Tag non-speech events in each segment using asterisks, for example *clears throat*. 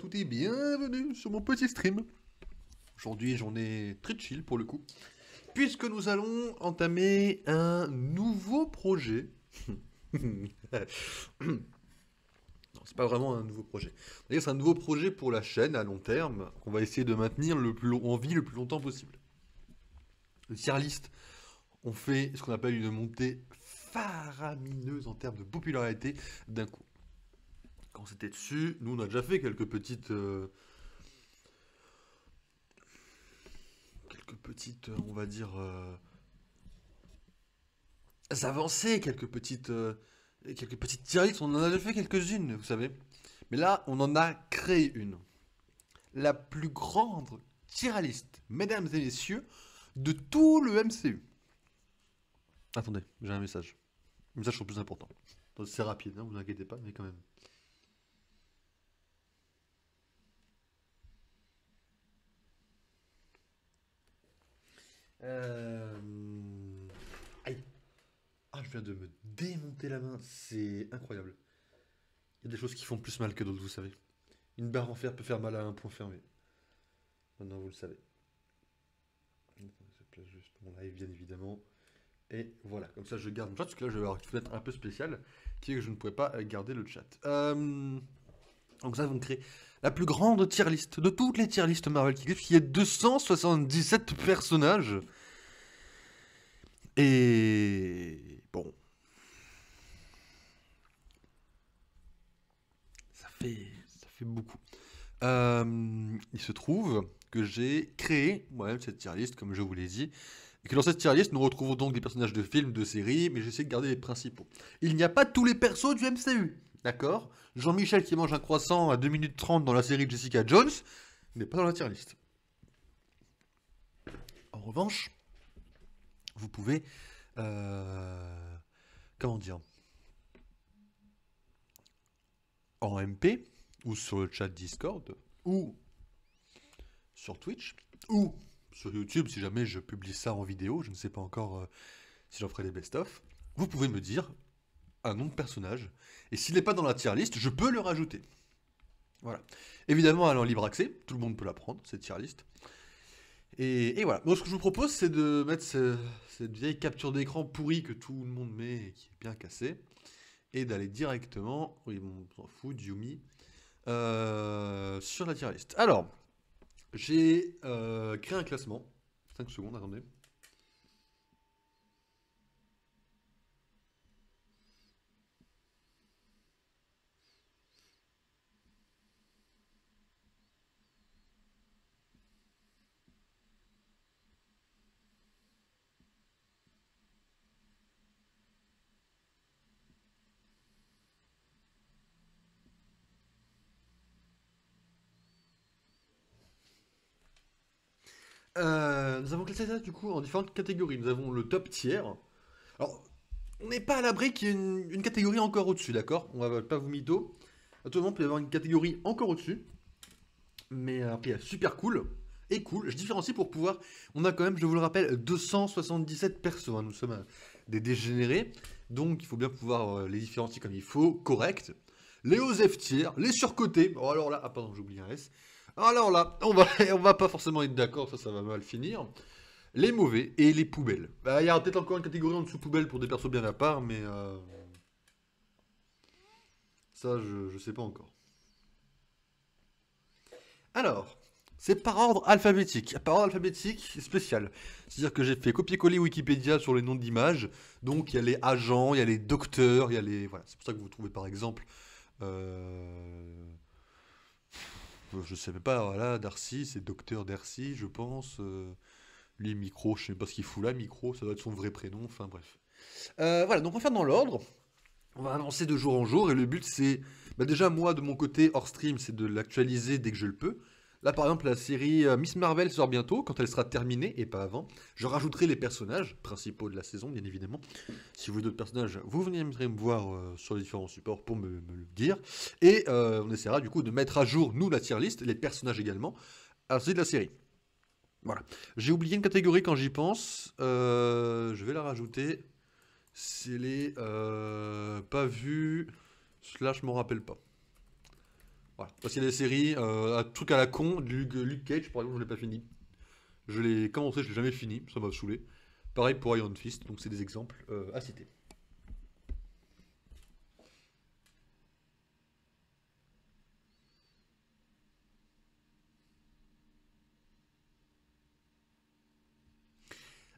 Tout est bienvenue sur mon petit stream. Aujourd'hui, j'en ai très chill pour le coup, puisque nous allons entamer un nouveau projet. *laughs* non, c'est pas vraiment un nouveau projet. c'est un nouveau projet pour la chaîne à long terme qu'on va essayer de maintenir le plus long, en vie le plus longtemps possible. Le tier list, on fait ce qu'on appelle une montée faramineuse en termes de popularité d'un coup. On c'était dessus, nous on a déjà fait quelques petites. Euh, quelques petites, euh, on va dire. Euh, quelques petites. Euh, quelques petites tiralistes. on en a déjà fait quelques-unes, vous savez. Mais là, on en a créé une. La plus grande tiraliste, mesdames et messieurs, de tout le MCU. Attendez, j'ai un message. Un message sur plus important. C'est rapide, hein, vous inquiétez pas, mais quand même. Euh... Aïe. Ah, je viens de me démonter la main. C'est incroyable. Il y a des choses qui font plus mal que d'autres, vous savez. Une barre en fer peut faire mal à un point fermé. Maintenant, vous le savez. Je juste mon live, bien évidemment. Et voilà, comme ça, je garde mon chat, parce que là, je vais avoir une fenêtre un peu spéciale, qui est que je ne pouvais pas garder le chat. Euh, donc ça, vous me créez la plus grande tier de toutes les tier Marvel qui qui est 277 personnages. Et bon. Ça fait, ça fait beaucoup. Euh, il se trouve que j'ai créé moi-même cette tier comme je vous l'ai dit. Et que dans cette tier nous retrouvons donc des personnages de films, de séries, mais j'essaie de garder les principaux. Il n'y a pas tous les persos du MCU. D'accord Jean-Michel qui mange un croissant à 2 minutes 30 dans la série de Jessica Jones n'est pas dans la tier En revanche, vous pouvez. Euh, comment dire En MP, ou sur le chat Discord, ou sur Twitch, ou sur YouTube, si jamais je publie ça en vidéo, je ne sais pas encore euh, si j'en ferai des best-of, vous pouvez me dire un nom de personnage, et s'il n'est pas dans la tier list, je peux le rajouter. Voilà. Évidemment, elle est en libre accès, tout le monde peut la prendre, cette tier list. Et, voilà. Moi, ce que je vous propose, c'est de mettre cette vieille capture d'écran pourrie que tout le monde met et qui est bien cassée, et d'aller directement, oui, bon, on s'en fout, Yumi, euh, sur la tier list. Alors, j'ai euh, créé un classement. 5 secondes, attendez. Euh, nous avons classé ça du coup en différentes catégories. Nous avons le top tiers. Alors, on n'est pas à l'abri qu'il y ait une, catégorie encore au-dessus, d'accord On va pas vous mytho. À tout moment, il peut y avoir une catégorie encore au-dessus. Mais euh, après, super cool. Et cool, je différencie pour pouvoir. On a quand même, je vous le rappelle, 277 personnes. Hein. Nous sommes euh, des dégénérés. Donc, il faut bien pouvoir les différencier comme il faut, correct. Les f tiers, les surcotés. Bon, oh, alors là, ah pardon, j'ai oublié un S. Alors ah, là, on va, *laughs* on va pas forcément être d'accord, ça, ça va mal finir. Les mauvais et les poubelles. Bah, il y a peut-être encore une catégorie en dessous poubelle pour des persos bien à part, mais... Euh, ça, je, je sais pas encore. Alors, c'est par ordre alphabétique. Par ordre alphabétique spécial. C'est-à-dire que j'ai fait copier-coller Wikipédia sur les noms d'images. Donc il y a les agents, il y a les docteurs, il y a les. Voilà, c'est pour ça que vous trouvez par exemple. Euh, je savais pas, voilà, Darcy, c'est docteur Darcy, je pense. Euh, lui, Micro, je sais pas ce qu'il fout là, Micro, ça doit être son vrai prénom, enfin bref. Euh, voilà, donc on va faire dans l'ordre. On va avancer de jour en jour, et le but c'est, bah déjà moi de mon côté, hors stream, c'est de l'actualiser dès que je le peux. Là, par exemple, la série euh, Miss Marvel sort bientôt, quand elle sera terminée, et pas avant. Je rajouterai les personnages principaux de la saison, bien évidemment. Si vous voulez d'autres personnages, vous venez me voir euh, sur les différents supports pour me, le dire. Et euh, on essaiera, du coup, de mettre à jour, nous, la tier list, les personnages également, à la de la série. Voilà. J'ai oublié une catégorie quand j'y pense. je vais la rajouter. C'est les pas vus, slash, je m'en rappelle pas. Voilà. Parce qu'il y a des séries, euh, un truc à la con, Luke, Luke Cage, par exemple, je ne l'ai pas fini. Je l'ai commencé, je l'ai jamais fini, ça m'a saoulé. Pareil pour Iron Fist, donc c'est des exemples euh, à citer.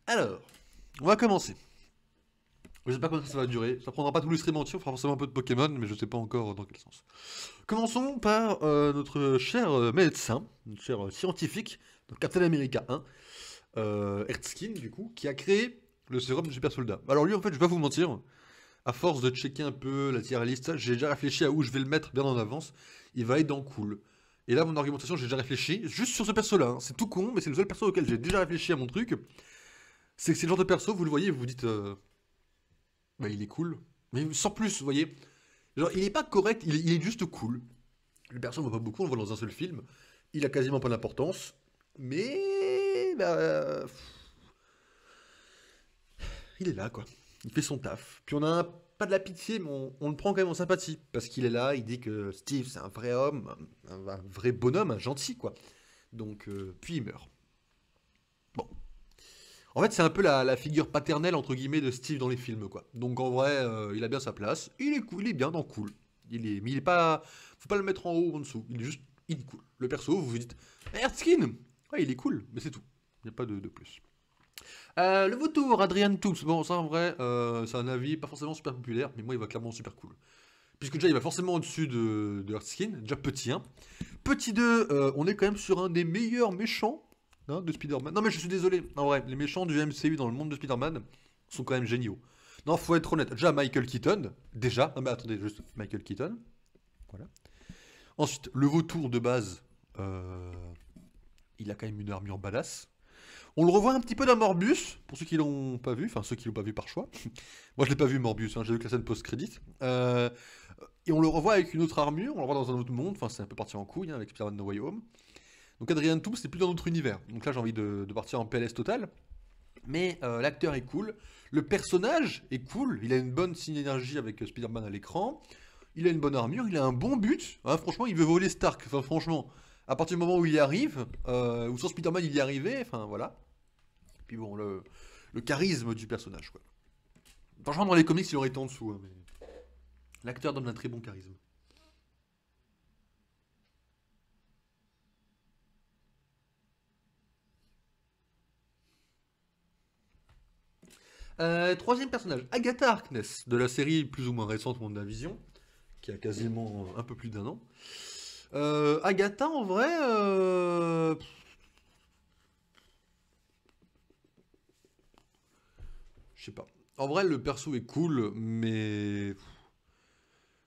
Alors, on va commencer. Je sais pas combien ça va durer. Ça prendra pas tout l'estrimenture, il fera forcément un peu de Pokémon, mais je sais pas encore dans quel sens. Commençons par euh, notre cher euh, médecin, notre cher euh, scientifique, donc Captain America 1, Ertzkin, du coup, qui a créé le sérum du super soldat. Alors lui, en fait, je vais vous mentir, à force de checker un peu la tier list, j'ai déjà réfléchi à où je vais le mettre bien en avance. Il va être dans cool. Et là, mon argumentation, j'ai déjà réfléchi juste sur ce perso-là. Hein. C'est tout con, mais c'est le seul perso auquel j'ai déjà réfléchi à mon truc. C'est que c'est le genre de perso, vous le voyez, vous vous dites... Bah, il est cool. Mais sans plus, vous voyez. il n'est pas correct, il est, juste cool. Le perso, on voit pas beaucoup, on le voit dans un seul film. Il a quasiment pas d'importance. Mais. Bah, il est là, quoi. Il fait son taf. Puis on a pas de la pitié, mais on, le prend quand même en sympathie. Parce qu'il est là, il dit que Steve, c'est un vrai homme, un, vrai bonhomme, un gentil, quoi. Donc, euh, puis il meurt. En fait, c'est un peu la, figure paternelle, entre guillemets, de Steve dans les films, quoi. Donc en vrai, euh, il a bien sa place. Il est cool, il est bien dans cool. Il est, mais il est pas. Faut pas le mettre en haut ou en dessous. Il est juste il est cool. Le perso, vous vous dites, Erskine Ouais, il est cool, mais c'est tout. Il n'y a pas de, plus. Euh, le vautour, Adrian Toops. Bon, ça en vrai, euh, c'est un avis pas forcément super populaire, mais moi il va clairement super cool. Puisque déjà il va forcément au-dessus de, de déjà petit hein. Petit 2, on est quand même sur un des meilleurs méchants de Spider-Man. Non, mais je suis désolé. En vrai, les méchants du MCU dans le monde de Spider-Man sont quand même géniaux. Non, faut être honnête. Déjà, Michael Keaton. Déjà. Non, mais attendez, juste Michael Keaton. Voilà. Ensuite, le vautour de base. Euh, il a quand même une armure badass. On le revoit un petit peu dans Morbius, pour ceux qui l'ont pas vu, enfin ceux qui l'ont pas vu par choix. *laughs* Moi je l'ai pas vu Morbius, hein. j'ai vu que la scène post-crédit. Euh, et on le revoit avec une autre armure, on le revoit dans un autre monde, enfin c'est un peu parti en couille hein, avec Spider-Man No Way Home. Donc Adrien Toum, c'est plus dans notre univers. Donc là, j'ai envie de, partir en PLS total. Mais euh, l'acteur est cool, le personnage est cool, il a une bonne synergie avec euh, Spider-Man à l'écran, il a une bonne armure, il a un bon but. Hein, franchement, il veut voler Stark. Enfin, franchement, à partir du moment où il y arrive, euh, ou sans Spider-Man, il y arrivait. Enfin, voilà. Puis bon, le, charisme du personnage, Franchement, dans les comics, il aurait été en dessous. Hein, l'acteur donne un très bon charisme. Euh, troisième personnage, Agatha Harkness, de la série plus ou moins récente Monde de Vision, qui a quasiment un peu plus d'un an. Euh, Agatha, en vrai... Euh, je sais pas. En vrai, le perso est cool, mais...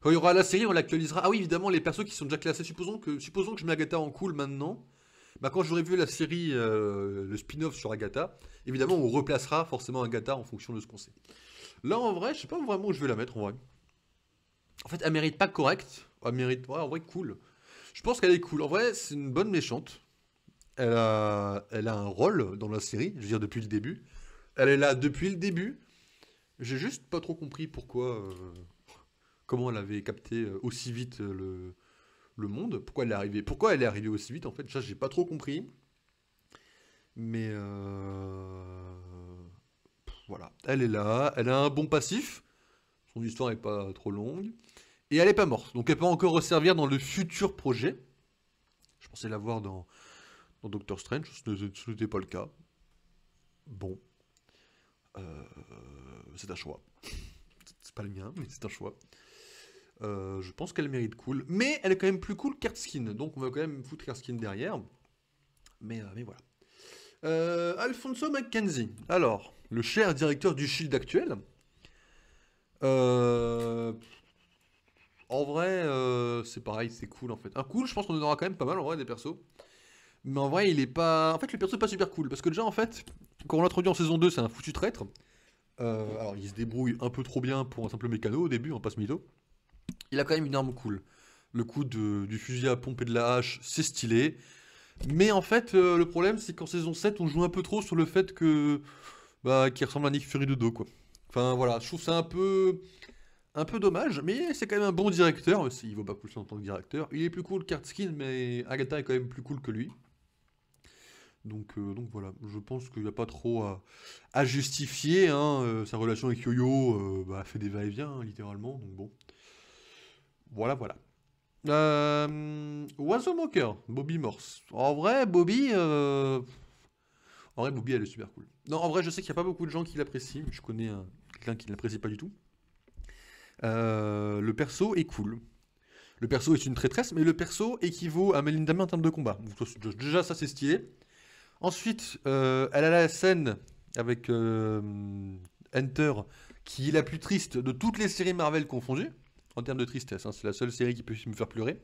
Quand oh, il y aura la série, on l'actualisera. Ah oui, évidemment, les persos qui sont déjà classés. Supposons que, supposons que je mets Agatha en cool maintenant. Bah, quand j'aurai vu la série, euh, le spin-off sur Agatha, évidemment, on replacera forcément Agatha en fonction de ce qu'on sait. Là, en vrai, je sais pas vraiment où je vais la mettre, en vrai. En fait, elle mérite pas correct. Elle mérite, en vrai, cool. Je pense qu'elle est cool. En vrai, c'est une bonne méchante. Elle a, elle a un rôle dans la série, je veux dire, depuis le début. Elle est là depuis le début. J'ai juste pas trop compris pourquoi... Euh, comment elle avait capté euh, aussi vite le le monde. Pourquoi elle est arrivée Pourquoi elle est arrivée aussi vite en fait Ça, j'ai pas trop compris. Mais euh, voilà, elle est là. Elle a un bon passif. Son histoire est pas trop longue. Et elle est pas morte. Donc elle peut encore resservir dans le futur projet. Je pensais la voir dans, Doctor Strange. Ce n'était pas le cas. Bon. Euh, c'est un choix. C'est pas le mien, mais c'est un choix. Euh, je pense qu'elle mérite cool. Mais elle est quand même plus cool skin, Donc on va quand même foutre skin derrière. Mais, euh, mais voilà. Euh, Alfonso McKenzie. Alors, le cher directeur du Shield actuel. En vrai, c'est pareil, c'est cool en fait. Un cool, je pense qu'on en aura quand même pas mal en vrai des persos. Mais en vrai, il est pas. En fait, le perso est pas super cool. Parce que déjà, en fait, quand on l'introduit en saison 2, c'est un foutu traître. alors, il se débrouille un peu trop bien pour un simple mécano au début, en passe mito il a quand même une arme cool. Le coup de, du fusil à pompe et de la hache, c'est stylé. Mais en fait, euh, le problème, c'est qu'en saison 7, on joue un peu trop sur le fait que. Bah, qui ressemble à Nick Fury de dos, quoi. Enfin, voilà, je trouve ça un peu. Un peu dommage, mais c'est quand même un bon directeur. Il vaut pas plus en tant que directeur. Il est plus cool Skin, mais Agatha est quand même plus cool que lui. Donc, euh, donc voilà, je pense qu'il n'y a pas trop à, justifier. Hein, euh, sa relation avec Yoyo bah, fait des va-et-vient, hein, littéralement. Donc bon. Voilà, voilà. Euh, Oiseau moqueur, Bobby Morse. En vrai, Bobby... Euh, en vrai, Bobby, elle est super cool. Non, en vrai, je sais qu'il n'y a pas beaucoup de gens qui l'apprécient. Je connais un quelqu'un qui ne l'apprécie pas du tout. Euh, le perso est cool. Le perso est une traîtresse, mais le perso équivaut à Melinda May en termes de combat. déjà, ça, c'est stylé. Ensuite, elle a la scène avec Hunter, qui est la plus triste de toutes les séries Marvel confondues en termes de tristesse. Hein, c'est la seule série qui peut me faire pleurer.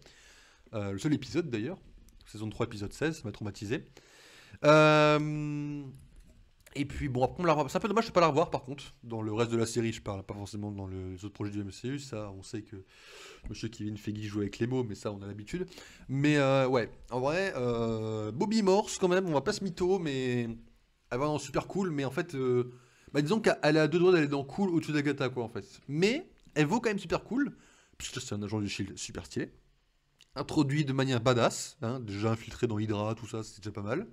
Euh, le seul épisode d'ailleurs, saison 3, épisode 16, ça m'a traumatisé. Euh, et puis bon, après on la C'est un peu dommage de ne pas la revoir par contre. Dans le reste de la série, je parle pas forcément dans les autres projets du MCU. Ça, on sait que Monsieur Kevin Feige joue avec les mots, mais ça, on a l'habitude. Mais euh, ouais, en vrai, Bobby Morse quand même, on va pas se mytho, mais elle va dans super cool. Mais en fait, bah, disons qu'elle a deux droits d'aller dans cool au-dessus d'Agatha quoi en fait. Mais elle vaut quand même super cool, puisque c'est un agent du Shield super stylé. Introduit de manière badass, hein, déjà infiltré dans Hydra, tout ça, c'est déjà pas mal.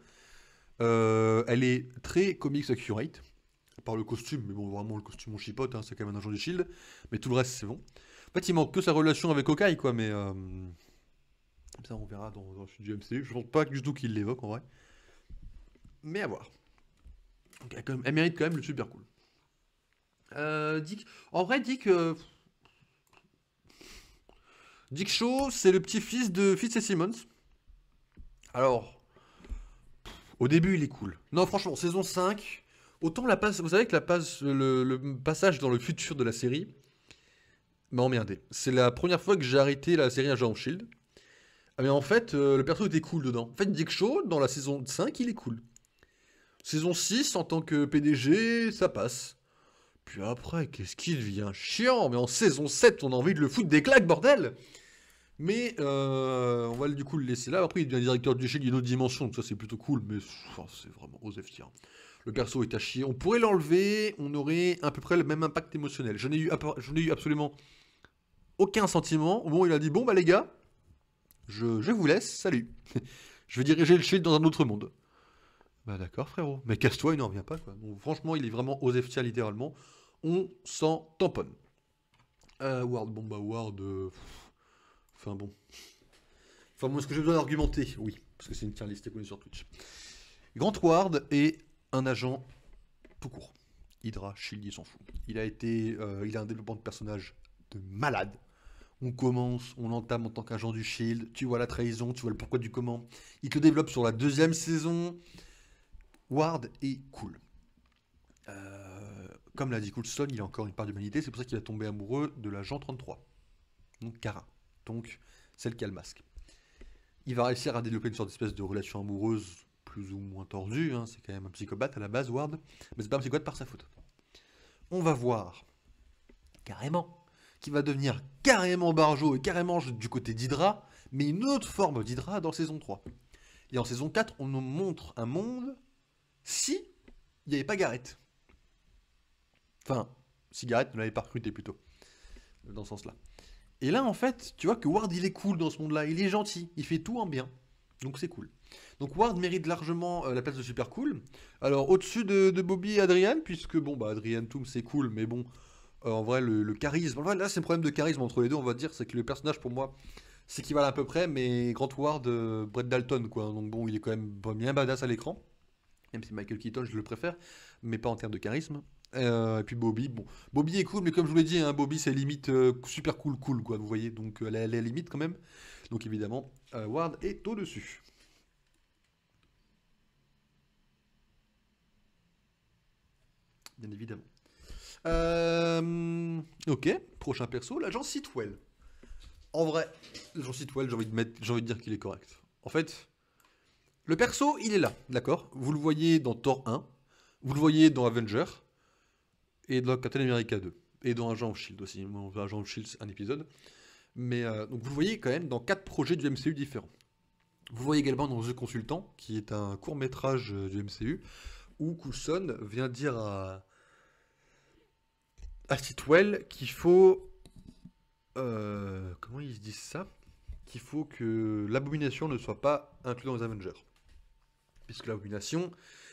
Euh, elle est très comics accurate, part le costume, mais bon, vraiment, le costume, on chipote, hein, c'est quand même un agent du Shield, mais tout le reste, c'est bon. En fait, il manque que sa relation avec Hawkeye, quoi, mais. Euh, ça, on verra dans, le du MCU. Je pense pas du tout qu'il l'évoque en vrai. Mais à voir. elle, mérite quand même le super cool. Euh, Dick... En vrai, Dick... Euh, Dick Shaw, c'est le petit-fils de Fitz et Simmons. Alors, au début, il est cool. Non, franchement, saison 5, autant la passe... Vous savez que la passe, le, passage dans le futur de la série m'a emmerdé. C'est la première fois que j'ai arrêté la série Agent of Shield. Ah, mais en fait, euh, le perso était cool dedans. En fait, Dick Shaw, dans la saison 5, il est cool. Saison 6, en tant que PDG, ça passe. Puis après, qu'est-ce qu'il devient chiant Mais en saison 7, on a envie de le foutre des claques, bordel Mais euh, on va du coup le laisser là. Après, il devient directeur du chez d'une autre dimension, donc ça c'est plutôt cool, mais c'est vraiment Ozeftia Le perso est à chier. On pourrait l'enlever, on aurait à peu près le même impact émotionnel. Je n'ai eu, eu, absolument aucun sentiment au il a dit Bon, bah les gars, je, je vous laisse, salut. *laughs* je vais diriger le shield dans un autre monde. Bah d'accord frérot, mais casse-toi, il n'en revient pas quoi. franchement, il est vraiment Ozeftia littéralement on s'en tamponne. Euh, Ward, bon bah Ward... Euh, enfin bon... Enfin bon, est-ce que j'ai besoin d'argumenter Oui, parce que c'est une tier liste connue sur Twitch. Grant Ward est un agent tout court. Hydra, Shield, il s'en fout. Il a été, euh, il a un développement de personnage de malade. On commence, on l'entame en tant qu'agent du Shield. Tu vois la trahison, tu vois le pourquoi du comment. Il te développe sur la deuxième saison. Ward est cool. Euh, comme l'a dit Coulson, il a encore une part d'humanité, c'est pour ça qu'il a tombé amoureux de la 33, donc Cara, donc celle qui a le masque. Il va réussir à développer une sorte d'espèce de relation amoureuse plus ou moins tordue, hein. c'est quand même un psychopathe à la base, Ward, mais c'est pas un psychopathe par sa faute. On va voir, carrément, qui va devenir carrément Barjo et carrément du côté d'Hydra, mais une autre forme d'Hydra dans saison 3. Et en saison 4, on nous montre un monde si il n'y avait pas Gareth. Enfin, cigarette ne l'avait pas recruté plutôt, dans ce sens-là. Et là, en fait, tu vois que Ward, il est cool dans ce monde-là, il est gentil, il fait tout en bien. Donc c'est cool. Donc Ward mérite largement euh, la place de super cool. Alors au-dessus de, Bobby et Adrian, puisque bon, bah Adrian Toom c'est cool, mais bon, euh, en vrai, le, charisme. là, c'est un problème de charisme entre les deux, on va dire, c'est que le personnage pour moi s'équivalent à peu près, mais Grant Ward, euh, Brett Dalton, quoi. Donc bon, il est quand même bien badass à l'écran. Même si Michael Keaton, je le préfère, mais pas en termes de charisme. Euh, et puis Bobby, bon, Bobby est cool, mais comme je vous l'ai dit, hein, Bobby c'est limite euh, super cool, cool, quoi, vous voyez, donc elle euh, est la limite quand même. Donc évidemment, Ward est au-dessus. Bien évidemment. ok, prochain perso, l'agent Sitwell. En vrai, l'agent Sitwell, j'ai envie, de de dire qu'il est correct. En fait, le perso, il est là, d'accord Vous le voyez dans Thor 1, vous le voyez dans Avenger, et dans Captain America 2, et dans Agent of Shield aussi, Agent of Shield un épisode. Mais euh, donc vous voyez quand même dans quatre projets du MCU différents. Vous voyez également dans The Consultant, qui est un court métrage euh, du MCU, où Coulson vient dire à, à Sitwell qu'il faut... Euh, comment ils disent ça Qu'il faut que l'abomination ne soit pas inclue dans les Avengers. Puisque l'abomination,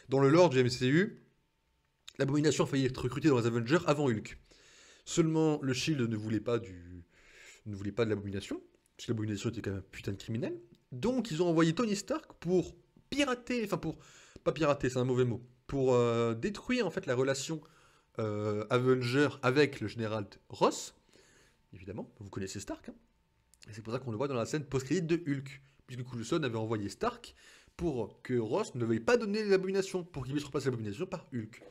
dans le lore du MCU, L'abomination a failli être recrutée dans les Avengers avant Hulk. Seulement, le Shield ne voulait pas du, ne voulait pas de l'abomination, puisque l'abomination était quand même un putain de criminel. Donc, ils ont envoyé Tony Stark pour pirater, enfin pour pas pirater, c'est un mauvais mot, pour euh, détruire en fait la relation Avengers euh, Avenger avec le général Ross. Évidemment, vous connaissez Stark. Hein. et c'est pour ça qu'on le voit dans la scène post-crédit de Hulk, puisque Coulson avait envoyé Stark pour que Ross ne veuille pas donner l'abomination, pour qu'il puisse repasser l'abomination par Hulk.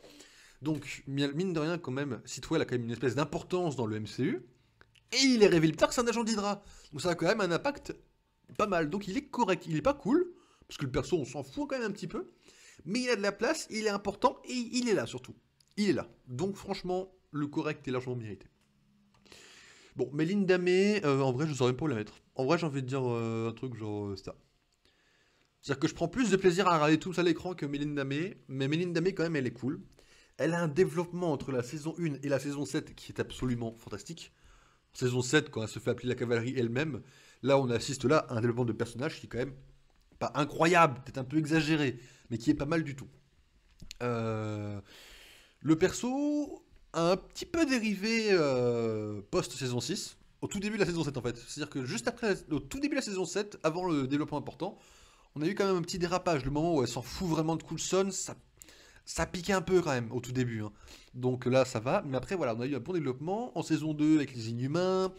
Donc, mine de rien, quand même, Sitwell a quand même une espèce d'importance dans le MCU. Et il est révélé plus tard que c'est un agent d'Hydra. Donc ça a quand même un impact pas mal. Donc il est correct, il est pas cool, parce que le perso, on s'en fout quand même un petit peu. Mais il a de la place, il est important, et il est là surtout. Il est là. Donc franchement, le correct est largement mérité. Bon, Méline Damé, euh, en vrai, je ne saurais même pas où la mettre. En vrai, j'ai envie de dire euh, un truc genre ça. Euh, C'est-à-dire que je prends plus de plaisir à regarder tout ça à l'écran que Méline Damé, mais Méline Damé, quand même, elle est cool. Elle a un développement entre la saison 1 et la saison 7 qui est absolument fantastique. Saison 7, quand elle se fait appeler la cavalerie elle-même, là on assiste là à un développement de personnage qui est quand même pas incroyable, peut-être un peu exagéré, mais qui est pas mal du tout. Euh, le perso a un petit peu dérivé euh, post-saison 6, au tout début de la saison 7 en fait. C'est-à-dire que juste après, au tout début de la saison 7, avant le développement important, on a eu quand même un petit dérapage. Le moment où elle s'en fout vraiment de Coulson, ça ça piquait un peu quand même au tout début. Hein. Donc là, ça va. Mais après, voilà, on a eu un bon développement en saison 2 avec les Inhumains,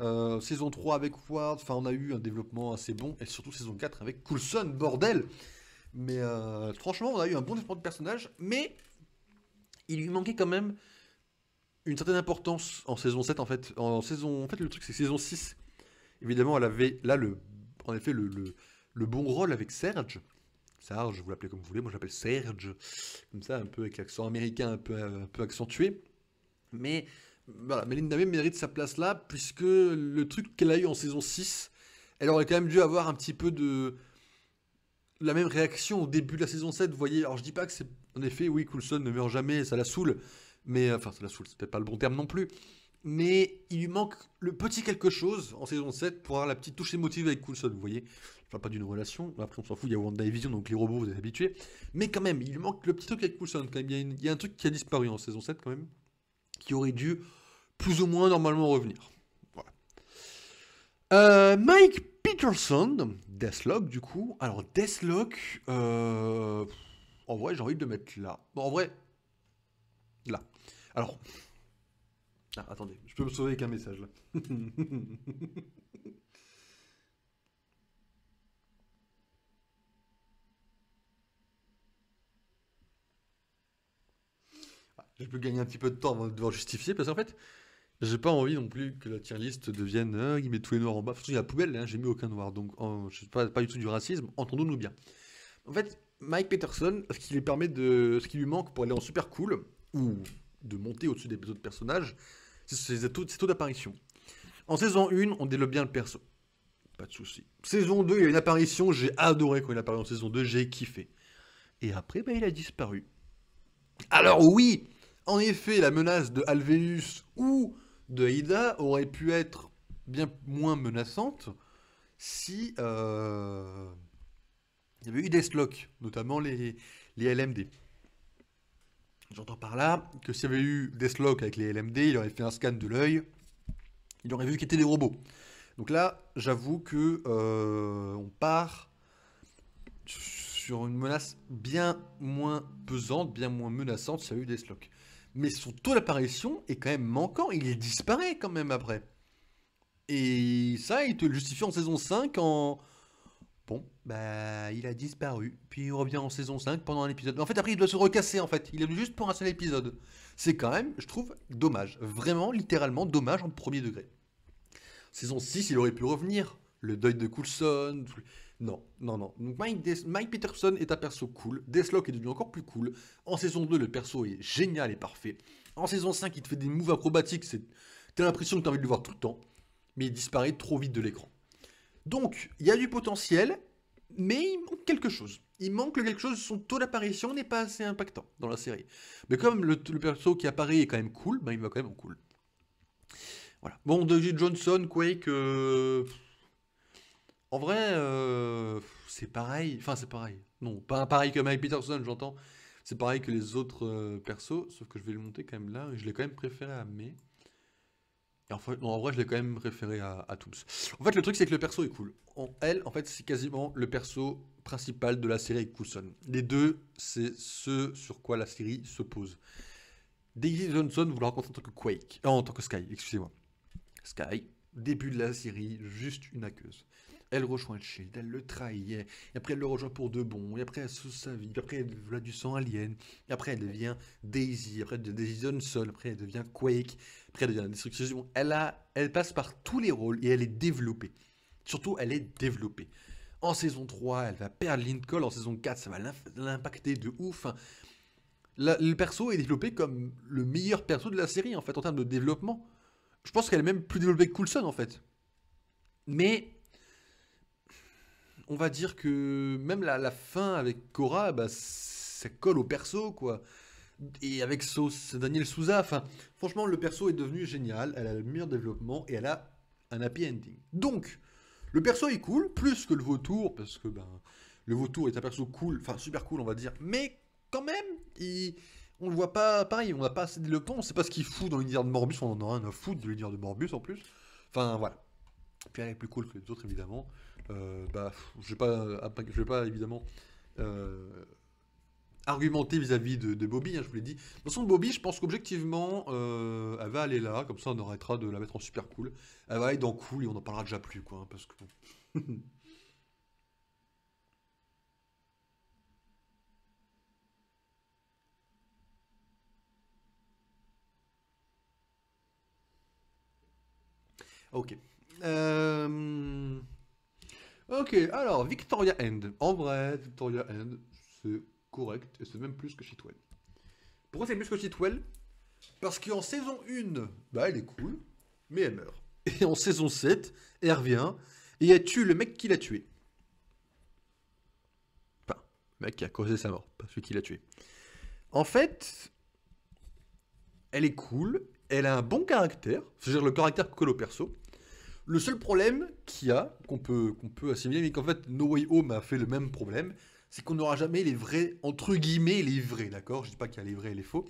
euh, saison 3 avec Ward. Enfin, on a eu un développement assez bon. Et surtout saison 4 avec Coulson, bordel Mais euh, franchement, on a eu un bon développement de personnage. Mais il lui manquait quand même une certaine importance en saison 7, en fait. En, saison... en fait, le truc, c'est que saison 6, évidemment, elle avait là, le... en effet, le bon rôle avec Serge. Sarge, vous l'appelez comme vous voulez, moi je l'appelle Serge, comme ça, un peu avec l'accent américain un peu, accentué. Mais voilà, Melinda May mérite sa place là, puisque le truc qu'elle a eu en saison 6, elle aurait quand même dû avoir un petit peu de la même réaction au début de la saison 7, vous voyez. Alors je dis pas que c'est... En effet, oui, Coulson ne meurt jamais, ça la saoule, mais... Enfin, ça la saoule, c'est peut-être pas le bon terme non plus. Mais il lui manque le petit quelque chose en saison 7 pour avoir la petite touche émotive avec Coulson, vous voyez. Je parle pas d'une relation. Après, on s'en fout, il y a WandaVision, donc les robots, vous êtes habitués. Mais quand même, il manque le petit truc avec Coulson. Quand il y, a un truc qui a disparu en saison 7, quand même, qui aurait dû plus ou moins normalement revenir. Euh, Mike Peterson, Deathlock, du coup. Alors, Deathlock, euh, en vrai, j'ai envie de le mettre là. Bon, en vrai, là. Alors. Ah, attendez, je peux me sauver avec un message là. *laughs* Je peux gagner un petit peu de temps avant de devoir justifier, parce qu'en fait, j'ai pas envie non plus que la tier list devienne euh, il met tous les noirs en bas. y a la poubelle, là, hein, j'ai mis aucun noir, donc je sais pas, pas du tout du racisme, entendons-nous bien. En fait, Mike Peterson, ce qui lui permet de. ce qui lui manque pour aller en super cool, ou de monter au-dessus des autres personnages, c'est ses taux, d'apparition. En saison 1, on développe bien le perso. Pas de souci. Saison 2, il y a une apparition, j'ai adoré quand il apparu en saison 2, j'ai kiffé. Et après, bah, il a disparu. Alors oui, en effet, la menace de Alveus ou de Aida aurait pu être bien moins menaçante si euh, il y avait eu des notamment les, LMD. J'entends par là que s'il y avait eu des avec les LMD, il aurait fait un scan de l'œil, il aurait vu qu'ils étaient des robots. Donc là, j'avoue que euh, on part sur une menace bien moins pesante, bien moins menaçante s'il y a eu des mais son taux d'apparition est quand même manquant. Il disparaît quand même après. Et ça, il te le justifie en saison 5 en. Bon, bah, il a disparu. Puis il revient en saison 5 pendant un épisode. En fait, après, il doit se recasser, en fait. Il est juste pour un seul épisode. C'est quand même, je trouve, dommage. Vraiment, littéralement, dommage en premier degré. Saison 6, il aurait pu revenir. Le deuil de Coulson. Non, non, non. Mike, Peterson est un perso cool. Deathlock est devenu encore plus cool. En saison 2, le perso est génial et parfait. En saison 5, il te fait des moves acrobatiques. T'as l'impression que t'as envie de le voir tout le temps. Mais il disparaît trop vite de l'écran. Donc, il y a du potentiel, mais il manque quelque chose. Il manque quelque chose, son taux d'apparition n'est pas assez impactant dans la série. Mais comme le, perso qui apparaît est quand même cool, ben il va quand même en cool. Voilà. Bon, David Johnson, Quake... Euh, en vrai, euh, c'est pareil. Enfin, c'est pareil. Non, pas pareil que Mike Peterson, j'entends. C'est pareil que les autres euh, persos, sauf que je vais le monter quand même là. Je l'ai quand même préféré à May. en, en vrai, je l'ai quand même préféré à, tous. En fait, le truc, c'est que le perso est cool. En elle, en fait, c'est quasiment le perso principal de la série Coulson. Les deux, c'est ce sur quoi la série se pose. Daisy Johnson, vous la rencontrez en tant que Quake. Euh, en tant que Sky, excusez-moi. Sky, début de la série, juste une aqueuse elle rejoint le Shield, elle le trahit, et après elle le rejoint pour de bon, et après elle sauve sa vie, et après elle a du sang alien, et après elle devient Daisy, après elle devient Daisy Johnson, après elle devient Quake, après elle devient Destruction. Elle, a, elle passe par tous les rôles et elle est développée. Surtout, elle est développée. En saison 3, elle va perdre Lincoln, en saison 4, ça va l'impacter de ouf. le perso est développé comme le meilleur perso de la série, en fait, en termes de développement. Je pense qu'elle est même plus développée que Coulson, en fait. Mais on va dire que même la, fin avec Cora, bah, ça colle au perso, quoi. Et avec Sauce, Daniel Souza, enfin, franchement, le perso est devenu génial, elle a le meilleur développement et elle a un happy ending. Donc, le perso est cool, plus que le vautour, parce que ben, le vautour est un perso cool, enfin super cool, on va dire, mais quand même, il, on le voit pas pareil, on n'a pas assez de pont, c'est pas ce qu'il fout dans l'univers de Morbus, on en a rien à foutre de l'univers de Morbus en plus. Enfin, voilà. Puis elle est plus cool que les autres, évidemment. Euh, bah, je ne vais, pas, je vais pas évidemment euh, argumenter vis-à-vis de, Bobby, hein, je vous l'ai dit. De toute façon, Bobby, je pense qu'objectivement, euh, elle va aller là, comme ça on arrêtera de la mettre en super cool. Elle va aller dans cool et on en parlera déjà plus, quoi, hein, parce que... *laughs* ok. Euh... Ok, alors, Victoria End. En vrai, Victoria End, c'est correct, et c'est même plus que Shitwell. Pourquoi c'est plus que Shitwell Parce qu'en saison 1, bah elle est cool, mais elle meurt. Et en saison 7, elle revient, et elle tue le mec qui l'a tué. Enfin, le mec qui a causé sa mort, pas celui qui l'a tué. En fait, elle est cool, elle a un bon caractère, c'est-à-dire le caractère que le perso, le seul problème qu'il y a, qu'on peut, qu'on peut assimiler, mais qu'en fait No Way Home a fait le même problème, c'est qu'on n'aura jamais les vrais, entre guillemets, les vrais, d'accord Je ne dis pas qu'il y a les vrais et les faux.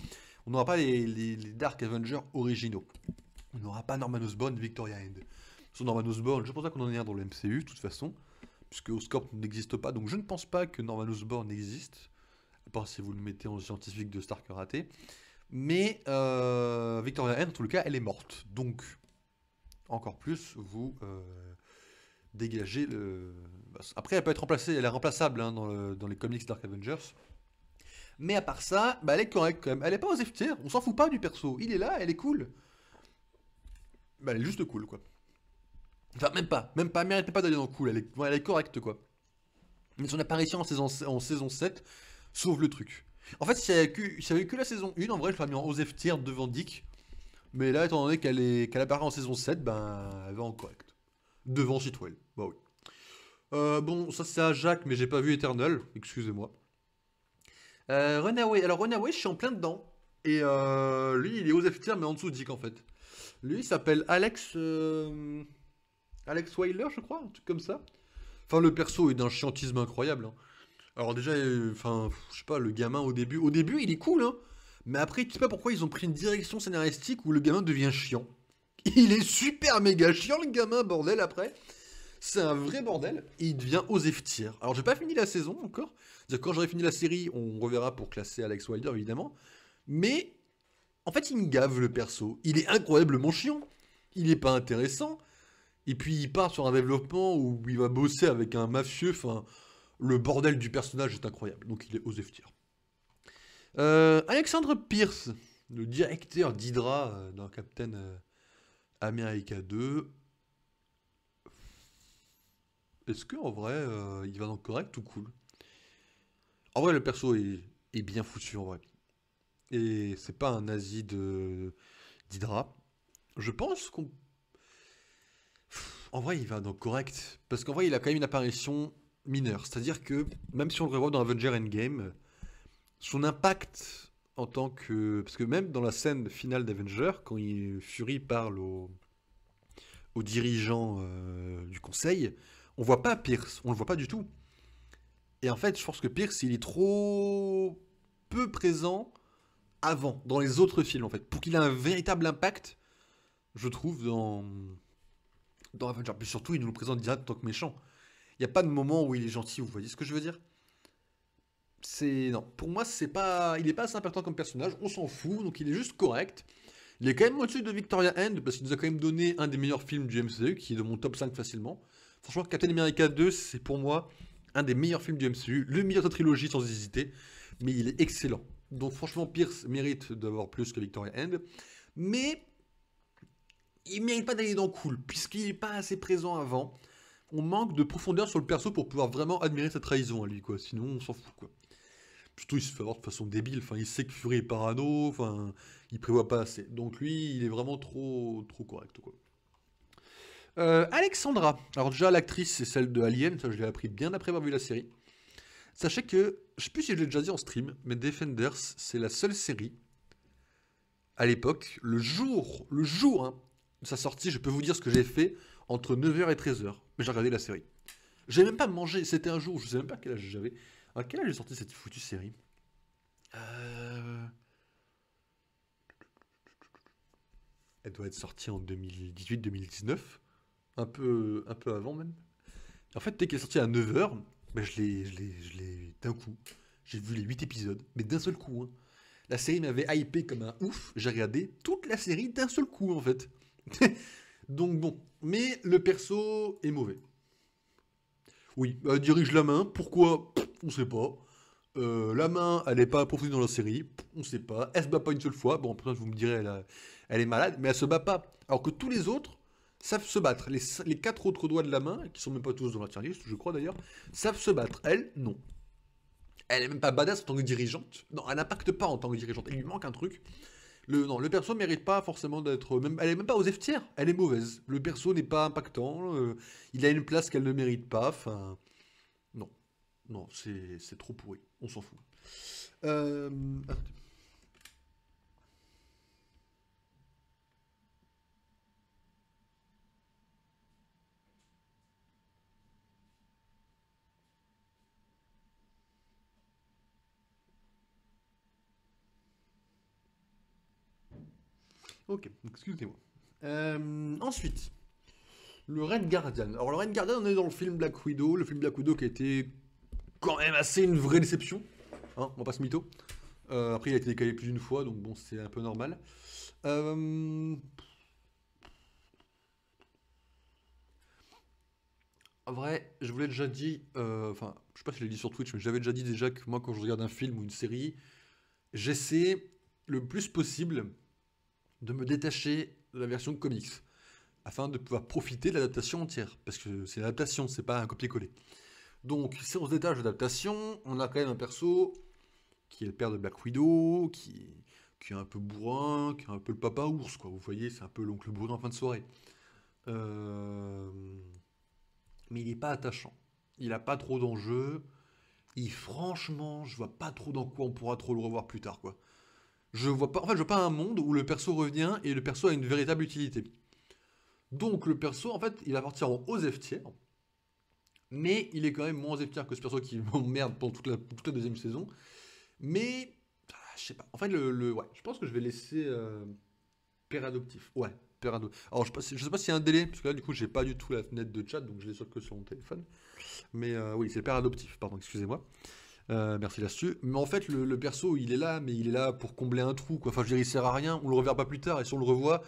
On n'aura pas les, Dark Avengers originaux. On n'aura pas Norman Osborn, Victoria End. Sur Norman Osborn, je pense pas qu'on en ait un dans le MCU, de toute façon, puisque Oscorp n'existe pas, donc je ne pense pas que Norman Osborn existe, à part si vous le mettez en scientifique de Stark raté. Mais euh, Victoria End, en tout cas, elle est morte. Donc, encore plus, vous euh, dégagez le... Bah, après, elle peut être remplacée, elle est remplaçable hein, dans, les comics Dark Avengers. Mais à part ça, bah, elle est correcte quand même. Elle est pas aux FTR, on s'en fout pas du perso. Il est là, elle est cool. Bah, elle est juste cool, quoi. Enfin, même pas, même pas, elle mérite pas d'aller dans cool, elle est, correcte, quoi. Mais son apparition en saison, en 7 sauve le truc. En fait, si elle avait que, la saison 1, en vrai, je l'aurais mis en aux tier devant Dick. Mais là, étant donné qu'elle qu'elle apparaît en saison 7, ben, elle va en correct. Devant Chitwell, bah oui. Euh, bon, ça c'est à Jacques, mais j'ai pas vu Eternal, excusez-moi. Euh, Runaway, alors Runaway, je suis en plein dedans. Et euh, lui, il est aux FTR, mais en dessous de Dick en fait. Lui, il s'appelle Alex. Alex Weiler, je crois, un truc comme ça. Enfin, le perso est d'un chiantisme incroyable. Hein. Alors déjà, enfin, je sais pas, le gamin au début, au début, il est cool, hein. Mais après, tu sais pas pourquoi ils ont pris une direction scénaristique où le gamin devient chiant. Il est super méga chiant, le gamin, bordel, après. C'est un vrai bordel. Et il devient Osef Alors, j'ai pas fini la saison encore. Quand j'aurai fini la série, on reverra pour classer Alex Wilder, évidemment. Mais, en fait, il me gave, le perso. Il est incroyablement chiant. Il n'est pas intéressant. Et puis, il part sur un développement où il va bosser avec un mafieux. Enfin, le bordel du personnage est incroyable. Donc, il est Osef euh, Alexandre Pierce, le directeur d'Hydra euh, dans Captain euh, America 2. Est-ce qu'en vrai, il va dans correct ou cool En vrai, le perso est, bien foutu, en vrai. Et c'est pas un nazi d'Hydra. Je pense qu'on en vrai, il va dans correct. Parce qu'en vrai, il a quand même une apparition mineure. C'est-à-dire que, même si on le revoit dans Avenger Endgame, son impact en tant que. Parce que même dans la scène finale d'Avenger, quand il, Fury parle au, aux dirigeants euh, du conseil, on voit pas Pierce, on le voit pas du tout. Et en fait, je pense que Pierce, il est trop peu présent avant, dans les autres films, en fait, pour qu'il ait un véritable impact, je trouve, dans, dans Avenger. Puis surtout, il nous le présente direct en tant que méchant. Il n'y a pas de moment où il est gentil, vous voyez ce que je veux dire c'est non, pour moi c'est pas, il est pas assez important comme personnage, on s'en fout, donc il est juste correct. Il est quand même au-dessus de Victoria End parce qu'il nous a quand même donné un des meilleurs films du MCU qui est de mon top 5 facilement. Franchement, Captain America 2, c'est pour moi un des meilleurs films du MCU, le meilleur de la trilogie sans hésiter, mais il est excellent. Donc franchement, Pierce mérite d'avoir plus que Victoria End, mais il mérite pas d'aller dans cool puisqu'il n'est pas assez présent avant on manque de profondeur sur le perso pour pouvoir vraiment admirer sa trahison à lui, quoi. Sinon, on s'en fout, quoi. Surtout, il se fait avoir de façon débile. Enfin, il sait que Fury est parano. Enfin, il prévoit pas assez. Donc lui, il est vraiment trop, trop correct, quoi. Euh, Alexandra. Alors déjà, l'actrice, c'est celle de Alien. Ça, je l'ai appris bien après avoir vu la série. Sachez que, je sais plus si je l'ai déjà dit en stream, mais Defenders, c'est la seule série, à l'époque, le jour, le jour hein, de sa sortie, je peux vous dire ce que j'ai fait entre 9h et 13h. Mais j'ai regardé la série. J'ai même pas mangé, c'était un jour, je sais même pas quel âge j'avais. À quel âge est sortie cette foutue série euh. Elle doit être sortie en 2018-2019, un peu, un peu avant même. En fait, dès qu'elle est sortie à 9h, bah, je l'ai d'un coup. J'ai vu les 8 épisodes, mais d'un seul coup. Hein. La série m'avait hypé comme un ouf, j'ai regardé toute la série d'un seul coup en fait. *laughs* Donc bon, mais le perso est mauvais. Oui, elle bah, dirige la main. Pourquoi On ne sait pas. Euh, la main, elle n'est pas approfondie dans la série. On ne sait pas. Elle se bat pas une seule fois. Bon, peut-être vous me direz, elle, est malade, mais elle se bat pas. Alors que tous les autres savent se battre. Les, quatre autres doigts de la main, qui sont même pas tous dans la tier je crois d'ailleurs, savent se battre. Elle, non. Elle n'est même pas badass en tant que dirigeante. Non, elle n'impacte pas en tant que dirigeante. Il lui manque un truc. Le, non, le perso mérite pas forcément d'être. Même, elle est même pas aux F-tiers, elle est mauvaise. Le perso n'est pas impactant, euh, il a une place qu'elle ne mérite pas. Enfin. Non. Non, c'est trop pourri. On s'en fout. Euh, Ok, excusez-moi. Euh, ensuite, le Red Guardian. Alors, le Red Guardian, on est dans le film Black Widow. Le film Black Widow qui a été quand même assez une vraie déception. Hein, on passe pas mytho. Euh, après, il a été décalé plus d'une fois, donc bon, c'est un peu normal. Euh, en vrai, je vous l'ai déjà dit, enfin, je sais pas si je l'ai dit sur Twitch, mais j'avais déjà dit déjà que moi, quand je regarde un film ou une série, j'essaie le plus possible de me détacher de la version comics afin de pouvoir profiter de l'adaptation entière parce que c'est l'adaptation, c'est pas un copier-coller. Donc si on se détache de l'adaptation, on a quand même un perso qui est le père de Black Widow, qui, qui est un peu bourrin, qui est un peu le papa ours quoi. Vous voyez, c'est un peu l'oncle bourrin en fin de soirée. Euh, mais il n'est pas attachant. Il n'a pas trop d'enjeux. Et franchement, je vois pas trop dans quoi on pourra trop le revoir plus tard, quoi. Je vois pas, je vois pas un monde où le perso revient et le perso a une véritable utilité. Donc le perso, en fait, il va partir en aux tiers, mais il est quand même moins tiers que ce perso qui *laughs* m'emmerde pendant toute la, toute deuxième saison. Mais, ah, je sais pas. En fait, le, ouais, je pense que je vais laisser euh, père adoptif. Ouais, père adoptif. Alors, je, sais pas, je sais pas s'il y a un délai, parce que là, du coup, j'ai pas du tout la fenêtre de chat, donc je l'ai sur que sur mon téléphone. Mais euh, oui, c'est le père adoptif, pardon, excusez-moi. Euh, merci là-dessus. Mais en fait, le, perso, il est là, mais il est là pour combler un trou. Quoi. Enfin, je veux dire, il sert à rien. On le reverra pas plus tard. Et si on le revoit,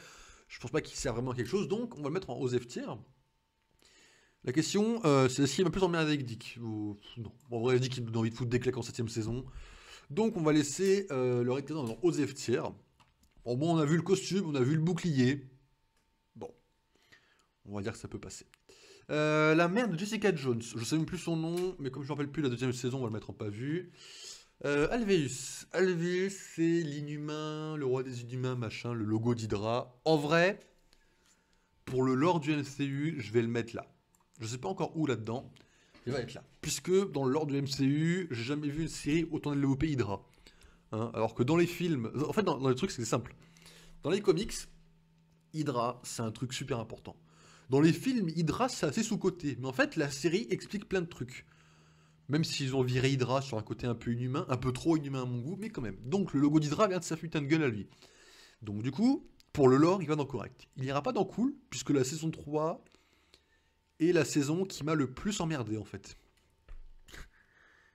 je pense pas qu'il sert vraiment à quelque chose. Donc, on va le mettre en OZF tier. La question, euh, c'est est-ce va plus bien avec Dick Ou, Non. en vrai, Dick, a envie de foutre des claques en 7ème saison. Donc, on va laisser euh, le rectangle dans OZF tier. Bon, bon, on a vu le costume, on a vu le bouclier. Bon. On va dire que ça peut passer. Euh, la mère de Jessica Jones, je sais même plus son nom, mais comme je ne rappelle plus la deuxième saison, on va le mettre en pas vu. Euh, Alvéus. c'est l'inhumain, le roi des inhumains, machin, le logo d'Hydra. En vrai, pour le lore du MCU, je vais le mettre là. Je ne sais pas encore où là-dedans, il va être là. Puisque dans le lore du MCU, j'ai jamais vu une série autant développer Hydra. Hein. alors que dans les films, en fait, dans, dans les trucs, c'est simple. Dans les comics, Hydra, c'est un truc super important. Dans les films, Hydra, c'est assez sous-côté. Mais en fait, la série explique plein de trucs. Même s'ils ont viré Hydra sur un côté un peu inhumain, un peu trop inhumain à mon goût, mais quand même. Donc le logo d'Hydra vient de sa putain de gueule à lui. Donc du coup, pour le lore, il va dans correct. Il n'ira pas dans cool, puisque la saison 3 est la saison qui m'a le plus emmerdé en fait.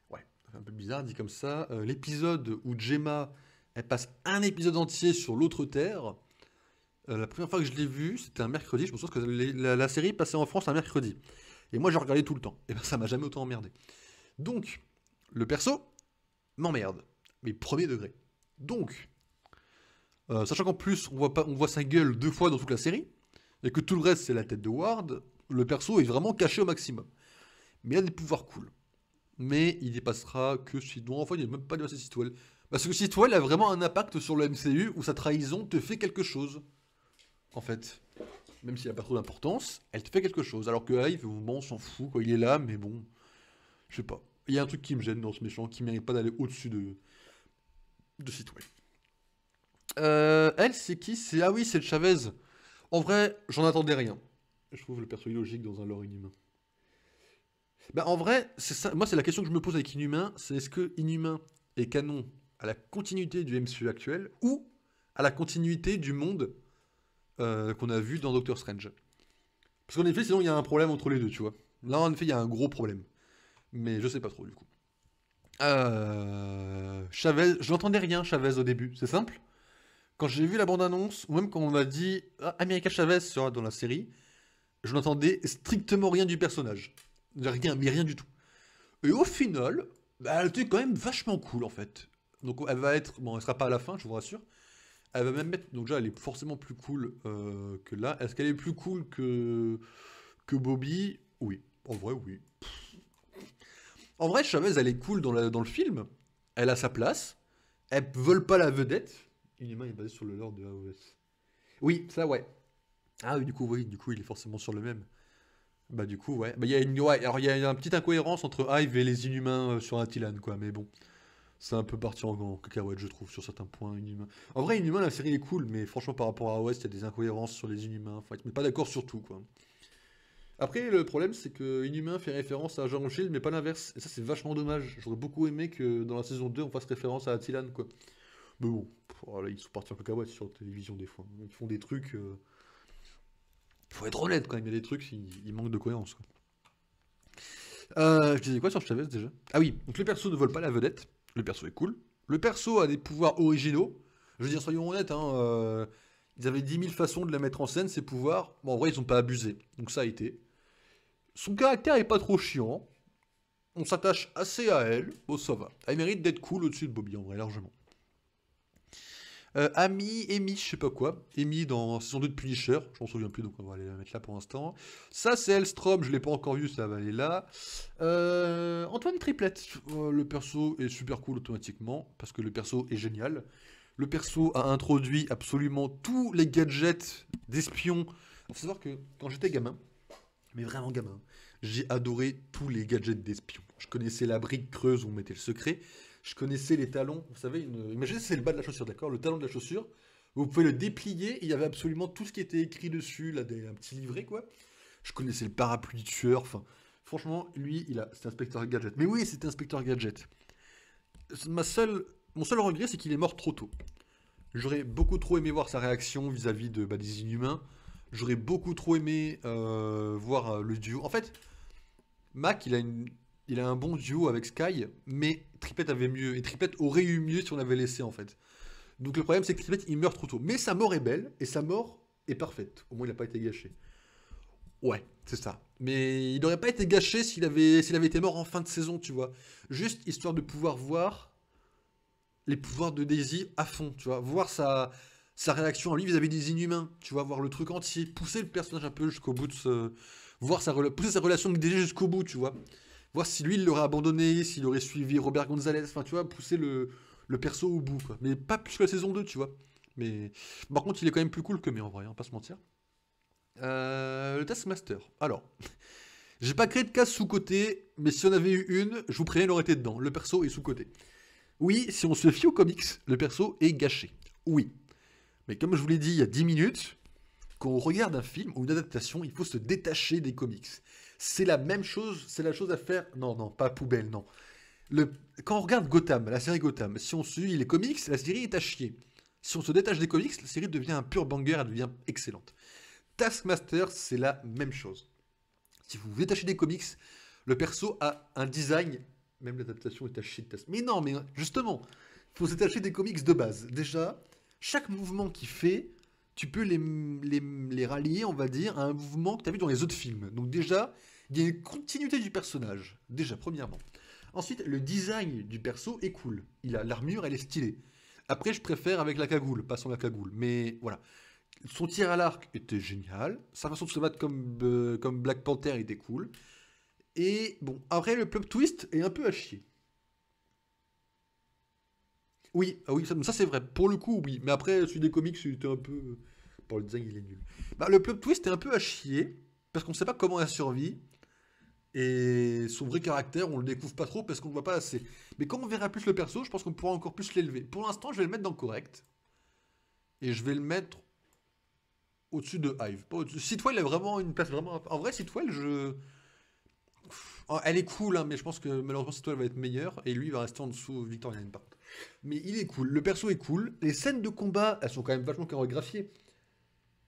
ouais, un peu bizarre dit comme ça. Euh, l'épisode où Gemma, elle passe un épisode entier sur l'autre Terre euh, la première fois que je l'ai vu, c'était un mercredi. Je pense que la, série passait en France un mercredi. Et moi, je regardais tout le temps. Et eh ben, ça m'a jamais autant emmerdé. Donc, le perso m'emmerde. Mais premier degré. Donc, euh, sachant qu'en plus, on voit, pas, on voit sa gueule deux fois dans toute la série, et que tout le reste, c'est la tête de Ward, le perso est vraiment caché au maximum. Mais il a des pouvoirs cool. Mais il dépassera que si non. enfin, il n'est même pas dépassé Sitwell. Parce que Sitwell a vraiment un impact sur le MCU où sa trahison te fait quelque chose en fait. Même s'il n'a pas trop d'importance, elle te fait quelque chose. Alors que Hive, au moment, on s'en fout, quoi. Il est là, mais bon. Je sais pas. Il y a un truc qui me gêne dans ce méchant, qui mérite pas d'aller au-dessus de. de euh, elle, c'est qui C'est Ah oui, c'est le Chavez. En vrai, j'en attendais rien. Je trouve le perso illogique dans un lore inhumain. Bah, en vrai, ça. Moi, c'est la question que je me pose avec Inhumain c'est est-ce que Inhumain est canon à la continuité du MCU actuel ou à la continuité du monde euh, qu'on a vu dans Doctor Strange. Parce qu'en effet, sinon il y a un problème entre les deux, tu vois. Là, en effet, il y a un gros problème. Mais je sais pas trop du coup. Euh... Chavez, je n'entendais rien, Chavez, au début, c'est simple. Quand j'ai vu la bande-annonce, ou même quand on m'a dit ah, America Chavez sera dans la série, je n'entendais strictement rien du personnage. Rien, mais rien du tout. Et au final, bah, elle était quand même vachement cool en fait. Donc elle va être, bon, elle sera pas à la fin, je vous rassure, elle va même mettre, Donc, déjà, elle est forcément plus cool euh, que là. Est-ce qu'elle est plus cool que, que Bobby Oui. En vrai, oui. En vrai, Chavez, elle est cool dans, dans le film. Elle a sa place. Elle vole pas la vedette. Inhumain est basé sur le lore de AOS. Oui, ça, ouais. Ah, oui, du coup, oui, du coup, il est forcément sur le même. Bah, du coup, ouais. Bah, il y a une, ouais, alors, il y a une petite incohérence entre Hive et les Inhumains euh, sur Attilan, quoi, mais bon c'est un peu parti en, cacahuète, je trouve, sur certains points inhumains. En vrai, Inhumain, la série est cool, mais franchement, par rapport à West, il y a des incohérences sur les Inhumains. Enfin, ils ne pas d'accord sur tout, quoi. Après, le problème, c'est que Inhumain fait référence à Jean Shield, mais pas l'inverse. Et ça, c'est vachement dommage. J'aurais beaucoup aimé que dans la saison 2, on fasse référence à Attilan, quoi. Mais bon, oh ils sont partis en cacahuète sur la télévision, des fois. Ils font des trucs. Il euh, Faut être honnête quand même, il y a des trucs, ils il manque de cohérence, euh, je disais quoi sur Chavez déjà Ah oui, donc les persos ne volent pas la vedette. Le perso est cool. Le perso a des pouvoirs originaux. Je veux dire, soyons honnêtes, hein, euh, ils avaient 10 000 façons de la mettre en scène, ces pouvoirs. Bon, en vrai, ils n'ont pas abusé. Donc ça a été. Son caractère est pas trop chiant. On s'attache assez à elle. au ça Elle mérite d'être cool au-dessus de Bobby, en vrai, largement. Euh, Ami, Amy, je sais pas quoi. Amy dans saison 2 de Punisher. Je m'en souviens plus, donc on va aller la mettre là pour l'instant. Ça, c'est Elstrom. Je l'ai pas encore vu, ça va aller là. Euh, Antoine Triplette. Euh, le perso est super cool automatiquement, parce que le perso est génial. Le perso a introduit absolument tous les gadgets d'espions. Il faut savoir que quand j'étais gamin, mais vraiment gamin, j'ai adoré tous les gadgets d'espions. Je connaissais la brique creuse où on mettait le secret je connaissais les talons. Vous savez, imaginez, c'est le bas de la chaussure, d'accord Le talon de la chaussure. Vous pouvez le déplier. il y avait absolument tout ce qui était écrit dessus, là, des... un petit livret, quoi. Je connaissais le parapluie du tueur. Enfin, franchement, lui, il a. inspecteur gadget. Mais oui, c'était inspecteur gadget. Ma seule... Mon seul regret, c'est qu'il est mort trop tôt. J'aurais beaucoup trop aimé voir sa réaction vis-à-vis de, bah, des inhumains. J'aurais beaucoup trop aimé euh, voir euh, le duo. En fait, Mac, il a une il a un bon duo avec Sky, mais Tripette avait mieux. Et tripette aurait eu mieux si on l'avait laissé, en fait. Donc le problème, c'est que Triplet il meurt trop tôt. Mais sa mort est belle, et sa mort est parfaite. Au moins, il n'a pas été gâché. Ouais, c'est ça. Mais il n'aurait pas été gâché s'il avait, s'il avait été mort en fin de saison, tu vois. Juste histoire de pouvoir voir les pouvoirs de Daisy à fond, tu vois. Voir sa, sa réaction à lui vis-à-vis des inhumains, tu vois. Voir le truc entier, pousser le personnage un peu jusqu'au bout de ce... Voir pousser sa relation avec Daisy jusqu'au bout, tu vois voir si lui il l'aurait abandonné, s'il aurait suivi Robert Gonzalez, enfin tu vois, pousser le, perso au bout, Mais pas plus que la saison 2, tu vois. Mais par contre, il est quand même plus cool que mais en vrai, hein, pas se mentir. Euh, le Taskmaster. Alors, *laughs* j'ai pas créé de cas sous-côté, mais si on avait eu une, je vous préviens, elle aurait été dedans. Le perso est sous-côté. Oui, si on se fie aux comics, le perso est gâché. Oui. Mais comme je vous l'ai dit il y a 10 minutes, quand on regarde un film ou une adaptation, il faut se détacher des comics. C'est la même chose, c'est la chose à faire. Non, non, pas poubelle, non. Le, quand on regarde Gotham, la série Gotham, si on suit les comics, la série est à chier. Si on se détache des comics, la série devient un pur banger, elle devient excellente. Taskmaster, c'est la même chose. Si vous vous détachez des comics, le perso a un design, même l'adaptation est à chier de Taskmaster. Mais non, mais justement, il faut se détacher des comics de base. Déjà, chaque mouvement qu'il fait, tu peux les, les, rallier, on va dire, à un mouvement que tu as vu dans les autres films. Donc déjà, il y a une continuité du personnage, déjà, premièrement. Ensuite, le design du perso est cool. Il a l'armure, elle est stylée. Après, je préfère avec la cagoule, pas sans la cagoule. Mais voilà. Son tir à l'arc était génial. Sa façon de se battre euh, comme, Black Panther était cool. Et bon, après, le plot twist est un peu à chier. Oui, ah oui, ça, c'est vrai. Pour le coup, oui. Mais après, celui des comics, c'était un peu. Euh, pour bon, le design, il est nul. Bah, le plot twist est un peu à chier. Parce qu'on ne sait pas comment elle survit. Et son vrai caractère, on le découvre pas trop parce qu'on le voit pas assez. Mais quand on verra plus le perso, je pense qu'on pourra encore plus l'élever. Pour l'instant, je vais le mettre dans correct. Et je vais le mettre au-dessus de Hive. Citwell a vraiment une place vraiment. En vrai, Sitwell, je. Elle est cool, hein, mais je pense que malheureusement Sitwell va être meilleur et lui va rester en dessous Victorian Part. Mais il est cool, le perso est cool. Les scènes de combat, elles sont quand même vachement chorégraphiées.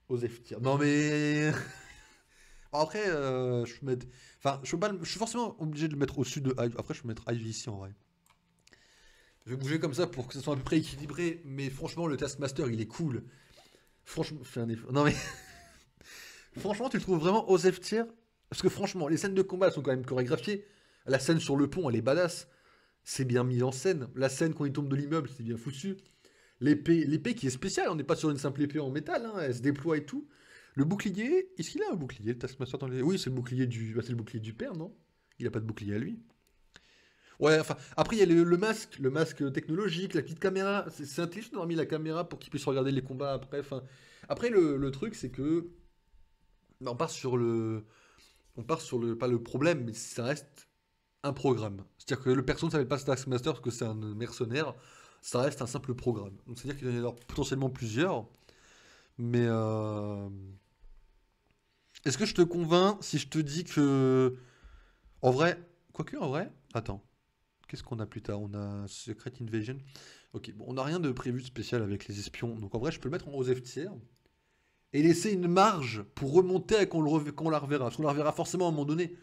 Osef tire. Non mais. *laughs* Bah, après, euh, je, je, suis forcément obligé de le mettre au sud de Après, je peux mettre Hive ici en vrai. Je vais bouger comme ça pour que ce soit à peu près équilibré. Mais franchement, le Taskmaster, il est cool. Franchement, un *laughs* Non mais. *laughs* franchement, tu le trouves vraiment aux tier Parce que franchement, les scènes de combat elles sont quand même chorégraphiées. La scène sur le pont, elle est badass. C'est bien mis en scène. La scène quand il tombe de l'immeuble, c'est bien foutu. L'épée, l'épée qui est spéciale, on n'est pas sur une simple épée en métal, hein, elle se déploie et tout. Le bouclier, est-ce qu'il a un bouclier, le Taskmaster Oui, c'est le bouclier du, bah, c'est le bouclier du père, non Il a pas de bouclier à lui. Ouais, enfin, après, il y a le, masque, le masque technologique, la petite caméra. C'est intelligent d'avoir mis la caméra pour qu'il puisse regarder les combats après. Enfin, après, le, truc, c'est que. Bah, on part sur le. On part sur le. Pas le problème, mais ça reste un programme. C'est-à-dire que le personne ne savait pas Taskmaster parce que c'est un mercenaire. Ça reste un simple programme. Donc, c'est-à-dire qu'il y en a potentiellement plusieurs. Mais. Euh, est-ce que je te convainc si je te dis que. En vrai. que en vrai. Attends. Qu'est-ce qu'on a plus tard On a Secret Invasion. Ok, bon, on n'a rien de prévu de spécial avec les espions. Donc en vrai, je peux le mettre en rose tiers et laisser une marge pour remonter à qu'on on la reverra. Parce qu'on la reverra forcément à un moment donné.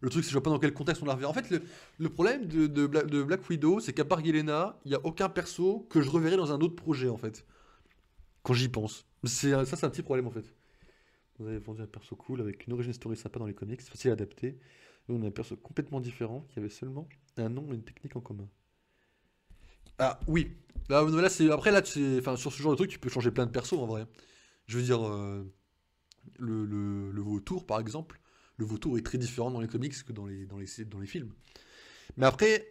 Le truc, c'est je vois pas dans quel contexte on la reverra. En fait, le, problème de, Black, de, Black Widow, c'est qu'à part Yelena, il n'y a aucun perso que je reverrai dans un autre projet, en fait. Quand j'y pense. Ça, c'est un petit problème, en fait. Vous avez vendu un perso cool avec une origine story sympa dans les comics, facile à adapter. Et on a un perso complètement différent qui avait seulement un nom et une technique en commun. Ah oui. Bah, là, c'est après là, enfin sur ce genre de truc, tu peux changer plein de persos en vrai. Je veux dire, euh, le, le, vautour par exemple, le vautour est très différent dans les comics que dans les dans les dans les films. Mais après,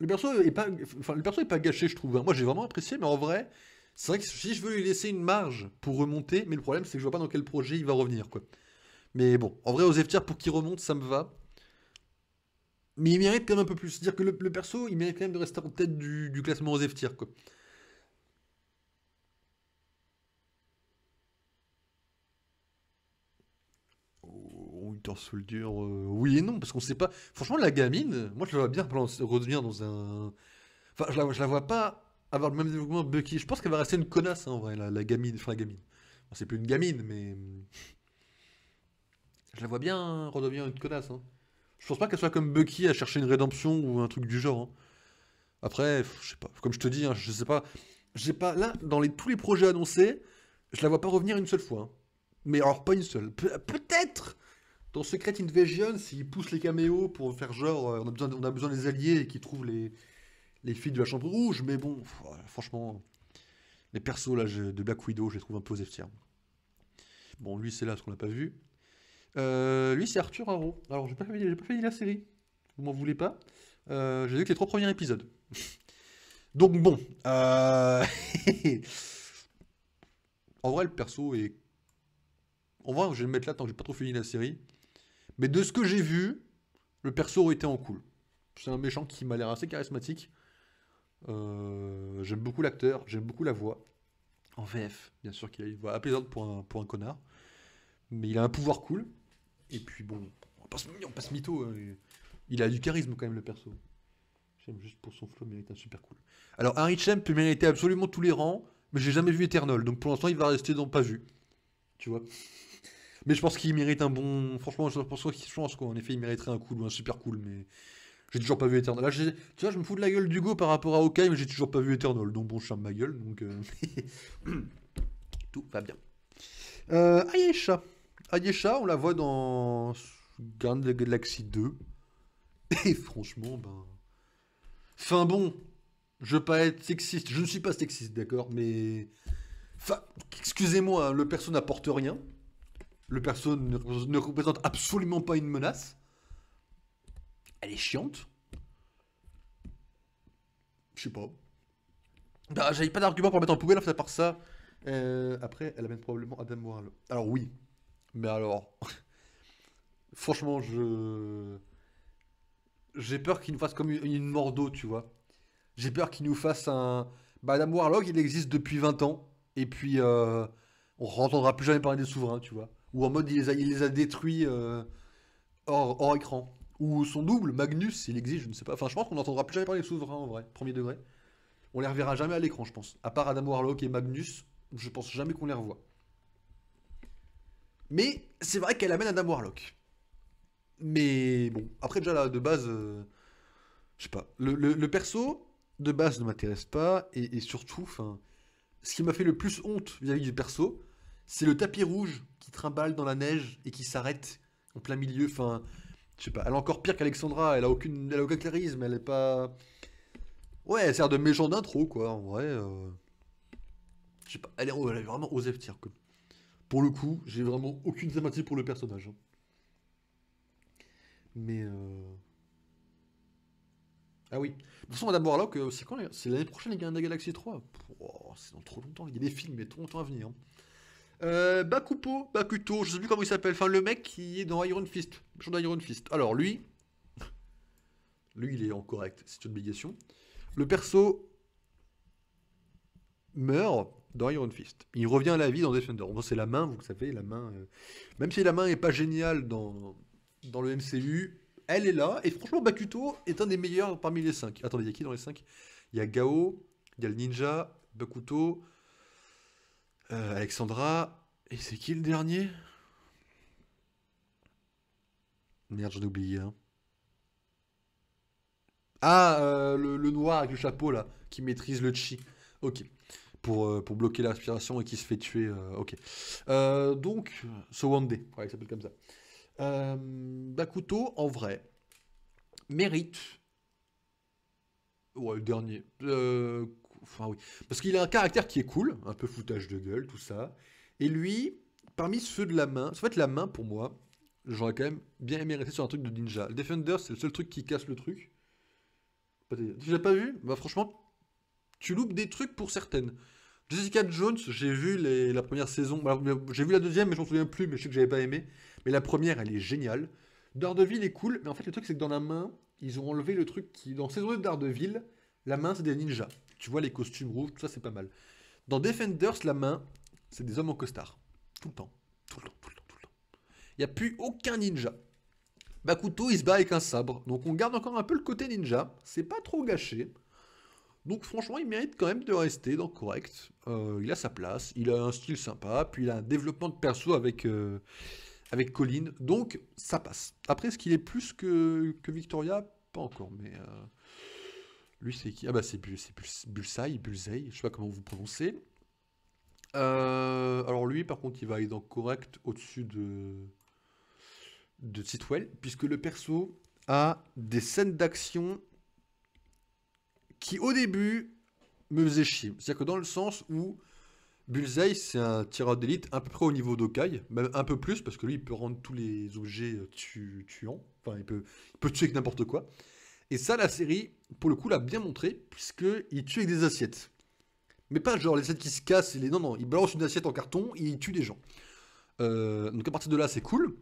le perso est pas, enfin le perso est pas gâché, je trouve. Moi, j'ai vraiment apprécié, mais en vrai, c'est vrai que si je veux lui laisser une marge pour remonter, mais le problème c'est que je vois pas dans quel projet il va revenir quoi. Mais bon, en vrai, aux pour qu'il remonte, ça me va. Mais il mérite quand même un peu plus. C'est-à-dire que le, perso, il mérite quand même de rester en tête du, classement aux Tier quoi. Winter oh, euh, oui et non, parce qu'on sait pas. Franchement, la gamine, moi je la vois bien revenir dans un. Enfin, je la, je la vois pas avoir le même développement que Bucky. Je pense qu'elle va rester une connasse en vrai, la, gamine. Enfin, la gamine. c'est plus une gamine, mais. Je la vois bien redevenir une connasse. Hein. Je pense pas qu'elle soit comme Bucky à chercher une rédemption ou un truc du genre. Hein. Après, je sais pas. Comme je te dis, hein, je sais pas. J'ai pas. Là, dans tous les projets annoncés, je la vois pas revenir une seule fois. Mais alors, pas une seule. peut-être dans Secret Invasion, s'ils poussent les caméos pour faire genre, euh, on a besoin, on a besoin des alliés et qu'ils trouvent les, les filles de la chambre rouge, mais bon, franchement, les persos de Black Widow, je les trouve un peu aux Bon, lui, c'est là, ce qu'on n'a pas vu. Euh, lui, c'est Arthur Harrow. Alors, j'ai pas, pas fini la série. Vous m'en voulez pas. Euh, j'ai vu que les trois premiers épisodes. *laughs* Donc, bon. Euh, *laughs* en vrai, le perso est. En vrai, je vais le mettre là tant que j'ai pas trop fini la série. Mais de ce que j'ai vu, le perso aurait été en cool. C'est un méchant qui m'a l'air assez charismatique. Euh, j'aime beaucoup l'acteur, j'aime beaucoup la voix. En VF, bien sûr qu'il a une voix apaisante pour un, pour un connard. Mais il a un pouvoir cool. Et puis bon, on passe, on passe mytho. Hein, il a du charisme quand même, le perso. J'aime juste pour son flow, il mérite un super cool. Alors, Harry Chem peut mériter absolument tous les rangs, mais j'ai jamais vu Eternal. Donc pour l'instant, il va rester dans pas vu. Tu vois Mais je pense qu'il mérite un bon. Franchement, je pense qu'il effet, il mériterait un cool ou un super cool, mais j'ai toujours pas vu Eternal. Là, ah, tu vois, je me fous de la gueule d'Hugo par rapport à Hawkeye, mais j'ai toujours pas vu Eternal. Donc bon, je ferme ma gueule. Donc euh. *coughs* tout va bien. Euh, Ayesha. Ayesha, on la voit dans Guardians Galaxy 2. Et franchement, ben. Enfin bon, je veux pas être sexiste. Je ne suis pas sexiste, d'accord, mais. Enfin, excusez-moi, hein, le perso n'apporte rien. Le perso ne représente absolument pas une menace elle est chiante. Je sais pas. Bah, j'avais pas d'argument pour mettre en poubelle, en fait, à part ça. Euh, après, elle amène probablement Adam Warlock Alors, oui. Mais alors. *laughs* Franchement, je. J'ai peur qu'il nous fasse comme une, mordeau tu vois. J'ai peur qu'il nous fasse un. Bah, Adam Warlock, il existe depuis 20 ans. Et puis, euh, on on entendra plus jamais parler des souverains, tu vois. Ou en mode, il les a, il détruits euh, hors écran. Ou son double, Magnus, il existe, je ne sais pas. Enfin, je pense qu'on n'entendra plus jamais parler de souverains, en vrai, premier degré. On les reverra jamais à l'écran, je pense. À part Adam Warlock et Magnus, je pense jamais qu'on les revoit. Mais c'est vrai qu'elle amène Adam Warlock. Mais bon, après déjà là, de base, je euh, je sais pas. Le, perso, de base, ne m'intéresse pas. Et, surtout, ce qui m'a fait le plus honte vis-à-vis -vis du perso, c'est le tapis rouge qui trimballe dans la neige et qui s'arrête en plein milieu. Enfin, je sais pas, elle est encore pire qu'Alexandra, elle a aucune, elle aucun charisme, elle est pas. Ouais, elle sert de méchant d'intro, quoi, en vrai. Euh. Je sais pas, elle est, vraiment osée f Pour le coup, j'ai vraiment aucune sympathie pour le personnage. Hein. Mais. Euh. Ah oui. De toute façon, là que euh, c'est quand C'est l'année prochaine, les gars de la Galaxie 3. c'est dans trop longtemps. Il y a des films, mais trop longtemps à venir. Hein. Euh, Bakupo, Bakuto, je sais plus comment il s'appelle. Enfin, le mec qui est dans Iron Fist. joueur Iron Fist. Alors, lui. Lui, il est en correct. C'est une obligation. Le perso meurt dans Iron Fist. Il revient à la vie dans Defender. Bon, c'est la main, vous savez, la main. Euh, même si la main n'est pas géniale dans, dans le MCU, elle est là. Et franchement, Bakuto est un des meilleurs parmi les 5. Attendez, il y a qui dans les 5 Il y a Gao, il y a le ninja, Bakuto, euh, Alexandra, et c'est qui le dernier Merde, j'en ai oublié Ah, euh, le, noir avec le chapeau là, qui maîtrise le chi. Ok. Pour, euh, pour bloquer l'aspiration et qui se fait tuer. ok. donc, Sowande, ouais, il s'appelle comme ça. Bakuto, en vrai, mérite. Ouais, le dernier. Parce qu'il a un caractère qui est cool, un peu foutage de gueule, tout ça. Et lui, parmi ceux de la main, en fait la main pour moi, j'aurais quand même bien aimé rester sur un truc de ninja. Le Defender, c'est le seul truc qui casse le truc. Tu l'as pas vu Bah franchement, tu loupes des trucs pour certaines. Jessica Jones, j'ai vu la première saison, bah, j'ai vu la deuxième, mais je m'en souviens plus, mais je sais que j'avais pas aimé. Mais la première, elle est géniale. Daredevil est cool, mais en fait, le truc, c'est que dans la main, ils ont enlevé le truc qui. Dans saison 2 de Daredevil, la main, c'est des ninjas tu vois les costumes rouges, tout ça c'est pas mal. Dans Defenders, la main, c'est des hommes en costard. Tout le temps. Tout le temps, tout le temps, tout le temps. Il n'y a plus aucun ninja. Bakuto, il se bat avec un sabre. Donc on garde encore un peu le côté ninja. C'est pas trop gâché. Donc franchement, il mérite quand même de rester dans correct. Euh, il a sa place, il a un style sympa, puis il a un développement de perso avec, euh, avec Donc ça passe. Après, est-ce qu'il est plus que, Victoria Pas encore, mais... Euh, lui, c'est qui Ah bah c'est Bulsai, Bulsai, je sais pas comment vous prononcez. Euh, alors lui, par contre, il va aller dans correct au-dessus de de Titwell, puisque le perso a des scènes d'action qui, au début, me faisaient chier. C'est-à-dire que dans le sens où Bullseye, c'est un tireur d'élite à peu près au niveau d'Okai, même un peu plus, parce que lui, il peut rendre tous les objets tuants. Enfin, il peut, tuer avec n'importe quoi. Et ça, la série, pour le coup, l'a bien montré, puisqu'il tue avec des assiettes. Mais pas genre les assiettes qui se cassent, les... non, non, il balance une assiette en carton et il tue des gens. Euh, donc à partir de là, c'est cool.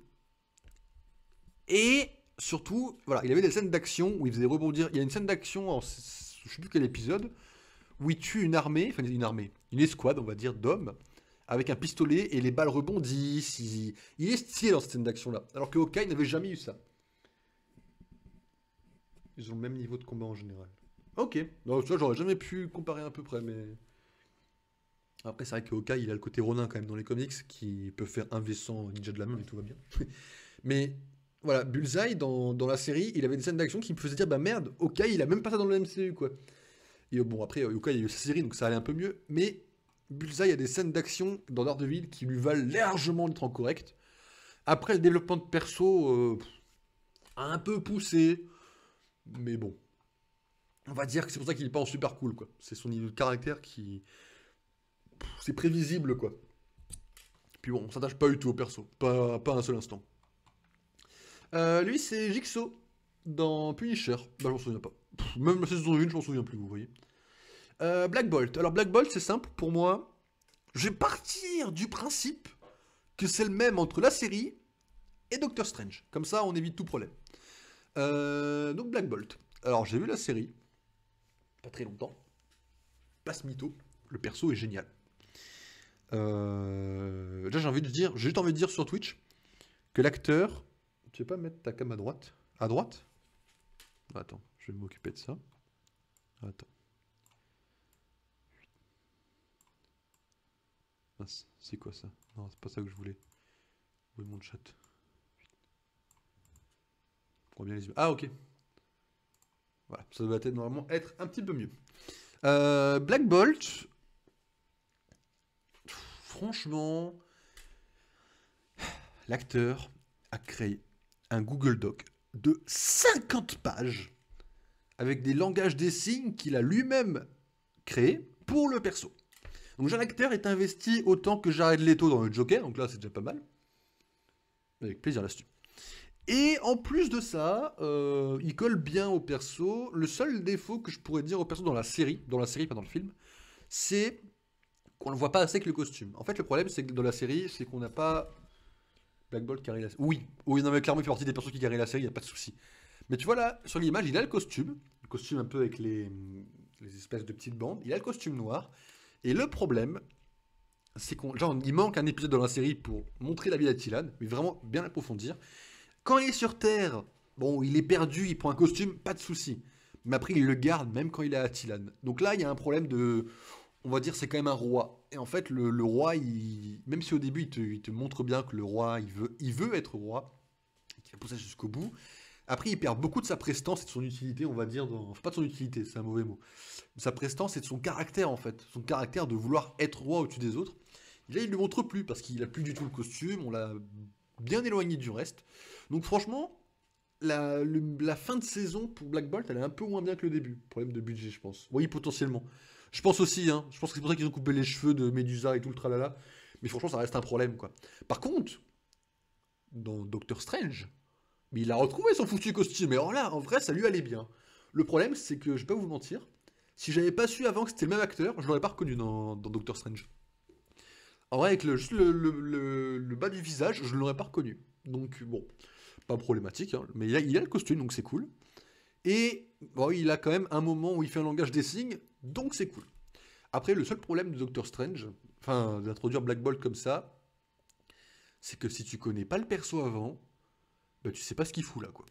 Et surtout, voilà, il avait des scènes d'action où il faisait rebondir. Il y a une scène d'action, en... je sais plus quel épisode, où il tue une armée, enfin une armée, une escouade, on va dire, d'hommes, avec un pistolet et les balles rebondissent. Il, il est stylé dans cette scène d'action-là, alors que Hawkeye n'avait jamais eu ça. Ils ont le même niveau de combat en général. Ok, non, ça j'aurais jamais pu comparer à peu près, mais. Après, c'est vrai que Hawkeye, il a le côté Ronin quand même dans les comics, qui peut faire un vaisseau ninja de la main et tout va bien. *laughs* mais voilà, Bullseye, dans, la série, il avait des scènes d'action qui me faisaient dire, bah merde, Hawkeye, il a même pas ça dans le MCU, quoi. Et bon, après, Hawkeye, il y a eu sa série, donc ça allait un peu mieux, mais Bullseye a des scènes d'action dans Daredevil qui lui valent largement le temps correct. Après, le développement de perso, euh, a un peu poussé, mais bon. On va dire que c'est pour ça qu'il est pas en super cool, quoi. C'est son de caractère qui. C'est prévisible, quoi. Puis bon, on s'attache pas du tout au perso. Pas, un seul instant. Euh, lui, c'est Jigsaw dans Punisher. Bah, je m'en souviens pas. même la saison 1, je m'en souviens plus, vous voyez. Euh, Black Bolt. Alors, Black Bolt, c'est simple pour moi. Je vais partir du principe que c'est le même entre la série et Doctor Strange. Comme ça, on évite tout problème. Euh, donc Black Bolt. Alors j'ai vu la série, pas très longtemps. Passe mytho, le perso est génial. là euh, j'ai envie de dire, j'ai juste envie de dire sur Twitch que l'acteur, tu sais pas mettre ta cam à droite, à droite. Attends, je vais m'occuper de ça. Attends. C'est quoi ça Non, c'est pas ça que je voulais. Oui mon chat ah, ok. Voilà, ça doit être, normalement être un petit peu mieux. Euh, Black Bolt. Franchement, l'acteur a créé un Google Doc de 50 pages avec des langages des signes qu'il a lui-même créé pour le perso. Donc Jean l'acteur est investi autant que Jared Leto dans le Joker, donc là c'est déjà pas mal. Avec plaisir là-dessus. Et en plus de ça, euh, il colle bien au perso. Le seul défaut que je pourrais dire au perso dans la série, dans la série, pas dans le film, c'est qu'on ne le voit pas assez avec le costume. En fait, le problème, c'est que dans la série, c'est qu'on n'a pas. Black Bolt carré la série. Oui, oui, en avait clairement, fait partie des persos qui carré la série, il n'y a pas de souci. Mais tu vois là, sur l'image, il a le costume. Le costume un peu avec les, espèces de petites bandes. Il a le costume noir. Et le problème, c'est qu'on. il manque un épisode dans la série pour montrer la vie d'Attilan, mais vraiment bien approfondir. Quand il est sur Terre, bon, il est perdu, il prend un costume, pas de souci. Mais après, il le garde même quand il est à Attilan. Donc là, il y a un problème de. On va dire, c'est quand même un roi. Et en fait, le, roi, même si au début, il te, montre bien que le roi, il veut, il veut être roi, qu'il va pousser jusqu'au bout, après, il perd beaucoup de sa prestance et de son utilité, on va dire. Enfin, pas de son utilité, c'est un mauvais mot. Sa prestance et de son caractère, en fait. Son caractère de vouloir être roi au-dessus des autres. là, il ne le montre plus parce qu'il a plus du tout le costume, on l'a bien éloigné du reste. Donc franchement, la, fin de saison pour Black Bolt, elle est un peu moins bien que le début. Problème de budget, je pense. Oui, potentiellement. Je pense aussi, hein, je pense que c'est pour ça qu'ils ont coupé les cheveux de Medusa et tout le tralala. Mais franchement, ça reste un problème, quoi. Par contre, dans Doctor Strange, mais il a retrouvé son foutu costume. Mais alors là, en vrai, ça lui allait bien. Le problème, c'est que, je vais pas vous mentir, si j'avais pas su avant que c'était le même acteur, je l'aurais pas reconnu dans, Doctor Strange. En vrai, avec le, juste le, bas du visage, je l'aurais pas reconnu. Donc, bon problématique, hein, mais il a, le costume, donc c'est cool. Et bon, il a quand même un moment où il fait un langage des signes, donc c'est cool. Après, le seul problème de Doctor Strange, enfin, d'introduire Black Bolt comme ça, c'est que si tu connais pas le perso avant, bah tu sais pas ce qu'il fout là, quoi.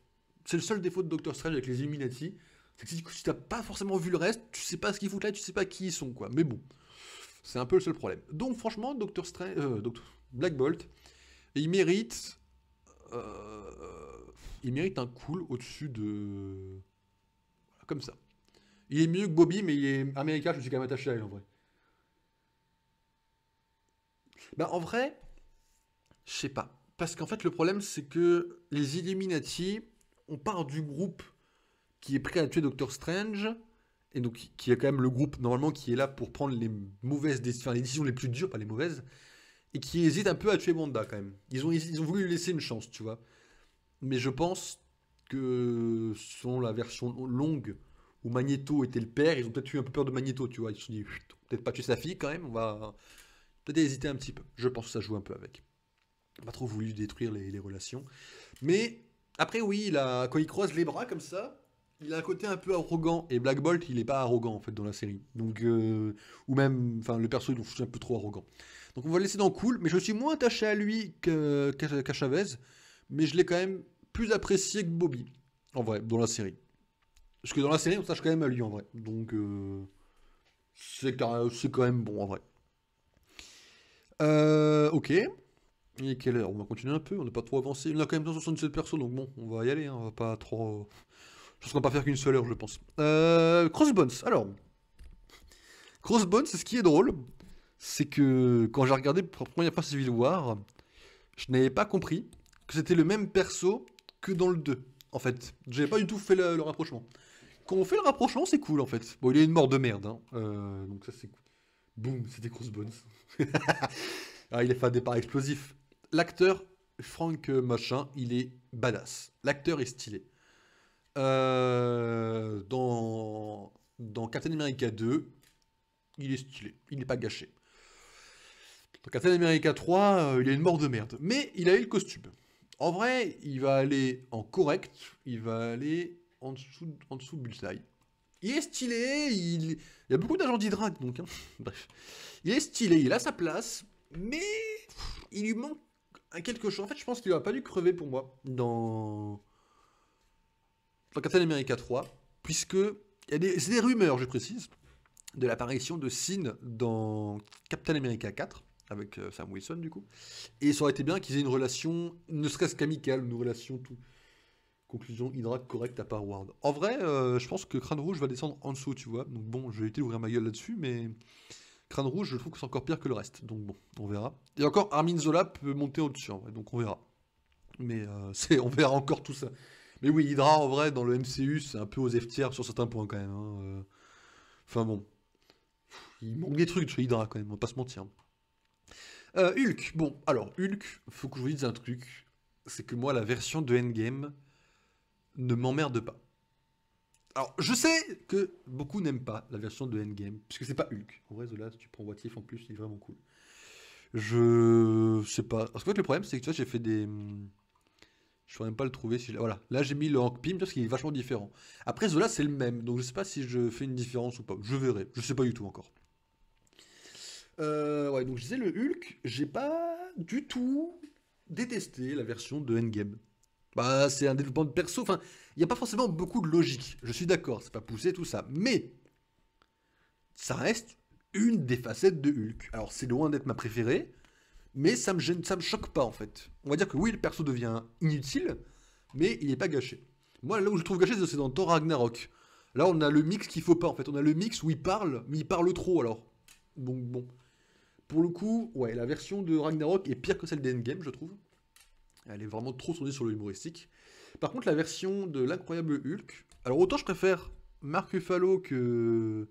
C'est le seul défaut de Doctor Strange avec les Illuminati, c'est que si, tu t'as pas forcément vu le reste, tu sais pas ce qu'ils foutent là, tu sais pas qui ils sont, quoi. Mais bon, c'est un peu le seul problème. Donc franchement, Doctor Strange, euh, Black Bolt, il mérite euh, il mérite un cool au-dessus de. comme ça. Il est mieux que Bobby, mais il est américain, je suis quand même attaché à lui en vrai. Ben, en vrai, je sais pas. Parce qu'en fait, le problème, c'est que les Illuminati, on part du groupe qui est prêt à tuer Doctor Strange, et donc qui est quand même le groupe normalement qui est là pour prendre les mauvaises décisions, les décisions les plus dures, pas les mauvaises, et qui hésite un peu à tuer Wanda quand même. Ils ont, ont voulu lui laisser une chance, tu vois. Mais je pense que selon la version longue où Magneto était le père, ils ont peut-être eu un peu peur de Magneto, tu vois. Ils se sont dit, peut-être pas tuer sa fille quand même, on va peut-être hésiter un petit peu. Je pense que ça joue un peu avec. Pas trop voulu détruire les, relations. Mais après, oui, il quand il croise les bras comme ça, il a un côté un peu arrogant. Et Black Bolt, il n'est pas arrogant en fait dans la série. Donc, euh, ou même, enfin, le perso, il est un peu trop arrogant. Donc on va le laisser dans cool, mais je suis moins attaché à lui qu'à Chavez, mais je l'ai quand même plus apprécié que Bobby, en vrai, dans la série. Parce que dans la série, on s'attache quand même à lui, en vrai. Donc euh, c'est quand même bon, en vrai. Euh, ok. Et quelle heure On va continuer un peu, on n'a pas trop avancé. On a quand même 167 personnes, donc bon, on va y aller, hein, on va pas trop... Je pense qu'on va pas faire qu'une seule heure, je pense. Euh, Crossbones, alors... Crossbones, c'est ce qui est drôle, c'est que quand j'ai regardé pour la première fois Civil War, je n'avais pas compris que c'était le même perso que dans le 2, en fait. J'avais pas du tout fait le, rapprochement. Quand on fait le rapprochement, c'est cool, en fait. Bon, il est une mort de merde, hein. euh, donc ça, c'est Boum, c'était Crossbones. *laughs* ah, il a fait un départ explosif. L'acteur, Frank Machin, il est badass. L'acteur est stylé. Euh, dans, dans Captain America 2, il est stylé. Il n'est pas gâché. Dans Captain America 3, il a une mort de merde. Mais il a eu le costume. En vrai, il va aller en correct, il va aller en dessous, en dessous de Bullseye. Il est stylé, il, y a beaucoup d'agents d'Hydra, donc. Hein. *laughs* Bref. Il est stylé, il a sa place, mais il lui manque quelque chose. En fait, je pense qu'il n'aurait pas dû crever pour moi dans, Captain America 3, puisque il y a des rumeurs, je précise, de l'apparition de Sin dans Captain America 4 avec euh, Sam Wilson du coup. Et ça aurait été bien qu'ils aient une relation, ne serait-ce qu'amicale, une relation tout. Conclusion, Hydra correcte à part Ward. En vrai, euh, je pense que Crâne Rouge va descendre en dessous, tu vois. Donc bon, je vais éviter d'ouvrir ma gueule là-dessus, mais Crâne Rouge, je trouve que c'est encore pire que le reste. Donc bon, on verra. Et encore, Armin Zola peut monter au-dessus, donc on verra. Mais euh, *laughs* on verra encore tout ça. Mais oui, Hydra, en vrai, dans le MCU, c'est un peu aux F-tiers sur certains points quand même. Hein, enfin bon, il manque des trucs chez Hydra quand même, on pas se mentir. Euh, Hulk, bon, alors Hulk, faut que je vous dise un truc, c'est que moi la version de Endgame ne m'emmerde pas. Alors, je sais que beaucoup n'aiment pas la version de Endgame, puisque c'est pas Hulk. En vrai, Zola, tu prends Wattif en plus, il est vraiment cool. Je sais pas. Parce que le problème, c'est que tu vois, j'ai fait des. Hmm, je pourrais même pas le trouver. Si Voilà. Là, j'ai mis le Hank Pym parce qu'il est vachement différent. Après, Zola, c'est le même. Donc, je sais pas si je fais une différence ou pas. Je verrai. Je sais pas du tout encore. Euh, ouais, donc je disais le Hulk, j'ai pas du tout détesté la version de Endgame. Bah, c'est un développement de perso. Enfin, il n'y a pas forcément beaucoup de logique. Je suis d'accord, c'est pas poussé tout ça. Mais ça reste une des facettes de Hulk. Alors, c'est loin d'être ma préférée, mais ça me gêne, ça me choque pas en fait. On va dire que oui, le perso devient inutile, mais il n'est pas gâché. Moi, là où je le trouve gâché, c'est dans Thor Ragnarok. Là, on a le mix qu'il faut pas en fait. On a le mix où il parle, mais il parle trop alors. Bon, bon. Pour le coup, ouais, la version de Ragnarok est pire que celle d'Endgame, je trouve. Elle est vraiment trop tournée sur le humoristique. Par contre, la version de l'incroyable Hulk... Alors autant je préfère Mark Ruffalo que,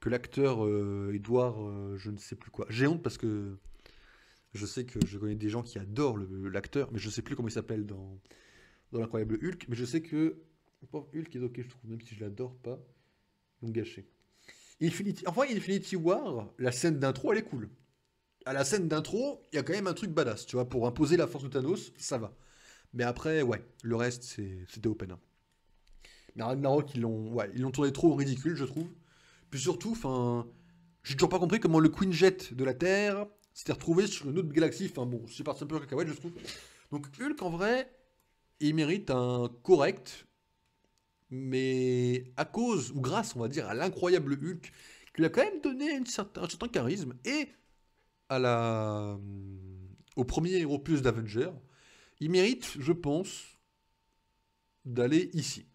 que l'acteur Edward... Euh, Edouard, euh, je ne sais plus quoi. J'ai honte parce que je sais que je connais des gens qui adorent l'acteur, mais je ne sais plus comment il s'appelle dans, l'incroyable Hulk. Mais je sais que Hulk est ok, je trouve, même si je l'adore pas. Donc, gâché. Infinity... Enfin, Infinity War, la scène d'intro, elle est cool à la scène d'intro, il y a quand même un truc badass, tu vois, pour imposer la force de Thanos, ça va. Mais après, ouais, le reste, c'était open. Hein. Mais Ragnarok, ils l'ont tourné trop ridicule, je trouve. Puis surtout, enfin, j'ai toujours pas compris comment le Queen Jet de la Terre s'était retrouvé sur une autre galaxie. Enfin bon, c'est parti un peu cacahuète, je trouve. Donc Hulk, en vrai, il mérite un correct, mais à cause ou grâce, on va dire, à l'incroyable Hulk, qui lui a quand même donné un certain charisme et au premier opus d'Avenger, il mérite, je pense, d'aller ici.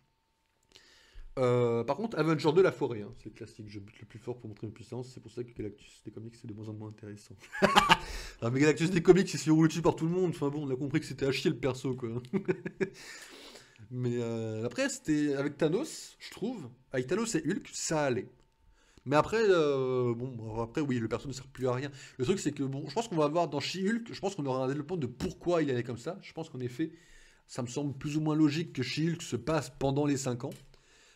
Euh, par contre, Avenger de la forêt, hein, c'est le classique, je bute le plus fort pour montrer une puissance, c'est pour ça que Galactus des comics c'est de moins en moins intéressant. *laughs* mais Galactus des comics c'est sur dessus par tout le monde, enfin bon on a compris que c'était à chier le perso *laughs* mais euh, après c'était avec Thanos, je trouve, avec Thanos et Hulk ça allait. Mais après, euh, bon, après, oui, le perso ne sert plus à rien. Le truc, c'est que, bon, je pense qu'on va voir dans She-Hulk, je pense qu'on aura un développement de pourquoi il allait comme ça. Je pense qu'en effet, ça me semble plus ou moins logique que she se passe pendant les 5 ans.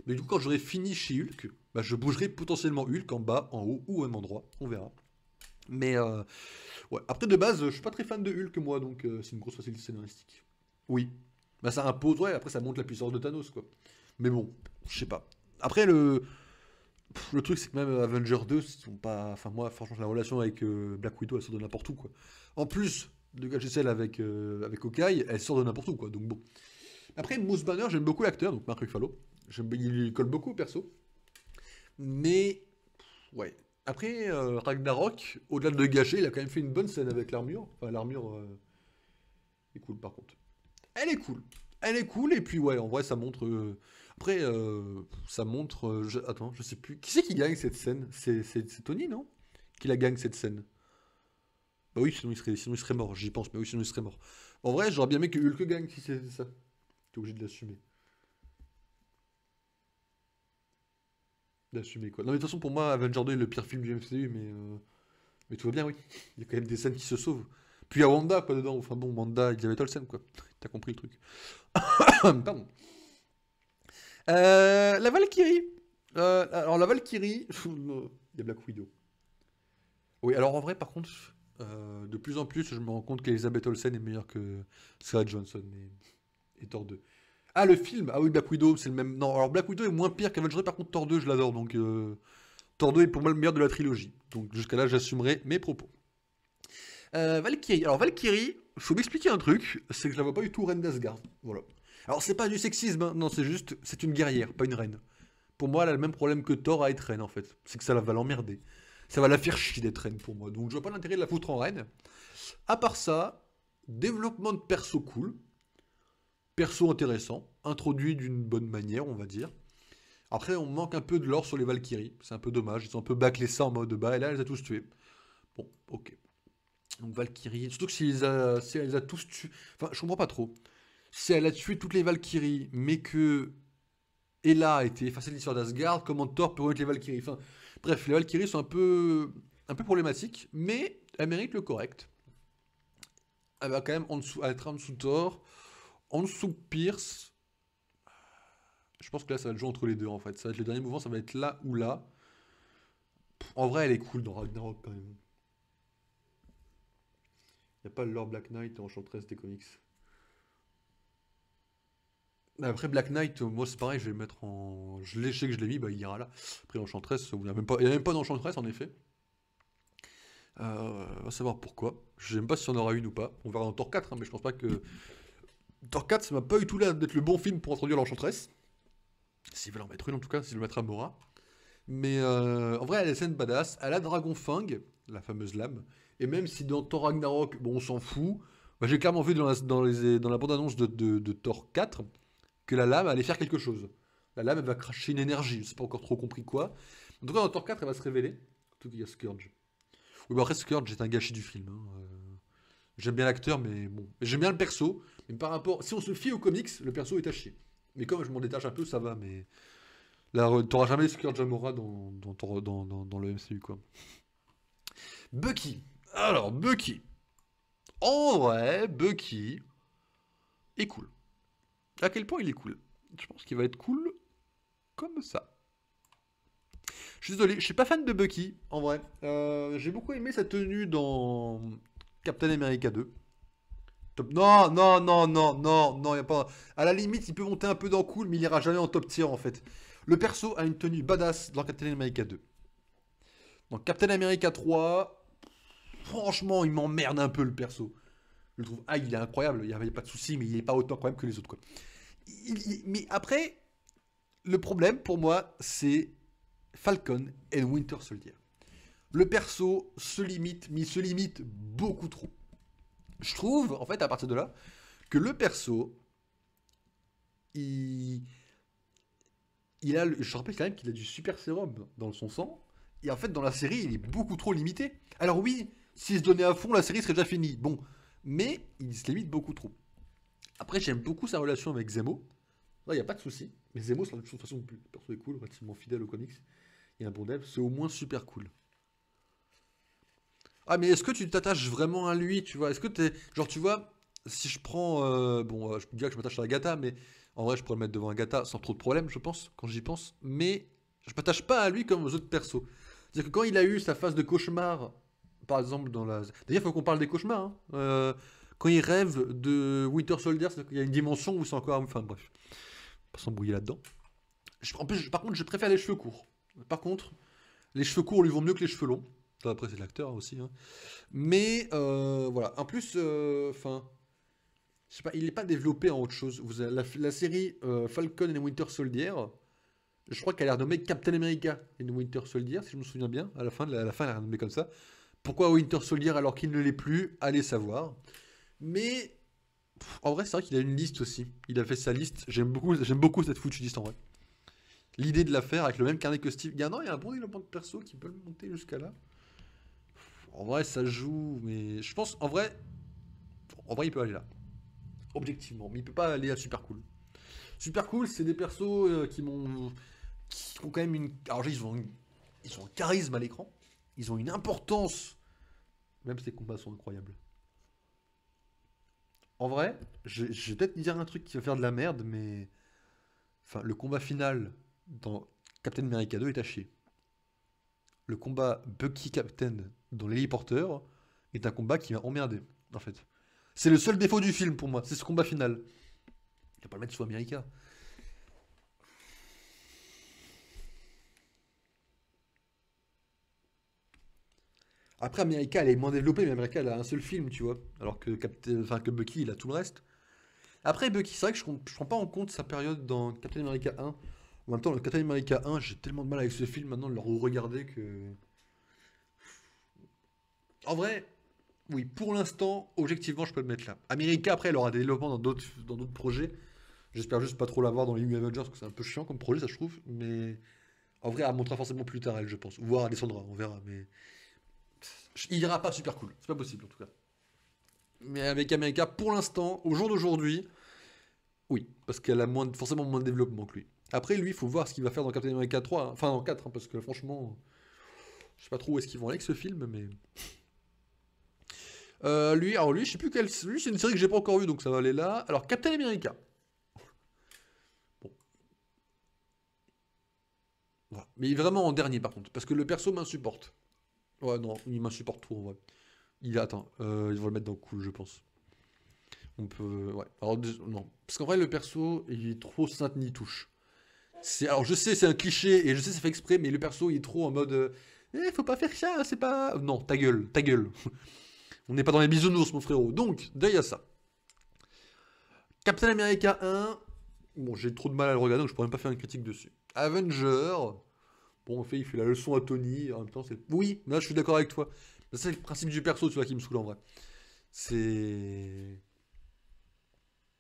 Mais du coup, quand j'aurai fini She-Hulk, bah, je bougerai potentiellement Hulk en bas, en haut ou au même endroit. On verra. Mais euh, ouais, après de base, je suis pas très fan de Hulk moi, donc euh, c'est une grosse facilité scénaristique. Oui. Bah ça impose, ouais, après ça monte la puissance de Thanos, quoi. Mais bon, je sais pas. Après le le truc, c'est que même Avenger 2, sont pas. Enfin, moi, franchement, la relation avec euh, Black Widow, elle sort de n'importe où, quoi. En plus de gâcher celle avec, euh, avec Hawkeye, elle sort de n'importe où, quoi. Donc bon. Après, Moose Banner, j'aime beaucoup l'acteur, donc Mark Ruffalo. Il colle beaucoup, perso. Mais. ouais. Après, euh, Ragnarok, au-delà de gâcher, il a quand même fait une bonne scène avec l'armure. Enfin, l'armure est cool, par contre. Elle est cool. Elle est cool, et puis, ouais, en vrai, ça montre après, euh, ça montre. Euh, attends, je sais plus. Qui c'est qui gagne cette scène C'est c'est Tony, non Qui la gagne cette scène Bah oui, sinon il serait, il serait mort, j'y pense, mais oui, sinon il serait mort. En vrai, j'aurais bien aimé que Hulk gagne si c'est ça. T'es obligé de l'assumer. D'assumer quoi. Non, mais de toute façon, pour moi, Avenger 2 est le pire film du MCU, mais. Euh, mais tout va bien, oui. Il y a quand même des scènes qui se sauvent. Puis il y a Wanda, pas dedans. Enfin bon, Wanda, il y avait scène quoi. T'as compris le truc. *coughs* Pardon. Euh, la Valkyrie. Euh, alors, la Valkyrie. *laughs* Euh, il y a Black Widow. Oui, alors en vrai, par contre, de plus en plus, je me rends compte qu'Elizabeth Olsen est meilleure que Sarah Johnson et, Thor 2. Ah, le film Ah oui, Black Widow, c'est le même. Non, alors Black Widow est moins pire qu'Avengers, par contre, Thor 2, je l'adore. Donc, Thor 2 est pour moi le meilleur de la trilogie. Donc, jusqu'à là, j'assumerai mes propos. Valkyrie. Alors, Valkyrie, faut m'expliquer un truc, c'est que je la vois pas du tout reine d'Asgard. Voilà. Alors c'est pas du sexisme, hein. non, c'est juste, c'est une guerrière, pas une reine. Pour moi, elle a le même problème que Thor à être reine en fait. C'est que ça va l'emmerder. Ça va la faire chier d'être reine pour moi. Donc je vois pas l'intérêt de la foutre en reine. À part ça, développement de perso cool, perso intéressant, introduit d'une bonne manière, on va dire. Après, on manque un peu de l'or sur les Valkyries. C'est un peu dommage. Ils ont un peu bâclé ça en mode bas, et là, elle les a tous tués. Bon, ok. Donc Valkyrie, surtout que si elle a, tous tués. Enfin, je comprends pas trop si elle a tué toutes les Valkyries, mais que Ella a été effacée de l'histoire d'Asgard, comment Thor peut être les Valkyries Bref, les Valkyries sont un peu, un peu problématiques, mais elles méritent le correct. Elle va quand même en être en dessous de Thor, en dessous Pierce. Je pense que là, ça va être jouer entre les deux, en fait. Ça être le dernier mouvement, ça va être là ou là. En vrai, elle est cool dans Ragnarok, quand même. Il n'y a pas le Lord Black Knight en Enchantress des comics. Après Black Knight, euh, moi c'est pareil, je vais mettre en. Je, je sais que je l'ai mis, bah, il ira là. Après l'Enchantress, il n'y a même pas, pas d'Enchantress en effet. Euh, on va savoir pourquoi. Je sais même pas si on aura une ou pas. On verra dans Thor 4, hein, mais je pense pas que. Thor 4, ça m'a pas eu tout l'air d'être le bon film pour introduire l'Enchantresse. S'il veulent en mettre une en tout cas, s'ils le mettre à Mora. Mais euh, en vrai, elle est des badass. Elle a Dragonfang, la fameuse lame. Et même si dans Thor Ragnarok, bon, on s'en fout. j'ai clairement vu dans la, bande-annonce de, de Thor 4 que la lame allait faire quelque chose. La lame, elle va cracher une énergie, je ne sais pas encore trop compris quoi. En tout cas, dans Thor 4, elle va se révéler. tout cas, il y a Scourge. Oui, bah après, Scourge est un gâchis du film. Hein. Euh, j'aime bien l'acteur, mais bon. J'aime bien le perso, mais par rapport. Si on se fie aux comics, le perso est à chier. Mais comme je m'en détache un peu, ça va, mais. Là, t'auras jamais Scourge Amora dans dans, dans le MCU, quoi. Bucky. Alors, Bucky. En vrai, Bucky est cool. À quel point il est cool. Je pense qu'il va être cool comme ça. Je suis désolé, je suis pas fan de Bucky, en vrai. Euh, j'ai beaucoup aimé sa tenue dans Captain America 2. Top... Non, non, non, non, non, non, a pas... À la limite, il peut monter un peu dans cool, mais il n'ira jamais en top tier, en fait. Le perso a une tenue badass dans Captain America 2. Dans Captain America 3, franchement, il m'emmerde un peu, le perso. Je le trouve... Ah, il est incroyable, il n'y a, pas de souci, mais il n'est pas autant quand même, que les autres, quoi mais après, le problème pour moi, c'est Falcon et Winter Soldier. Le perso se limite, mais il se limite beaucoup trop. Je trouve, en fait, à partir de là, que le perso, il, il a, je rappelle quand même qu'il a du super sérum dans son sang. Et en fait, dans la série, il est beaucoup trop limité. Alors oui, s'il se donnait à fond, la série serait déjà finie. Bon, mais il se limite beaucoup trop. Après, j'aime beaucoup sa relation avec Zemo. Là, il n'y a pas de souci. Mais Zemo c'est de toute façon le perso est cool, relativement fidèle aux comics. Il y a un bon dev, c'est au moins super cool. Ah, mais est-ce que tu t'attaches vraiment à lui, tu vois Est-ce que t'es. Genre, tu vois, si je prends. Euh, bon, euh, je peux dire que je m'attache à gata, mais en vrai, je pourrais le mettre devant gata sans trop de problème, je pense, quand j'y pense. Mais je m'attache pas à lui comme aux autres persos. C'est-à-dire que quand il a eu sa phase de cauchemar, par exemple, dans la. D'ailleurs, il faut qu'on parle des cauchemars. Hein. Euh, quand il rêve de Winter Soldier, il y a une dimension où c'est encore. Enfin bref, pas s'embrouiller là-dedans. par contre, je préfère les cheveux courts. Par contre, les cheveux courts lui vont mieux que les cheveux longs. après, c'est l'acteur aussi. Hein. Mais euh, voilà. En plus, euh, enfin. pas, il n'est pas développé en autre chose. la, série euh, Falcon and Winter Soldier, je crois qu'elle est renommée Captain America et Winter Soldier, si je me souviens bien. À la fin, à la fin elle est renommée comme ça. Pourquoi Winter Soldier alors qu'il ne l'est plus Allez savoir. Mais en vrai, c'est vrai qu'il a une liste aussi. Il a fait sa liste. J'aime beaucoup, j'aime beaucoup cette foutue liste en vrai. L'idée de la faire avec le même carnet que Steve. Il y a, un bon développement de perso qui peut monter jusqu'à là. en vrai, ça joue, mais je pense en vrai, en vrai, il peut aller là. Objectivement, mais il peut pas aller à super cool. Super cool, c'est des persos euh, qui m'ont, qui ont quand même une. Alors, ils ont, ils ont un charisme à l'écran. Ils ont une importance. Même ces combats sont incroyables. En vrai, je, vais peut-être dire un truc qui va faire de la merde, mais. Enfin, le combat final dans Captain America 2 est à chier. Le combat Bucky-Captain dans l'héliporteur est un combat qui va emmerder, en fait. C'est le seul défaut du film pour moi, c'est ce combat final. Il a pas le mettre sous America. Après, America, elle est moins développée, mais America, elle a un seul film, tu vois. Alors que, Captain... que Bucky, il a tout le reste. Après, Bucky, c'est vrai que je ne prends pas en compte sa période dans Captain America 1. En même temps, le Captain America 1, j'ai tellement de mal avec ce film maintenant de le regarder que. En vrai, oui, pour l'instant, objectivement, je peux le mettre là. America, après, elle aura des développements dans d'autres, projets. J'espère juste pas trop l'avoir dans les New Avengers, parce que c'est un peu chiant comme projet, ça je trouve. Mais en vrai, elle montrera forcément plus tard, elle, je pense. Voire elle descendra, on verra. Mais il ira pas super cool. C'est pas possible en tout cas. Mais avec America, pour l'instant, au jour d'aujourd'hui, oui, parce qu'elle a moins, forcément moins de développement que lui. Après, lui, il faut voir ce qu'il va faire dans Captain America 3, enfin dans 4, hein, parce que franchement, je sais pas trop où est-ce qu'ils vont aller avec ce film, mais. Euh, lui, alors lui, je sais plus quelle. Lui, c'est une série que j'ai pas encore vue, donc ça va aller là. Alors, Captain America. Bon. il Mais vraiment en dernier, par contre, parce que le perso m'insupporte. Ouais, non, il m'insupporte trop en vrai. Il attend. Euh, ils vont le mettre dans le cool, je pense. On peut. Ouais. Alors, non. Parce qu'en vrai, le perso, il est trop sainte ni touche. Alors, je sais, c'est un cliché et je sais, ça fait exprès, mais le perso, il est trop en mode. Euh, eh, faut pas faire ça, c'est pas. Non, ta gueule, ta gueule. *laughs* On n'est pas dans les bisounours, mon frérot. Donc, à ça. Captain America 1. Bon, j'ai trop de mal à le regarder, donc je pourrais même pas faire une critique dessus. Avenger. Bon, en fait, il fait la leçon à Tony. En même temps, c'est. Oui, là, je suis d'accord avec toi. C'est le principe du perso, tu vois, qui me saoule en vrai. C'est.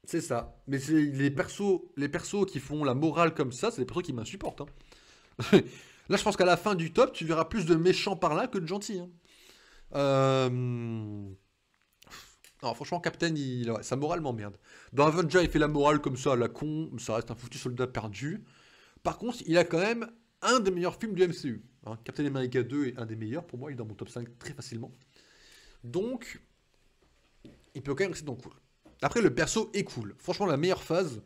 C'est ça. Mais c'est les persos, les persos qui font la morale comme ça, c'est les persos qui m'insupportent. Hein. *laughs* là, je pense qu'à la fin du top, tu verras plus de méchants par là que de gentils. Hein. Euh, franchement, Captain, il... sa morale m'emmerde. Dans Avenger, il fait la morale comme ça la con, ça reste un foutu soldat perdu. Par contre, il a quand même un des meilleurs films du MCU. Hein, Captain America 2 est un des meilleurs, pour moi, il est dans mon top 5 très facilement. Donc, il peut quand même rester dans cool. Après, le perso est cool. Franchement, la meilleure phase,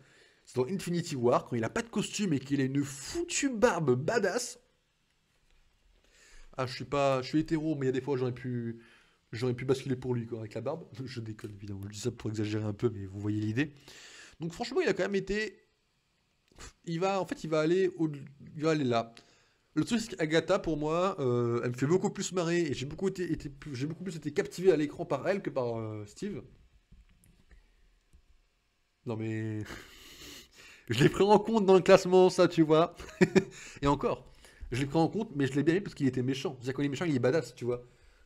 c'est dans Infinity War, quand il n'a pas de costume et qu'il a une foutue barbe badass. Ah, je suis pas, je suis hétéro, mais il y a des fois j'aurais pu, j'aurais pu basculer pour lui avec la barbe. *laughs* Je déconne évidemment, je dis ça pour exagérer un peu, mais vous voyez l'idée. Donc franchement, il a quand même été il va, en fait, il va aller, au, il va aller là. Le truc, c'est qu'Agatha, pour moi, euh, elle me fait beaucoup plus marrer et j'ai beaucoup, été, j'ai beaucoup plus été captivé à l'écran par elle que par euh, Steve. Non mais. *laughs* je l'ai pris en compte dans le classement, ça, tu vois. *laughs* et encore, je l'ai pris en compte, mais je l'ai bien aimé parce qu'il était méchant. C'est-à-dire quand est méchant, il est badass, tu vois.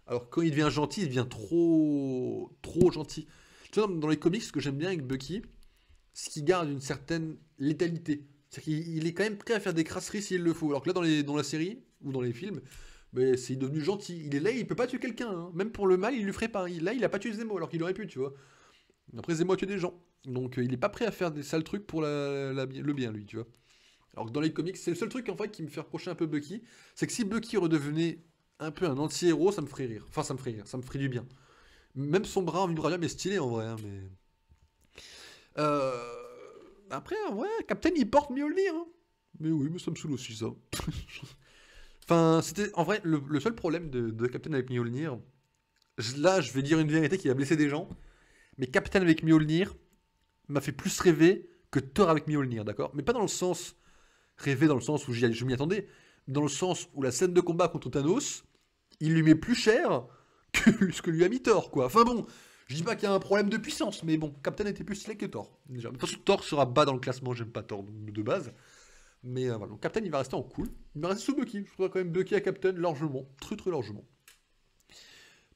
Alors quand il devient gentil, il devient trop. trop gentil. Tu vois, dans les comics, ce que j'aime bien avec Bucky, ce qui garde une certaine létalité. C'est-à-dire qu'il est quand même prêt à faire des crasseries s'il le faut. Alors que là, dans, la série, ou dans les films, mais bah, c'est devenu gentil. Il est là, il peut pas tuer quelqu'un. Hein. Même pour le mal, il lui ferait pas. Là, il a pas tué Zemo, alors qu'il aurait pu, tu vois. Après, Zemo a tué des gens. Donc, euh, il est pas prêt à faire des sales trucs pour le bien, lui, tu vois. Alors que dans les comics, c'est le seul truc, en qui me fait reprocher un peu Bucky. C'est que si Bucky redevenait un peu un anti-héros, ça me ferait rire. Enfin, ça me ferait rire. Ça me ferait du bien. Même son bras en vibranium est stylé, en vrai. Hein, mais... Euh... Après, ouais, Captain, il porte Mjolnir. Hein. Mais oui, mais ça me saoule aussi, ça. *laughs* enfin, c'était... En vrai, le, seul problème de, Captain avec Mjolnir... là, je vais dire une vérité qui a blessé des gens. Mais Captain avec Mjolnir m'a fait plus rêver que Thor avec Mjolnir, d'accord Mais pas dans le sens... Rêver dans le sens où j'y, je m'y attendais. Dans le sens où la scène de combat contre Thanos, il lui met plus cher que *laughs* ce que lui a mis Thor, quoi. Enfin bon, je dis pas qu'il y a un problème de puissance, mais bon, Captain était plus slick que Thor. Déjà. De Thor sera bas dans le classement, j'aime pas Thor de base. Mais euh, voilà, Captain il va rester en cool. Il va rester sous Bucky. Je trouve quand même Bucky à Captain largement, très très largement.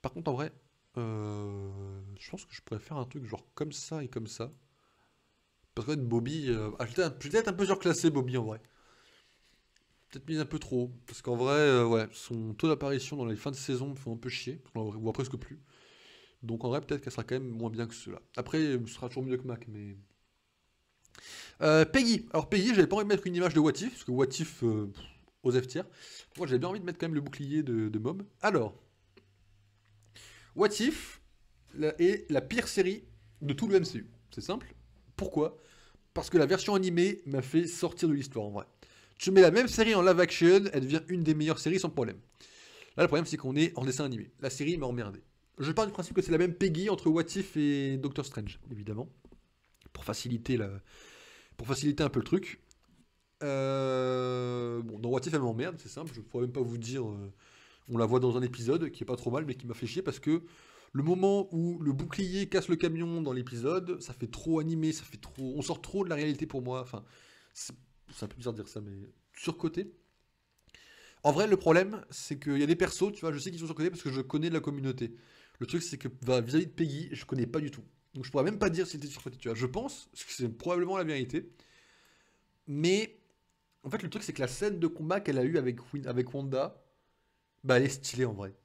Par contre, en vrai, euh, je pense que je pourrais faire un truc genre comme ça et comme ça. Parce que Bobby, euh, ah, peut-être un peu surclassé Bobby en vrai. Peut-être mis un peu trop. Parce qu'en vrai, ouais, son taux d'apparition dans les fins de saison me fait un peu chier. On voit presque plus. Donc en vrai, peut-être qu'elle sera quand même moins bien que cela. Après, ce sera toujours mieux que Mac, mais... Euh, Peggy. Alors Peggy, j'avais pas envie de mettre une image de Watif, parce que Watif, euh, aux f tiers. Moi, j'avais bien envie de mettre quand même le bouclier de, de Mob. Alors, Watif est la pire série de tout le MCU. C'est simple. Pourquoi Parce que la version animée m'a fait sortir de l'histoire, en vrai. Tu mets la même série en live action, elle devient une des meilleures séries sans problème. Là, le problème, c'est qu'on est en dessin animé. La série m'a emmerdé je pars du principe que c'est la même Peggy entre What If et Doctor Strange, évidemment, pour faciliter, pour faciliter un peu le truc. Euh, bon, dans What If, elle m'emmerde, c'est simple, je pourrais même pas vous dire. Euh, on la voit dans un épisode qui est pas trop mal, mais qui m'a fait chier parce que le moment où le bouclier casse le camion dans l'épisode, ça fait trop animé, ça fait trop. On sort trop de la réalité pour moi. Enfin, c'est un peu bizarre de dire ça, mais surcoté. En vrai, le problème, c'est qu'il y a des persos, tu vois, je sais qu'ils sont surcotés parce que je connais la communauté. Le truc, c'est que bah, vis-à-vis de Peggy, je connais pas du tout. Donc je pourrais même pas dire si c'était surcoté. je pense, que c'est probablement la vérité. Mais en fait, le truc, c'est que la scène de combat qu'elle a eue avec, avec Wanda, bah, elle est stylée en vrai.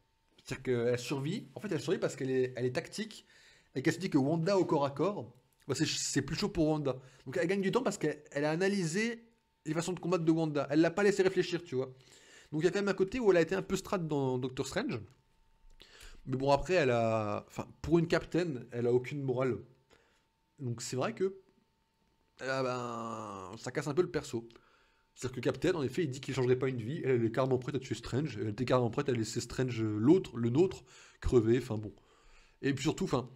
C'est-à-dire qu'elle survit. En fait, elle survit parce qu'elle est, elle est tactique et qu'elle se dit que Wanda au corps à corps, bah, c'est plus chaud pour Wanda. Donc elle gagne du temps parce qu'elle a analysé les façons de combattre de Wanda. Elle l'a pas laissé réfléchir, tu vois. Donc il y a quand même un côté où elle a été un peu strat dans Doctor Strange. Mais bon, après, elle a. Enfin, pour une Captain, elle a aucune morale. Donc c'est vrai que. ben, ça casse un peu le perso. C'est-à-dire que Captain, en effet, il dit qu'il ne changerait pas une vie. Elle, est carrément prête à tuer Strange. Elle était carrément prête à laisser Strange, euh, l'autre, le nôtre, crever. Enfin bon. Et puis surtout, enfin.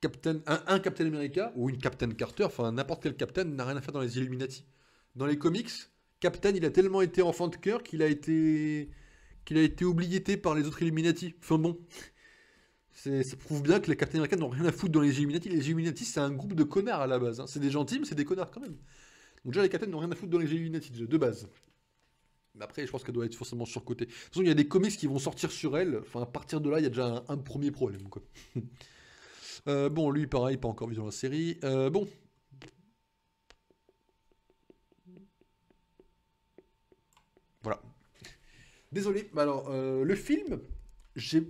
Captain, un, un, Captain America ou une Captain Carter, enfin n'importe quel Captain n'a rien à faire dans les Illuminati. Dans les comics, Captain, il a tellement été enfant de cœur qu'il a été qu'il a été oublié par les autres Illuminati. Enfin bon, ça prouve bien que les Captain America n'ont rien à foutre dans les Illuminati. Les Illuminati, c'est un groupe de connards à la base. Hein. C'est des gentils, mais c'est des connards quand même. Donc déjà, les Captain n'ont rien à foutre dans les Illuminati, de base. Mais après, je pense qu'elle doit être forcément surcotée. De toute façon, il y a des comics qui vont sortir sur elle. Enfin, à partir de là, il y a déjà un, premier problème, *laughs* euh, bon, lui, pareil, pas encore vu dans la série. Euh, bon, Voilà, Désolé, alors, euh, le film, j'ai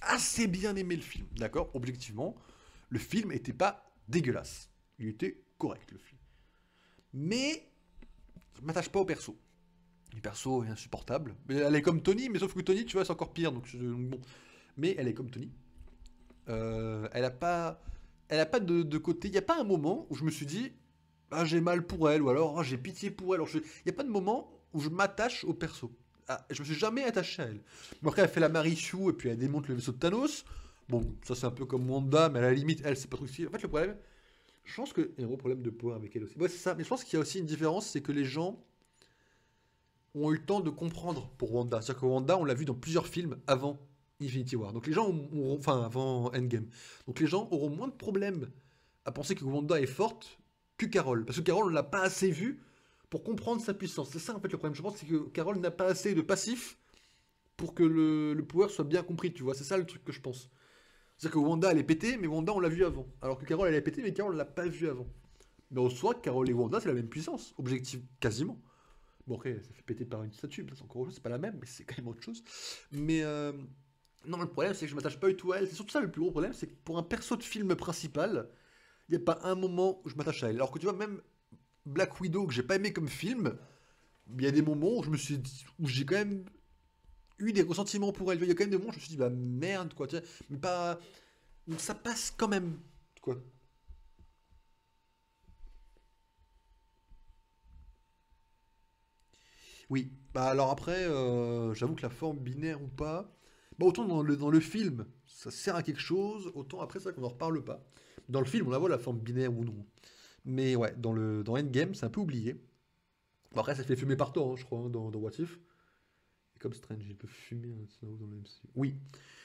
assez bien aimé le film, d'accord Objectivement, le film n'était pas dégueulasse. Il était correct, le film. Mais, je m'attache pas au perso. Le perso est insupportable. Elle est comme Tony, mais sauf que Tony, tu vois, c'est encore pire. Donc, Mais elle est comme Tony. Euh, elle a pas, elle a pas de, côté. Il n'y a pas un moment où je me suis dit, ah, j'ai mal pour elle, ou alors ah, j'ai pitié pour elle. Il n'y a pas de moment où je m'attache au perso. Ah, je me suis jamais attaché à elle. Mais après, elle fait la Marichou et puis elle démonte le vaisseau de Thanos. Bon, ça c'est un peu comme Wanda, mais à la limite, elle, c'est pas trop En fait, le problème, je pense qu'il y a un gros problème de poids avec elle aussi. Ouais, c'est ça, mais je pense qu'il y a aussi une différence, c'est que les gens ont eu le temps de comprendre pour Wanda. C'est-à-dire que Wanda, on l'a vu dans plusieurs films avant Infinity War. Donc les gens auront, enfin, avant Endgame. Donc les gens auront moins de problèmes à penser que Wanda est forte que Carol. Parce que Carole, on l'a pas assez vue pour comprendre sa puissance. C'est ça en fait le problème. Je pense c'est que Carole n'a pas assez de passif pour que le, le soit bien compris, tu vois. C'est ça le truc que je pense. C'est-à-dire que Wanda, elle est pétée, mais Wanda, on l'a vu avant. Alors que Carole, elle est pétée, mais Carole, on l'a pas vu avant. Mais en soi, Carole et Wanda, c'est la même puissance, objectif quasiment. Bon, ok ça fait péter par une statue, c'est encore c'est pas la même, mais c'est quand même autre chose. Mais euh, non, le problème, c'est que je m'attache pas du tout à elle. C'est surtout ça le plus gros problème, c'est que pour un perso de film principal, il n'y a pas un moment où je m'attache à elle. Alors que tu vois, même Black Widow que j'ai pas aimé comme film, il y a des moments où je me suis où j'ai quand même eu des ressentiments pour elle. Il y a quand même des moments où je me suis dit bah merde quoi, tiens, mais pas ça passe quand même quoi. Oui, bah alors après, euh, j'avoue que la forme binaire ou pas, bah autant dans le, dans le film, ça sert à quelque chose, autant après ça qu'on en reparle pas. Dans le film, on la voit la forme binaire ou non. Mais ouais, dans, le, dans Endgame, c'est un peu oublié. Bon, après, ça fait fumer partout, hein, je crois, hein, dans, dans, What If. Et comme Strange, il peut fumer dans le MCU. Oui.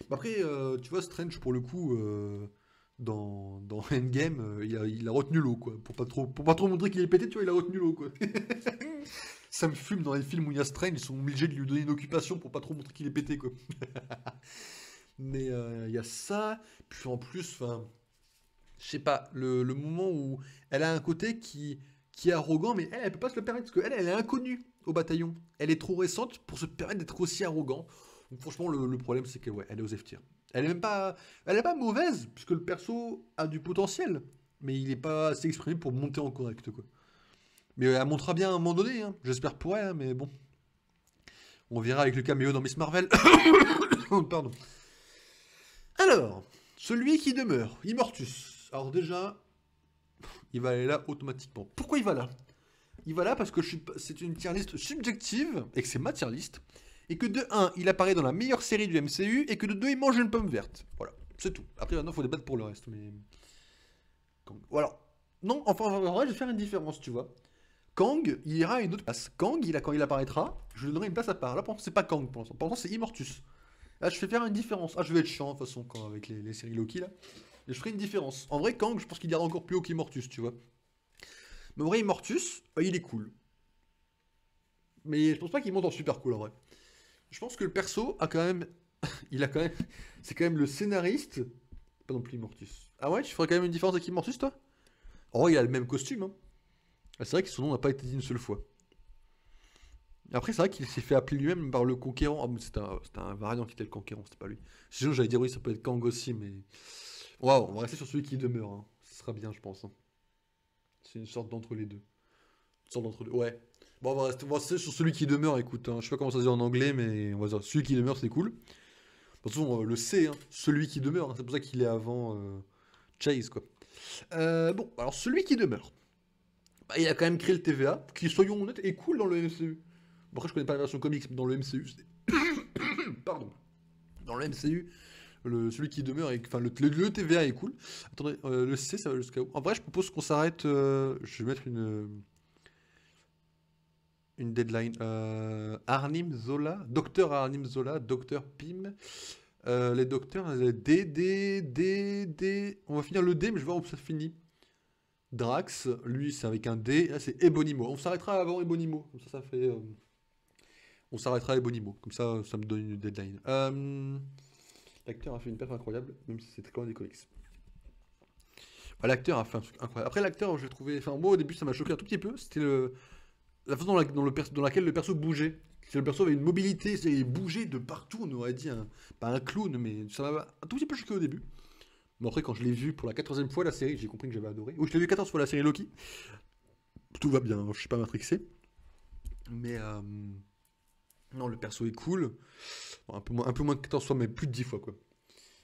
Bon, après, euh, tu vois, Strange, pour le coup, euh, dans, dans, *laughs* Endgame, euh, il, a, retenu l'eau, quoi. Pour pas trop, pour pas trop montrer qu'il est pété, tu vois, il a retenu l'eau, quoi. *laughs* ça me fume dans les films où il y a Strange, ils sont obligés de lui donner une occupation pour pas trop montrer qu'il est pété, quoi. *laughs* Mais il y a ça, puis en plus, enfin je sais pas, le, moment où elle a un côté qui, qui est arrogant, mais elle, elle peut pas se le permettre, parce qu'elle, elle est inconnue au bataillon. Elle est trop récente pour se permettre d'être aussi arrogant. Donc franchement, le, problème, c'est qu'elle ouais, elle est aux f Elle est même pas, elle est pas mauvaise, puisque le perso a du potentiel, mais il n'est pas assez exprimé pour monter en correct, quoi. Mais euh, elle montera bien à un moment donné, hein. j'espère pour elle, hein, mais bon. On verra avec le caméo dans Miss Marvel. *coughs* Pardon. Alors, celui qui demeure, Immortus, alors déjà, il va aller là automatiquement. Pourquoi il va là Il va là parce que c'est une tier liste subjective et que c'est ma tier Et que de 1, il apparaît dans la meilleure série du MCU et que de 2, il mange une pomme verte. Voilà, c'est tout. Après, maintenant, il faut débattre pour le reste. Mais. Kang. non, enfin, je vais faire une différence, tu vois. Kang, il ira à une autre place. Kang, il a, quand il apparaîtra, je lui donnerai une place à part. Là, pour l'instant, c'est pas Kang pour l'instant. Pour l'instant, c'est Immortus. Là, je vais faire une différence. Ah, je vais être chiant, de toute façon, quand, avec les, les séries Loki, là je ferai une différence. En vrai, Kang, je pense qu'il garde encore plus haut qu'Immortus, tu vois. Mais en vrai, Immortus, euh, il est cool. Mais je pense pas qu'il monte en super cool, en vrai. Je pense que le perso a quand même... *laughs* il a quand même... *laughs* C'est quand même le scénariste... Pas non plus Immortus. Ah ouais, tu ferais quand même une différence avec Immortus, toi Oh, il a le même costume, hein. Ah, c'est vrai que son nom n'a pas été dit une seule fois. Après, c'est vrai qu'il s'est fait appeler lui-même par le conquérant. Ah, c'était un, variant qui était le conquérant, c'était pas lui. Sinon, j'allais dire oui, ça peut être Kang aussi, mais. Waouh, on va rester sur celui qui demeure. Hein. Ce sera bien, je pense. Hein. C'est une sorte d'entre les deux. Une sorte d'entre deux. Ouais. Bon, on va, rester, sur celui qui demeure, écoute. Hein. Je sais pas comment ça se dit en anglais, mais on va dire celui qui demeure, c'est cool. De toute façon, le sait, hein. celui qui demeure. C'est pour ça qu'il est avant euh, Chase, quoi. Euh, bon, alors celui qui demeure. Bah, il a quand même créé le TVA, qui, soyons honnêtes, est cool dans le MCU. après, je connais pas la version comics, dans le MCU, *coughs* *coughs* Pardon. Dans le MCU, celui qui demeure, enfin le, le, TVA est cool. Attendez, euh, le C ça va jusqu'à où En vrai, je propose qu'on s'arrête. Euh, je vais mettre une euh, une deadline. Arnim Zola, docteur Arnim Zola, docteur Pim. les docteurs, D, D, D, D. On va finir le D, mais je vais voir où ça finit. Drax, lui c'est avec un D, là ah, c'est Ebonimo. On s'arrêtera avant Ebonimo, comme ça ça fait. on s'arrêtera à Ebonimo, comme ça ça me donne une deadline. L'acteur a fait une perf incroyable, même si c'était quand même des comics. Bah, l'acteur a fait un truc incroyable. Après, l'acteur, j'ai trouvé. Enfin, moi, au début, ça m'a choqué un tout petit peu. C'était la façon dans, le perso... laquelle le perso bougeait. Le perso avait une mobilité, il bougeait de partout. On aurait dit un... pas un clown, mais ça m'a un tout petit peu choqué au début. Mais après, quand je l'ai vu pour la quatrième fois la série, j'ai compris que j'avais adoré. Ou je l'ai vu 14 fois la série Loki. Tout va bien, je suis pas matrixé. Mais euh, non, le perso est cool un, peu moins, un peu moins de 14 fois, mais plus de 10 fois, quoi.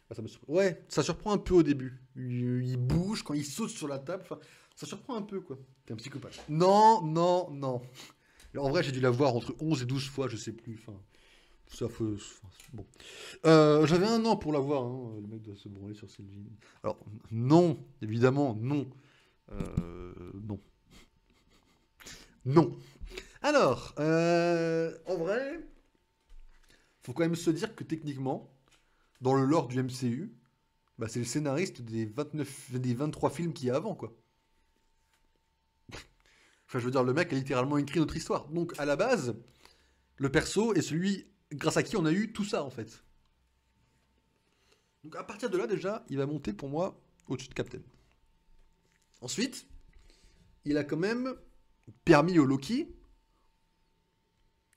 Ah, ça me Ouais, ça surprend un peu au début. Il, bouge quand il saute sur la table. Enfin, ça surprend un peu, quoi. T'es un psychopathe. Non, non, non. En vrai, j'ai dû la voir entre 11 et 12 fois, je sais plus. Enfin, ça bon. Euh, j'avais un an pour la voir. Hein. Le mec doit se branler sur Sylvie. Alors, non, évidemment, non. Euh, non. Non. Alors, euh, en vrai, faut quand même se dire que techniquement, dans le lore du MCU, bah, c'est le scénariste des, 29, des 23 films qu'il y a avant, quoi. *laughs* enfin, je veux dire, le mec a littéralement écrit notre histoire. Donc, à la base, le perso est celui grâce à qui on a eu tout ça, en fait. Donc, à partir de là, déjà, il va monter pour moi au-dessus de Captain. Ensuite, il a quand même permis au Loki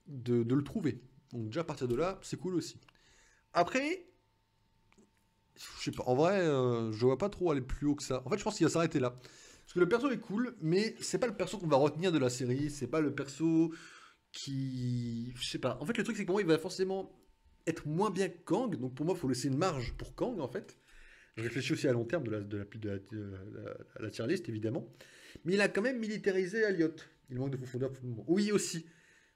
de le trouver. Donc déjà à partir de là, c'est cool aussi. Après, je sais pas, en vrai, euh, je vois pas trop aller plus haut que ça. En fait, je pense qu'il va s'arrêter là. Parce que le perso est cool, mais c'est pas le perso qu'on va retenir de la série, c'est pas le perso qui... Je sais pas. En fait, le truc, c'est que pour moi, il va forcément être moins bien que Kang, donc pour moi, il faut laisser une marge pour Kang, en fait. Je réfléchis aussi à long terme de la, de la, de la, tier évidemment. Mais il a quand même militarisé Elliot. Il manque de profondeur Oui, aussi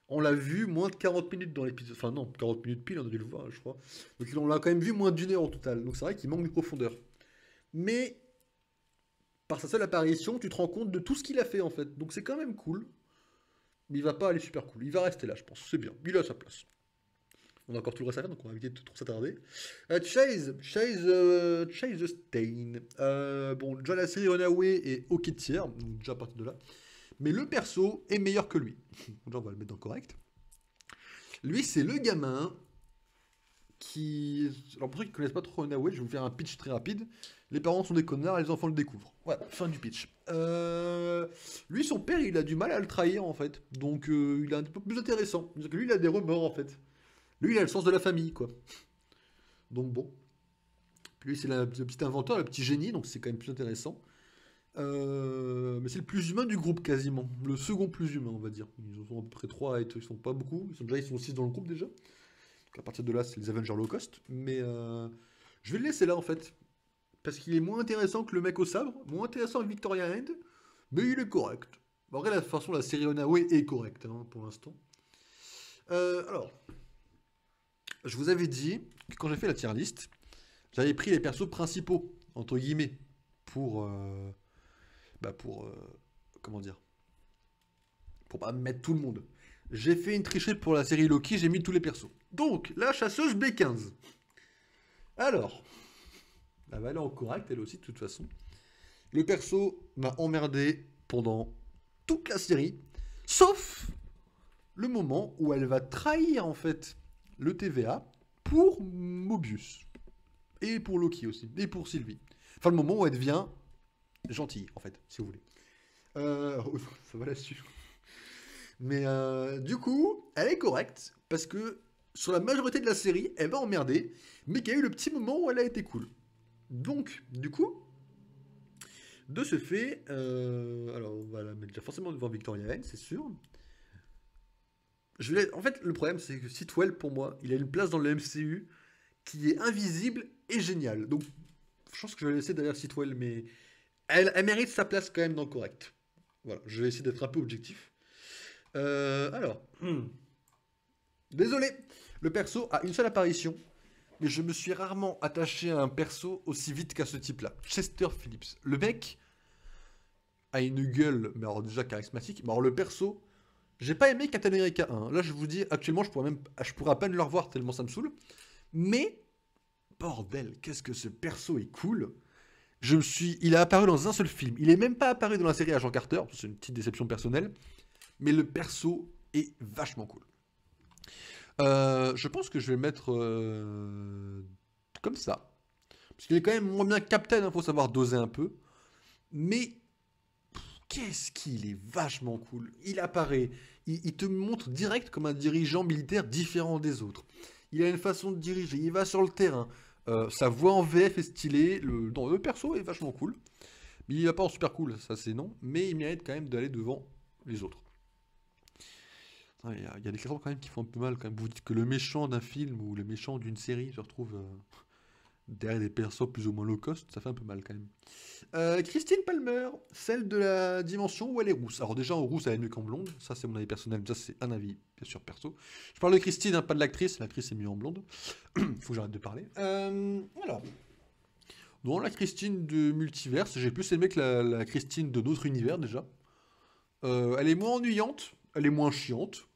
on l'a vu moins de 40 minutes dans l'épisode. Enfin, non, 40 minutes pile, on a dû le voir, je crois. Donc, on l'a quand même vu moins d'une heure au total. Donc, c'est vrai qu'il manque de profondeur. Mais, par sa seule apparition, tu te rends compte de tout ce qu'il a fait, en fait. Donc, c'est quand même cool. Mais il va pas aller super cool. Il va rester là, je pense. C'est bien. Il a sa place. On a encore tout le reste à faire, donc on va éviter de trop s'attarder. Euh, Chase, Chase, euh, Chase Stein. Euh, bon, déjà la série Runaway et Tiers. donc déjà à partir de là mais le perso est meilleur que lui. *laughs* on va le mettre dans correct. Lui, c'est le gamin qui... Alors pour ceux qui ne connaissent pas trop Runaway, je vais vous faire un pitch très rapide. Les parents sont des connards et les enfants le découvrent. Voilà, fin du pitch. Euh, lui, son père, il a du mal à le trahir en fait. Donc euh, il est un peu plus intéressant. Que lui, il a des remords en fait. Lui, il a le sens de la famille quoi. Donc bon. lui, c'est le petit inventeur, le petit génie, donc c'est quand même plus intéressant. Euh, mais c'est le plus humain du groupe quasiment. Le second plus humain, on va dire. Ils en sont à peu près 3 et être, ils sont pas beaucoup. Ils sont déjà ils sont 6 dans le groupe déjà. Donc à partir de là, c'est les Avengers low cost. Mais euh, je vais le laisser là en fait. Parce qu'il est moins intéressant que le mec au sabre, moins intéressant que Victoria End, mais il est correct. En vrai, la façon la série Onaway est correcte hein, pour l'instant. Euh, alors, je vous avais dit que quand j'ai fait la tier list, j'avais pris les persos principaux, entre guillemets, pour bah pour euh, comment dire pour pas mettre tout le monde. J'ai fait une trichette pour la série Loki, j'ai mis tous les persos. Donc, la chasseuse B15. Alors, la valeur en correct, elle aussi, de toute façon. Le perso m'a emmerdé pendant toute la série, sauf le moment où elle va trahir, en fait, le TVA pour Mobius. Et pour Loki aussi, et pour Sylvie. Enfin, le moment où elle devient Gentille, en fait, si vous voulez. Euh, *laughs* ça va là-dessus. Mais euh, du coup, elle est correcte, parce que sur la majorité de la série, elle va emmerder, mais qu'il y a eu le petit moment où elle a été cool. Donc, du coup, de ce fait, euh, alors on va la mettre déjà forcément devant Victoria N, c'est sûr. Je en fait, le problème, c'est que Sitwell, pour moi, il a une place dans le MCU qui est invisible et géniale. Donc, je pense que je vais laisser derrière Sitwell, mais elle, mérite sa place quand même dans correct. Voilà, je vais essayer d'être un peu objectif. Euh, alors, hmm. désolé, le perso a une seule apparition, mais je me suis rarement attaché à un perso aussi vite qu'à ce type-là. Chester Phillips. Le mec a une gueule, mais alors déjà charismatique. Mais alors le perso, j'ai pas aimé Captain America 1. Là, je vous dis, actuellement, je pourrais même, je pourrais à peine le revoir tellement ça me saoule. Mais, bordel, qu'est-ce que ce perso est cool! me suis, il a apparu dans un seul film. Il n'est même pas apparu dans la série Agent Carter, c'est une petite déception personnelle. Mais le perso est vachement cool. Euh, je pense que je vais mettre euh, comme ça. Parce qu'il est quand même moins bien Captain, il hein, faut savoir doser un peu. Mais qu'est-ce qu'il est vachement cool. Il apparaît, il te montre direct comme un dirigeant militaire différent des autres. Il a une façon de diriger, il va sur le terrain. Euh, sa voix en VF est stylée, le, le perso est vachement cool. Mais il va pas en super cool, ça c'est non. Mais il mérite quand même d'aller devant les autres. Il y, a des questions quand même qui font un peu mal. Quand même. Vous dites que le méchant d'un film ou le méchant d'une série je retrouve... Euh, derrière des persos plus ou moins low cost, ça fait un peu mal quand même. Euh, Christine Palmer, celle de la dimension où elle est rousse. Alors déjà en rousse elle est mieux qu'en blonde, ça c'est mon avis personnel, ça c'est un avis bien sûr perso. Je parle de Christine, hein, pas de l'actrice, l'actrice est mieux en blonde. Il *clears throat* Faut que j'arrête de parler. Euh, alors, donc la Christine du Multiverse, j'ai plus aimé que la, Christine de notre univers déjà. Euh, elle est moins ennuyante, elle est moins chiante,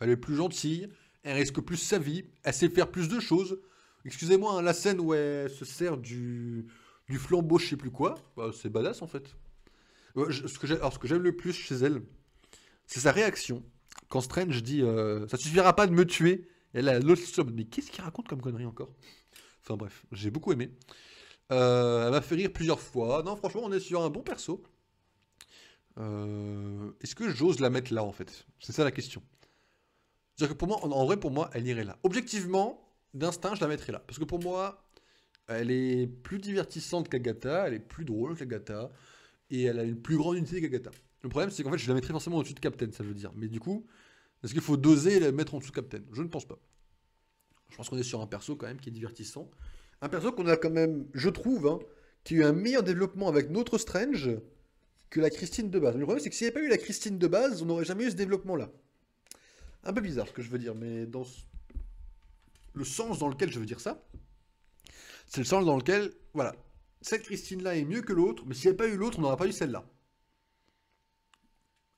elle est plus gentille, elle risque plus sa vie, elle sait faire plus de choses. Excusez-moi, hein, la scène où elle se sert du, du flambeau, je sais plus quoi, bah, c'est badass en fait. ce que j'aime le plus chez elle, c'est sa réaction. Quand Strange dit euh, Ça suffira pas de me tuer, elle a l'autre mais qu'est-ce qu'il raconte comme connerie encore Enfin bref, j'ai beaucoup aimé. Euh, elle m'a fait rire plusieurs fois. Non, franchement, on est sur un bon perso. Euh, est-ce que j'ose la mettre là en fait C'est ça la question. C'est-à-dire que pour moi, en vrai, pour moi, elle irait là. Objectivement, d'instinct, je la mettrais là. Parce que pour moi, elle est plus divertissante qu'Agatha, elle est plus drôle qu'Agatha, et elle a une plus grande unité qu'Agatha. Le problème, c'est qu'en fait, je la mettrais forcément au-dessus de Captain, ça veut dire. Mais du coup, est-ce qu'il faut doser et la mettre en dessous de Captain Je ne pense pas. Je pense qu'on est sur un perso quand même qui est divertissant. Un perso qu'on a quand même, je trouve, hein, qui a eu un meilleur développement avec notre Strange que la Christine de base. le problème, c'est que s'il n'y avait pas eu la Christine de base, on n'aurait jamais eu ce développement-là. Un peu bizarre ce que je veux dire, mais dans ce le sens dans lequel je veux dire ça, c'est le sens dans lequel, voilà, cette Christine-là est mieux que l'autre, mais si elle a pas eu l'autre, on n'aurait pas eu celle-là.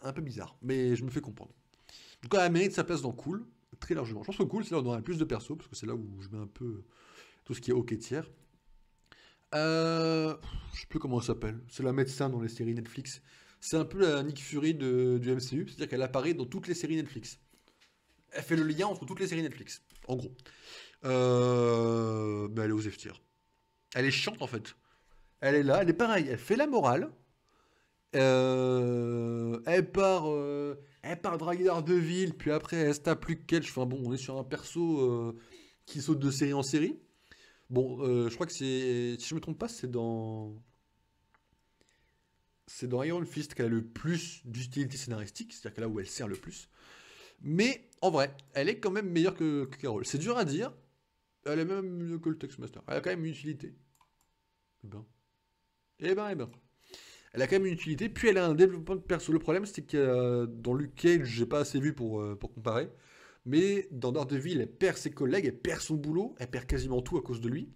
Un peu bizarre, mais je me fais comprendre. Donc elle mérite sa place dans Cool, très largement. Je pense que Cool, c'est là où on aura le plus de perso parce que c'est là où je mets un peu tout ce qui est hockey tiers. Euh, je sais plus comment elle s'appelle. C'est la médecin dans les séries Netflix. C'est un peu la Nick Fury du MCU, c'est-à-dire qu'elle apparaît dans toutes les séries Netflix. Elle fait le lien entre toutes les séries Netflix en gros. Euh, elle est aux Elle est chiante en fait. Elle est là, elle est pareille, elle fait la morale. Euh, elle part, euh, elle part draguer Ville. puis après elle se tape plus Enfin bon, on est sur un perso qui saute de série en série. Bon, je crois que c'est, si je me trompe pas, c'est dans, c'est dans Iron Fist qu'elle a le plus d'utilité scénaristique, c'est-à-dire que là où elle sert le plus. Mais en vrai, elle est quand même meilleure que, Carol. C'est dur à dire. Elle est même mieux que le Textmaster. Elle a quand même une utilité. Eh ben. Eh ben, eh ben. Elle a quand même une utilité, puis elle a un développement de perso. Le problème, c'est que euh, dans Luke Cage, j'ai pas assez vu pour, euh, pour comparer. Mais dans Daredevil, elle perd ses collègues, elle perd son boulot, elle perd quasiment tout à cause de lui.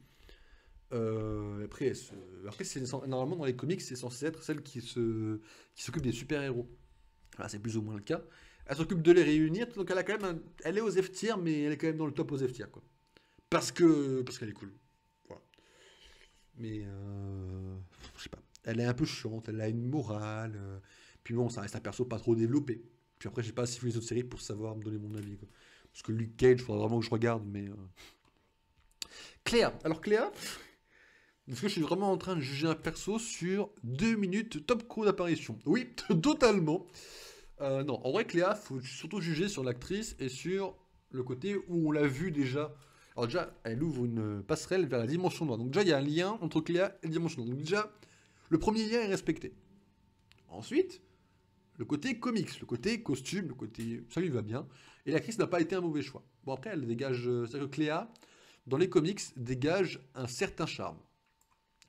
Euh, après, c'est normalement dans les comics, c'est censé être celle qui s'occupe se... qui des super-héros. Voilà, c'est plus ou moins le cas. Elle s'occupe de les réunir, donc elle a quand même elle est aux F-tier, mais elle est quand même dans le top aux F-tier, quoi. Parce que parce qu'elle est cool. Mais euh, je sais pas. Elle est un peu chiante, elle a une morale. Euh. Puis bon, ça reste un perso pas trop développé. Puis après, j'ai pas assez vu les autres séries pour savoir me donner mon avis. Parce que Luke Cage, il faudra vraiment que je regarde, mais. Euh. Cléa. Alors Cléa, est-ce que je suis vraiment en train de juger un perso sur 2 minutes top crew d'apparition Oui, *laughs* totalement. Euh, non, en vrai, Cléa, faut surtout juger sur l'actrice et sur le côté où on l'a vu déjà. Alors déjà, elle ouvre une passerelle vers la dimension noire. Donc déjà, il y a un lien entre Cléa et la dimension noire. Donc déjà, le premier lien est respecté. Ensuite, le côté comics, le côté costume, le côté... Ça lui va bien. Et l'actrice n'a pas été un mauvais choix. Bon, après, elle dégage... C'est-à-dire que Cléa, dans les comics, dégage un certain charme.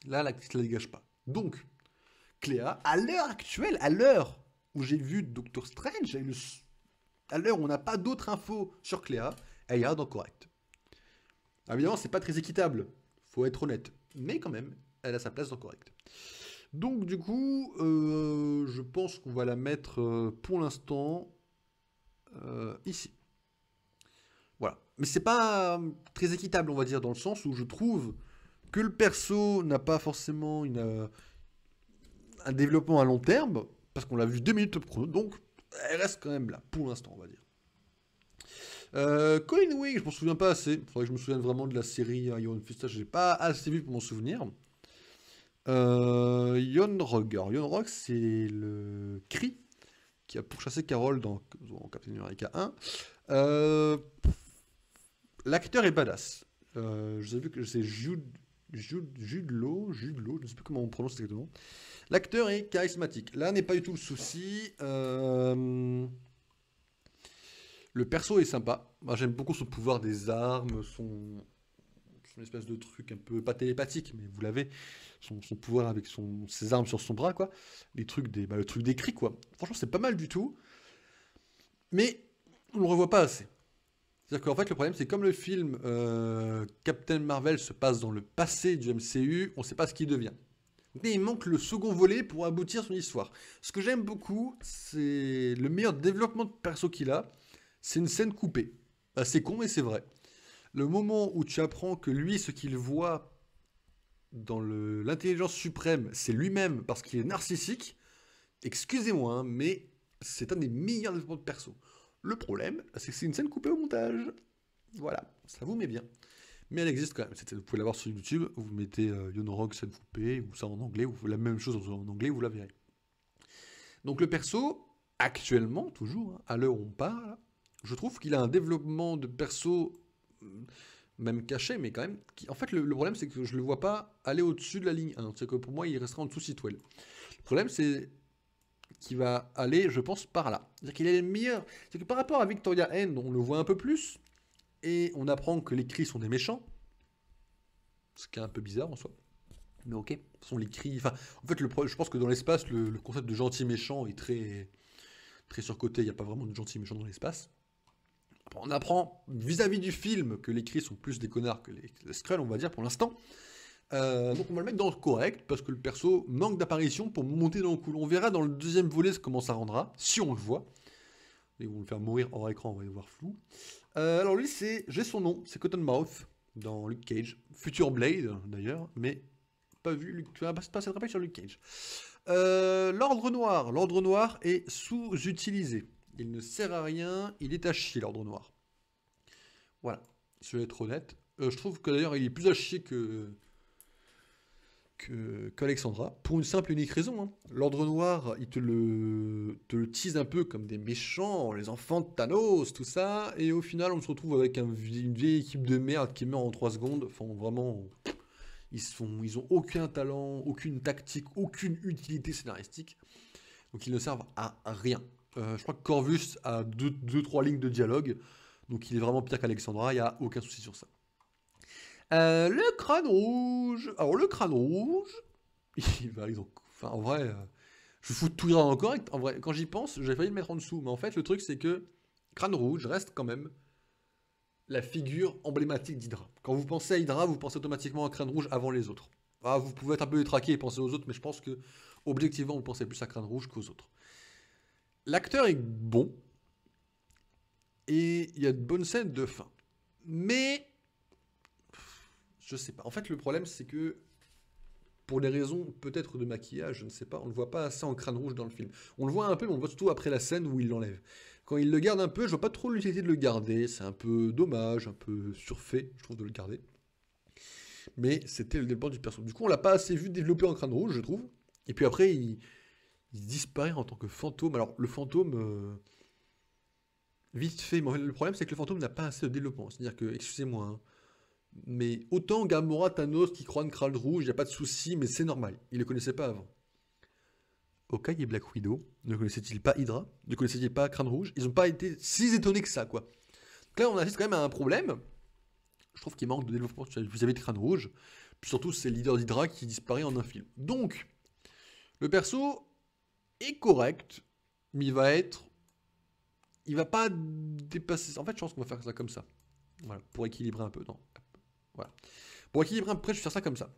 Là, l'actrice ne la dégage pas. Donc, Cléa, à l'heure actuelle, à l'heure où j'ai vu Doctor Strange, à l'heure où on n'a pas d'autres infos sur Cléa, elle y a dans correct. évidemment, c'est pas très équitable, faut être honnête, mais quand même, elle a sa place dans correct. Donc du coup, euh, je pense qu'on va la mettre euh, pour l'instant euh, ici. Voilà. Mais c'est pas très équitable, on va dire, dans le sens où je trouve que le perso n'a pas forcément une, un développement à long terme, parce qu'on l'a vu 2 minutes chrono, donc elle reste quand même là, pour l'instant, on va dire. Euh, Colin Wing, je m'en souviens pas assez. Faudrait que je me souvienne vraiment de la série Iron hein, je J'ai pas assez vu pour m'en souvenir. Euh, Yon Rock. c'est le cri qui a pourchassé Carol dans, Captain America 1. Euh, l'acteur est badass. Euh, je sais plus que c'est Jude, Jude, Jude Law, Jude Law, je sais plus comment on prononce exactement. L'acteur est charismatique. Là n'est pas du tout le souci. Euh, le perso est sympa. j'aime beaucoup son pouvoir des armes, son, espèce de truc un peu pas télépathique, mais vous l'avez, son, pouvoir avec ses armes sur son bras, quoi. Les trucs des, bah, le truc des cris, quoi. Franchement, c'est pas mal du tout, mais on le revoit pas assez. C'est-à-dire qu'en fait, le problème, c'est comme le film euh, Captain Marvel se passe dans le passé du MCU, on sait pas ce qu'il devient mais il manque le second volet pour aboutir son histoire. Ce que j'aime beaucoup, c'est le meilleur développement de perso qu'il a, c'est une scène coupée. c'est con, mais c'est vrai. Le moment où tu apprends que lui, ce qu'il voit dans l'intelligence suprême, c'est lui-même parce qu'il est narcissique, excusez-moi, hein, mais c'est un des meilleurs développements de perso. Le problème, c'est que c'est une scène coupée au montage. Voilà, ça vous met bien mais elle existe quand même. Vous pouvez la voir sur YouTube, vous mettez euh, cette poupée, ou ça en anglais, ou la même chose en anglais, vous la verrez. Donc le perso, actuellement, toujours, hein, à l'heure où on parle, je trouve qu'il a un développement de perso, mm, même caché, mais quand même. En fait, le, problème, c'est que je ne le vois pas aller au-dessus de la ligne 1. C'est que pour moi, il restera en dessous Sitwell. Le problème, c'est qu'il va aller, je pense, par là. C'est-à-dire qu'il est meilleur. C'est que par rapport à Victoria N, on le voit un peu plus, et on apprend que les cris sont des méchants. Ce qui est un peu bizarre en soi. Mais ok, sont les cris. Enfin, en fait, je pense que dans l'espace, le, concept de gentil méchant est très, très surcoté. Il n'y a pas vraiment de gentil méchant dans l'espace. On apprend vis-à-vis du film que les cris sont plus des connards que les, on va dire pour l'instant. Euh, donc on va le mettre dans le correct parce que le perso manque d'apparition pour monter dans le cool. On verra dans le deuxième volet comment ça rendra, si on le voit. Ils vont le faire mourir hors écran, on va le voir flou. Euh, alors lui, c'est, j'ai son nom, c'est Cottonmouth dans Luke Cage, future Blade d'ailleurs, mais pas vu, Luke, tu vas pas de rappel sur Luke Cage. Euh, l'ordre noir, l'ordre noir est sous-utilisé. Il ne sert à rien, il est à chier l'ordre noir. Voilà, je vais être honnête. Euh, je trouve que d'ailleurs il est plus à chier que qu'Alexandra, pour une simple et unique raison. Hein. L'Ordre Noir, il te le, te tease un peu comme des méchants, les enfants de Thanos, tout ça, et au final, on se retrouve avec une vieille équipe de merde qui meurt en 3 secondes. Enfin, vraiment, ils, sont, ils ont aucun talent, aucune tactique, aucune utilité scénaristique. Donc, ils ne servent à rien. Euh, je crois que Corvus a 2-3 deux, trois lignes de dialogue, donc il est vraiment pire qu'Alexandra, il n'y a aucun souci sur ça. Euh, le crâne rouge. Alors, le crâne rouge. *laughs* Il va, Enfin, en vrai, euh, je fous tout dans correct. En vrai, quand j'y pense, j'ai failli le mettre en dessous. Mais en fait, le truc, c'est que crâne rouge reste quand même la figure emblématique d'Hydra. Quand vous pensez à Hydra, vous pensez automatiquement à crâne rouge avant les autres. Ah, vous pouvez être un peu détraqué et penser aux autres, mais je pense que, objectivement, vous pensez plus à crâne rouge qu'aux autres. L'acteur est bon. Et il y a de bonnes scènes de fin. Mais je sais pas. En fait, le problème, c'est que pour des raisons peut-être de maquillage, je ne sais pas, on ne voit pas assez en crâne rouge dans le film. On le voit un peu, mais on le voit surtout après la scène où il l'enlève. Quand il le garde un peu, je vois pas trop l'utilité de le garder, c'est un peu dommage, un peu surfait, je trouve, de le garder. Mais c'était le développement du personnage. Du coup, on l'a pas assez vu développer en crâne rouge, je trouve. Et puis après, il, disparaît en tant que fantôme. Alors, le fantôme... Euh, vite fait. le problème, c'est que le fantôme n'a pas assez de développement. C'est-à-dire que, excusez-moi, hein, mais autant Gamora, Thanos qui croit une crâne rouge, il n'y a pas de souci, mais c'est normal. Il ne le connaissait pas avant. Hawkeye et Black Widow ne connaissaient-ils pas Hydra Ne connaissaient-ils pas Crâne Rouge Ils n'ont pas été si étonnés que ça, quoi. Donc là, on assiste quand même à un problème. Je trouve qu'il manque de développement vis-à-vis de Crâne Rouge. Puis surtout, c'est le leader d'Hydra qui disparaît en un film. Donc, le perso est correct, mais il va être. Il va pas dépasser. En fait, je pense qu'on va faire ça comme ça. Voilà, pour équilibrer un peu. Non, voilà. Pour équilibrer un peu près, je vais faire ça comme ça.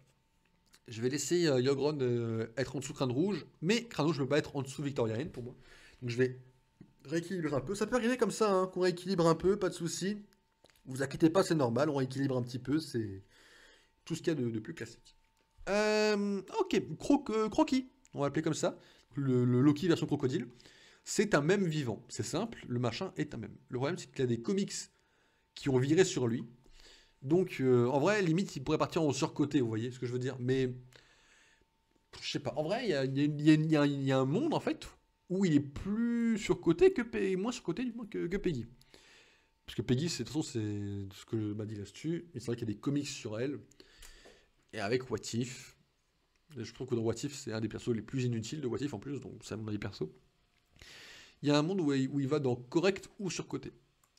Je vais laisser Yogron euh, euh, être en dessous Crane Rouge, mais Crane Rouge ne peut pas être en dessous Victorienne pour moi. Donc je vais rééquilibrer un peu. Ça peut arriver comme ça, hein, qu'on rééquilibre un peu, pas de souci. Vous inquiétez pas, c'est normal, on rééquilibre un petit peu, c'est tout ce qu'il y a de, plus classique. Euh, ok, Croquis, on va l'appeler comme ça, le, le Loki version crocodile. C'est un même vivant, c'est simple, le machin est un même. Le problème c'est qu'il y a des comics qui ont viré sur lui, donc, euh, en vrai, limite, il pourrait partir en surcoté, vous voyez ce que je veux dire. Mais, je sais pas, en vrai, il y a, un monde, en fait, où il est plus surcoté que Peggy, moins surcoté que, Peggy. Parce que Peggy, de toute façon, c'est ce que m'a dit là-dessus. Et c'est vrai qu'il y a des comics sur elle. Et avec Watif. je trouve que dans c'est un des persos les plus inutiles de Watif, en plus, donc c'est mon avis perso. Il y a un monde où il, où il va dans correct ou surcoté.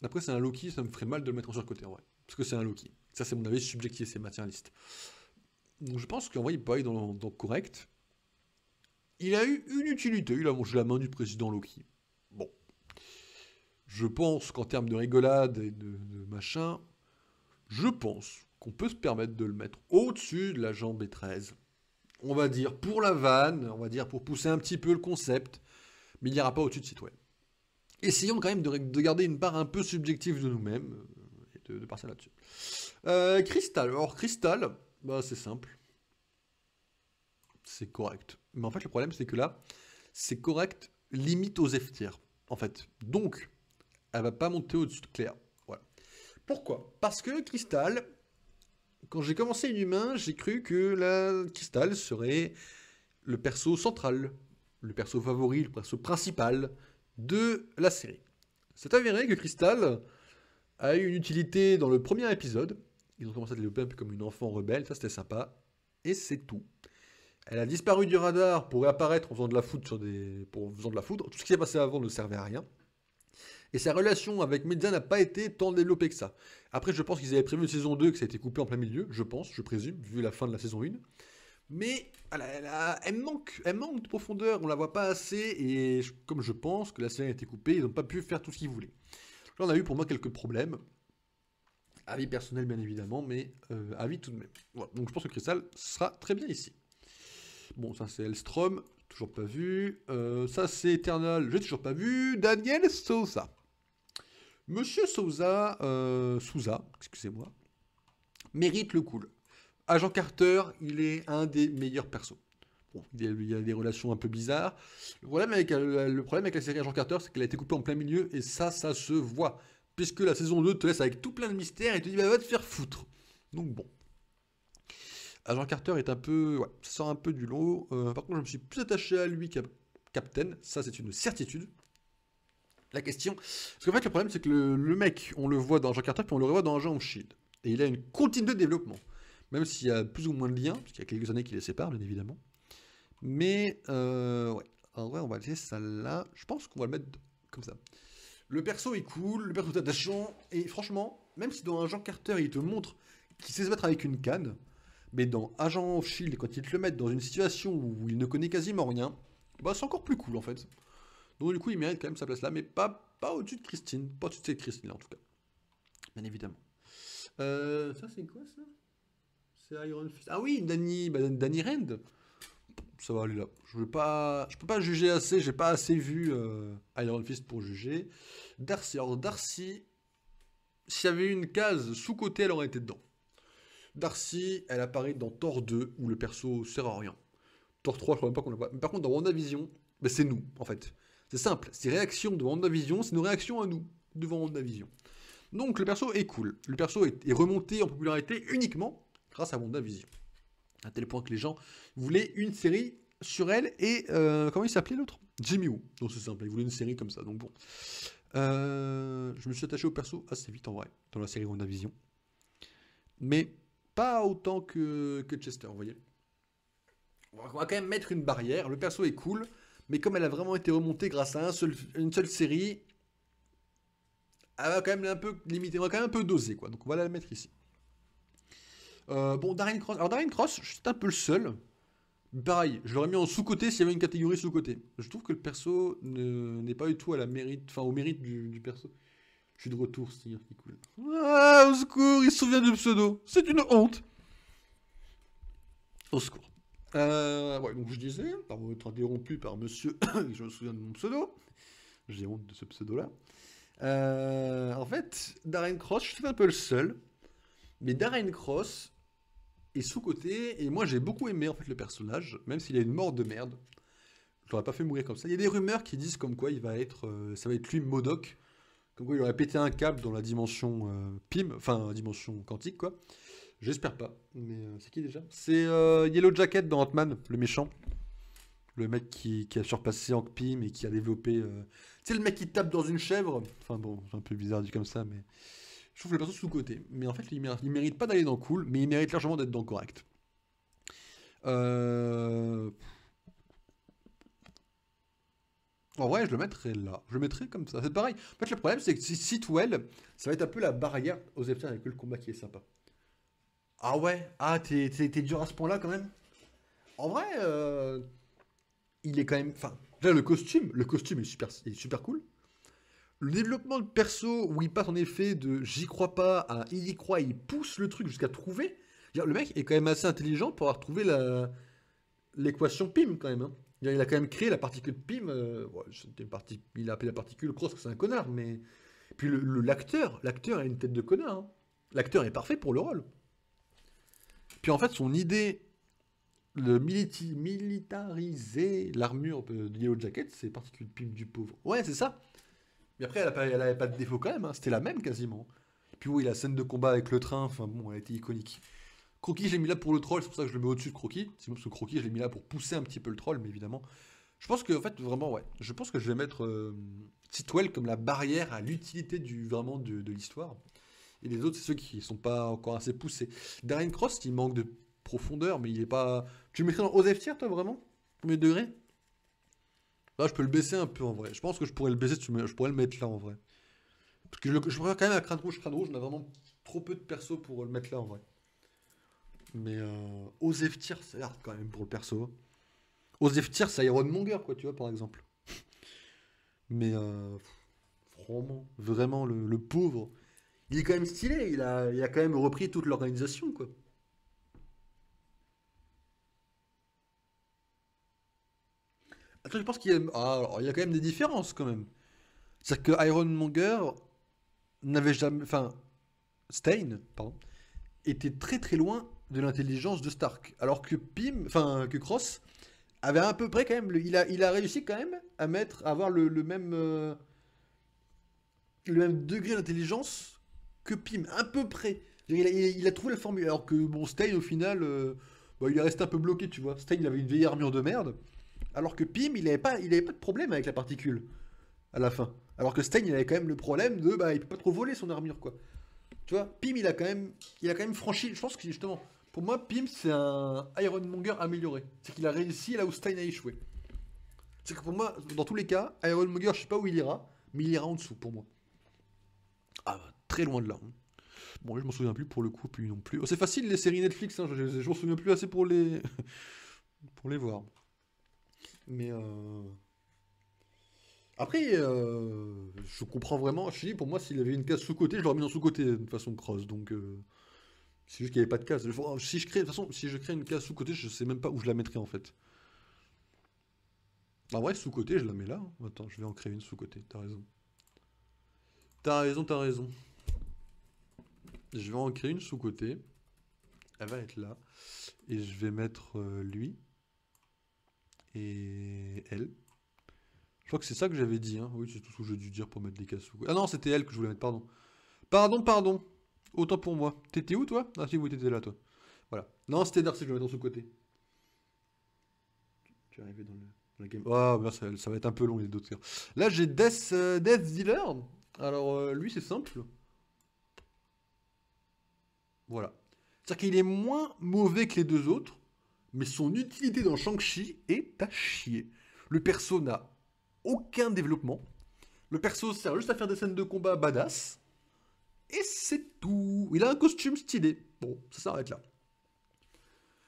Après, c'est un Loki, ça me ferait mal de le mettre en surcoté en vrai. Parce que c'est un Loki. Ça, c'est mon avis subjectif, c'est matérialiste. Donc, je pense qu'en vrai, il pas aller dans, dans correct. Il a eu une utilité. Il a mangé la main du président Loki. Bon. Je pense qu'en termes de rigolade et de, machin, je pense qu'on peut se permettre de le mettre au-dessus de la jambe B13. On va dire pour la vanne, on va dire pour pousser un petit peu le concept, mais il n'y aura pas au-dessus de site Essayons quand même de, garder une part un peu subjective de nous-mêmes de, partir là-dessus. Euh, cristal. Alors, cristal, bah, c'est simple. C'est correct. Mais en fait, le problème, c'est que là, c'est correct limite aux F en fait. Donc, elle va pas monter au-dessus de Claire. Voilà. Pourquoi Parce que cristal, quand j'ai commencé une humain, j'ai cru que la cristal serait le perso central, le perso favori, le perso principal de la série. C'est avéré que Crystal a eu une utilité dans le premier épisode. Ils ont commencé à développer un peu comme une enfant rebelle, ça c'était sympa. Et c'est tout. Elle a disparu du radar pour réapparaître en faisant de la foudre sur des... pour... faisant de la foudre. Tout ce qui s'est passé avant ne servait à rien. Et sa relation avec Media n'a pas été tant développée que ça. Après, je pense qu'ils avaient prévu une saison 2 que ça a été coupé en plein milieu, je pense, je présume, vu la fin de la saison 1. Mais elle, elle, manque, elle manque de profondeur, on la voit pas assez, et comme je pense que la série a été coupée, ils n'ont pas pu faire tout ce qu'ils voulaient. J'en ai eu pour moi quelques problèmes. Avis personnel, bien évidemment, mais euh, avis tout de même. Donc je pense que Crystal sera très bien ici. Bon, ça c'est Elstrom, toujours pas vu. Euh, ça c'est Eternal, j'ai toujours pas vu. Daniel Souza. Monsieur Souza, euh, Souza, excusez-moi, mérite le cool. Agent Carter, il est un des meilleurs persos il y, a, des relations un peu bizarres. Le problème avec, euh, le problème avec la série Agent Carter, c'est qu'elle a été coupée en plein milieu, et ça, ça se voit. Puisque la saison 2 te laisse avec tout plein de mystères et te dit, bah, va te faire foutre. Donc bon. Agent Carter est un peu. Ouais, ça sort un peu du lot. Euh, par contre, je me suis plus attaché à lui qu'à Captain. Ça, c'est une certitude. La question. Parce qu'en fait, le problème, c'est que le, mec, on le voit dans Agent Carter, puis on le revoit dans Agent Shield. Et il a une continue de développement. Même s'il y a plus ou moins de liens, parce qu'il y a quelques années qui les séparent, bien évidemment. Mais, euh, ouais, en on va laisser ça là. Je pense qu'on va le mettre comme ça. Le perso est cool, le perso est attachant, et franchement, même si dans Agent Carter, il te montre qu'il sait se battre avec une canne, mais dans Agent Shield, quand il te le met dans une situation où il ne connaît quasiment rien, bah c'est encore plus cool en fait. Donc du coup, il mérite quand même sa place là, mais pas, pas au-dessus de Christine, pas au-dessus de cette Christine en tout cas. Bien évidemment. Euh, ça c'est quoi ça C'est Iron Fist Ah oui, Danny, bah, Danny Rand ça va aller là. Je ne peux pas juger assez, j'ai pas assez vu euh, Iron Fist pour juger. Darcy, alors Darcy, s'il y avait une case sous-côté, elle aurait été dedans. Darcy, elle apparaît dans Thor 2, où le perso sert à rien. Thor 3, je crois même pas qu'on la pas, Mais par contre, dans WandaVision, mais ben, c'est nous, en fait. C'est simple, ces réactions de WandaVision, c'est nos réactions à nous, devant WandaVision. Donc le perso est cool. Le perso est, est remonté en popularité uniquement grâce à WandaVision. À tel point que les gens voulaient une série sur elle et euh, comment il s'appelait l'autre Jimmy Woo. Donc c'est simple, il voulait une série comme ça. Donc bon. Euh, je me suis attaché au perso assez vite en vrai, dans la série Vision, Mais pas autant que, que Chester, vous voyez. On va quand même mettre une barrière. Le perso est cool, mais comme elle a vraiment été remontée grâce à une seule série, elle va quand même un peu limiter, on va quand même un peu doser quoi. Donc on va la mettre ici. Euh, bon, Darren Cross. Darren Cross, je suis un peu le seul. Pareil, je l'aurais mis en sous-côté s'il y avait une catégorie sous-côté. Je trouve que le perso n'est pas du tout à la mérite, enfin, au mérite du, perso. Je suis de retour, cest ah, au secours, il se souvient du pseudo. C'est une honte. Au secours. Euh, donc je disais, par être interrompu par monsieur, *coughs* je me souviens de mon pseudo. J'ai honte de ce pseudo-là. Euh, en fait, Darren Cross, je suis un peu le seul. Mais Darren Cross, et sous-côté. Et moi, j'ai beaucoup aimé en fait le personnage, même s'il a une mort de merde. Je l'aurais pas fait mourir comme ça. Il y a des rumeurs qui disent comme quoi il va être, euh, ça va être lui Modoc, comme quoi il aurait pété un câble dans la dimension euh, PIM enfin dimension quantique quoi. J'espère pas. Mais euh, c'est qui déjà C'est Yellow Jacket dans Ant-Man, le méchant. Le mec qui, qui a surpassé Hank Pym et qui a développé. Tu sais, le mec qui tape dans une chèvre. Enfin bon, c'est un peu bizarre dit comme ça, mais je trouve le perso sous-côté. Mais en fait, il mérite, il mérite pas d'aller dans cool, mais il mérite largement d'être dans correct. Euh... En vrai, je le mettrais là. Je le mettrais comme ça. C'est pareil. En fait, le problème, c'est que si Sitwell, ça va être un peu la barrière aux effets avec le combat qui est sympa. Ah ouais Ah, t'es dur à ce point-là, quand même En vrai, euh, il est quand même... Enfin, là, le costume, le costume est super, est super cool. Le développement de perso, où il passe en effet de j'y crois pas à il y croit, il pousse le truc jusqu'à trouver. Le mec est quand même assez intelligent pour avoir trouvé l'équation PIM quand même. Hein. Il a quand même créé la particule PIM. Euh, il a appelé la particule cross, c'est un connard, mais. Puis l'acteur, le, l'acteur l'acteur a une tête de connard. Hein. L'acteur est parfait pour le rôle. Puis en fait, son idée de militariser l'armure de Yellow Jacket, c'est particule PIM du pauvre. Ouais, c'est ça. Mais après, elle n'avait pas, de défaut quand même, hein. c'était la même quasiment. puis oui, la scène de combat avec le train, enfin bon, elle était iconique. Croquis, je l'ai mis là pour le troll, c'est pour ça que je le mets au-dessus de Croquis. C'est parce que Croquis, je l'ai mis là pour pousser un petit peu le troll, mais évidemment. Je pense que, en fait, vraiment, ouais. Je pense que je vais mettre euh, comme la barrière à l'utilité du, vraiment de, l'histoire. Et les autres, c'est ceux qui ne sont pas encore assez poussés. Darren Cross, il manque de profondeur, mais il n'est pas. Tu le mettrais dans Osef Tier, toi, vraiment Premier degré Là, bah, je peux le baisser un peu en vrai. Je pense que je pourrais le baisser, je pourrais le mettre là en vrai. Parce que je, préfère quand même un crâne rouge. Crâne rouge, on a vraiment trop peu de perso pour le mettre là en vrai. Mais euh, ça c'est hard quand même pour le perso. Oseftir, c'est Ironmonger, quoi, tu vois, par exemple. *laughs* Mais euh, vraiment, vraiment, le, pauvre. Il est quand même stylé, il il a quand même repris toute l'organisation, quoi. je pense qu'il ah, y, a... quand même des différences quand même. C'est-à-dire que n'avait jamais. Enfin, Stein, pardon, était très très loin de l'intelligence de Stark. Alors que Pym, enfin, que Cross avait à peu près quand même. il, a, il a réussi quand même à mettre. à avoir le, même. Euh, le même degré d'intelligence que Pym, à peu près. Il a, trouvé la formule. Alors que, bon, Stein, au final, euh, bah, il est resté un peu bloqué, tu vois. Stein, il avait une vieille armure de merde alors que Pim il n'avait pas, il avait pas de problème avec la particule à la fin. Alors que Stein, il avait quand même le problème de, bah, il peut pas trop voler son armure, quoi. Tu vois, Pim il a quand même, il a quand même franchi. Je pense que justement, pour moi, Pim c'est un Ironmonger amélioré. C'est qu'il a réussi là où Stein a échoué. C'est que pour moi, dans tous les cas, Ironmonger, je sais pas où il ira, mais il ira en dessous pour moi. Ah, très loin de là. Hein. Bon, je m'en souviens plus pour le coup, puis non plus. Oh, c'est facile les séries Netflix, hein, je, je, je m'en souviens plus assez pour les *laughs* pour les voir. Mais euh, après, euh, je comprends vraiment. Je dis, pour moi, s'il avait une case sous-côté, je l'aurais mis en sous-côté de façon cross. Donc, euh, c'est juste qu'il n'y avait pas de case. Si je crée, de façon, si je crée une case sous-côté, je ne sais même pas où je la mettrais en fait. En ah vrai, sous-côté, je la mets là. Attends, je vais en créer une sous-côté. T'as raison. T'as raison, t'as raison. Je vais en créer une sous-côté. Elle va être là. Et je vais mettre lui et elle. Je crois que c'est ça que j'avais dit. Hein. Oui, c'est tout ce que j'ai dû dire pour mettre des casse-sous. Ah non, c'était elle que je voulais mettre, pardon. Pardon, pardon. Autant pour moi. T'étais où, toi Ah si, oui, t'étais là, toi. Voilà. Non, c'était Darcy que je vais mettre dans ce côté. Tu es arrivé dans, le, la game. Oh, ça, va être un peu long, les Là, j'ai Death, euh, Dealer. Alors, euh, lui, c'est simple. Voilà. C'est-à-dire qu'il est moins mauvais que les deux autres, mais son utilité dans Shang-Chi est à chier. Le perso n'a aucun développement. Le perso sert juste à faire des scènes de combat badass. Et c'est tout. Il a un costume stylé. Bon, ça s'arrête là.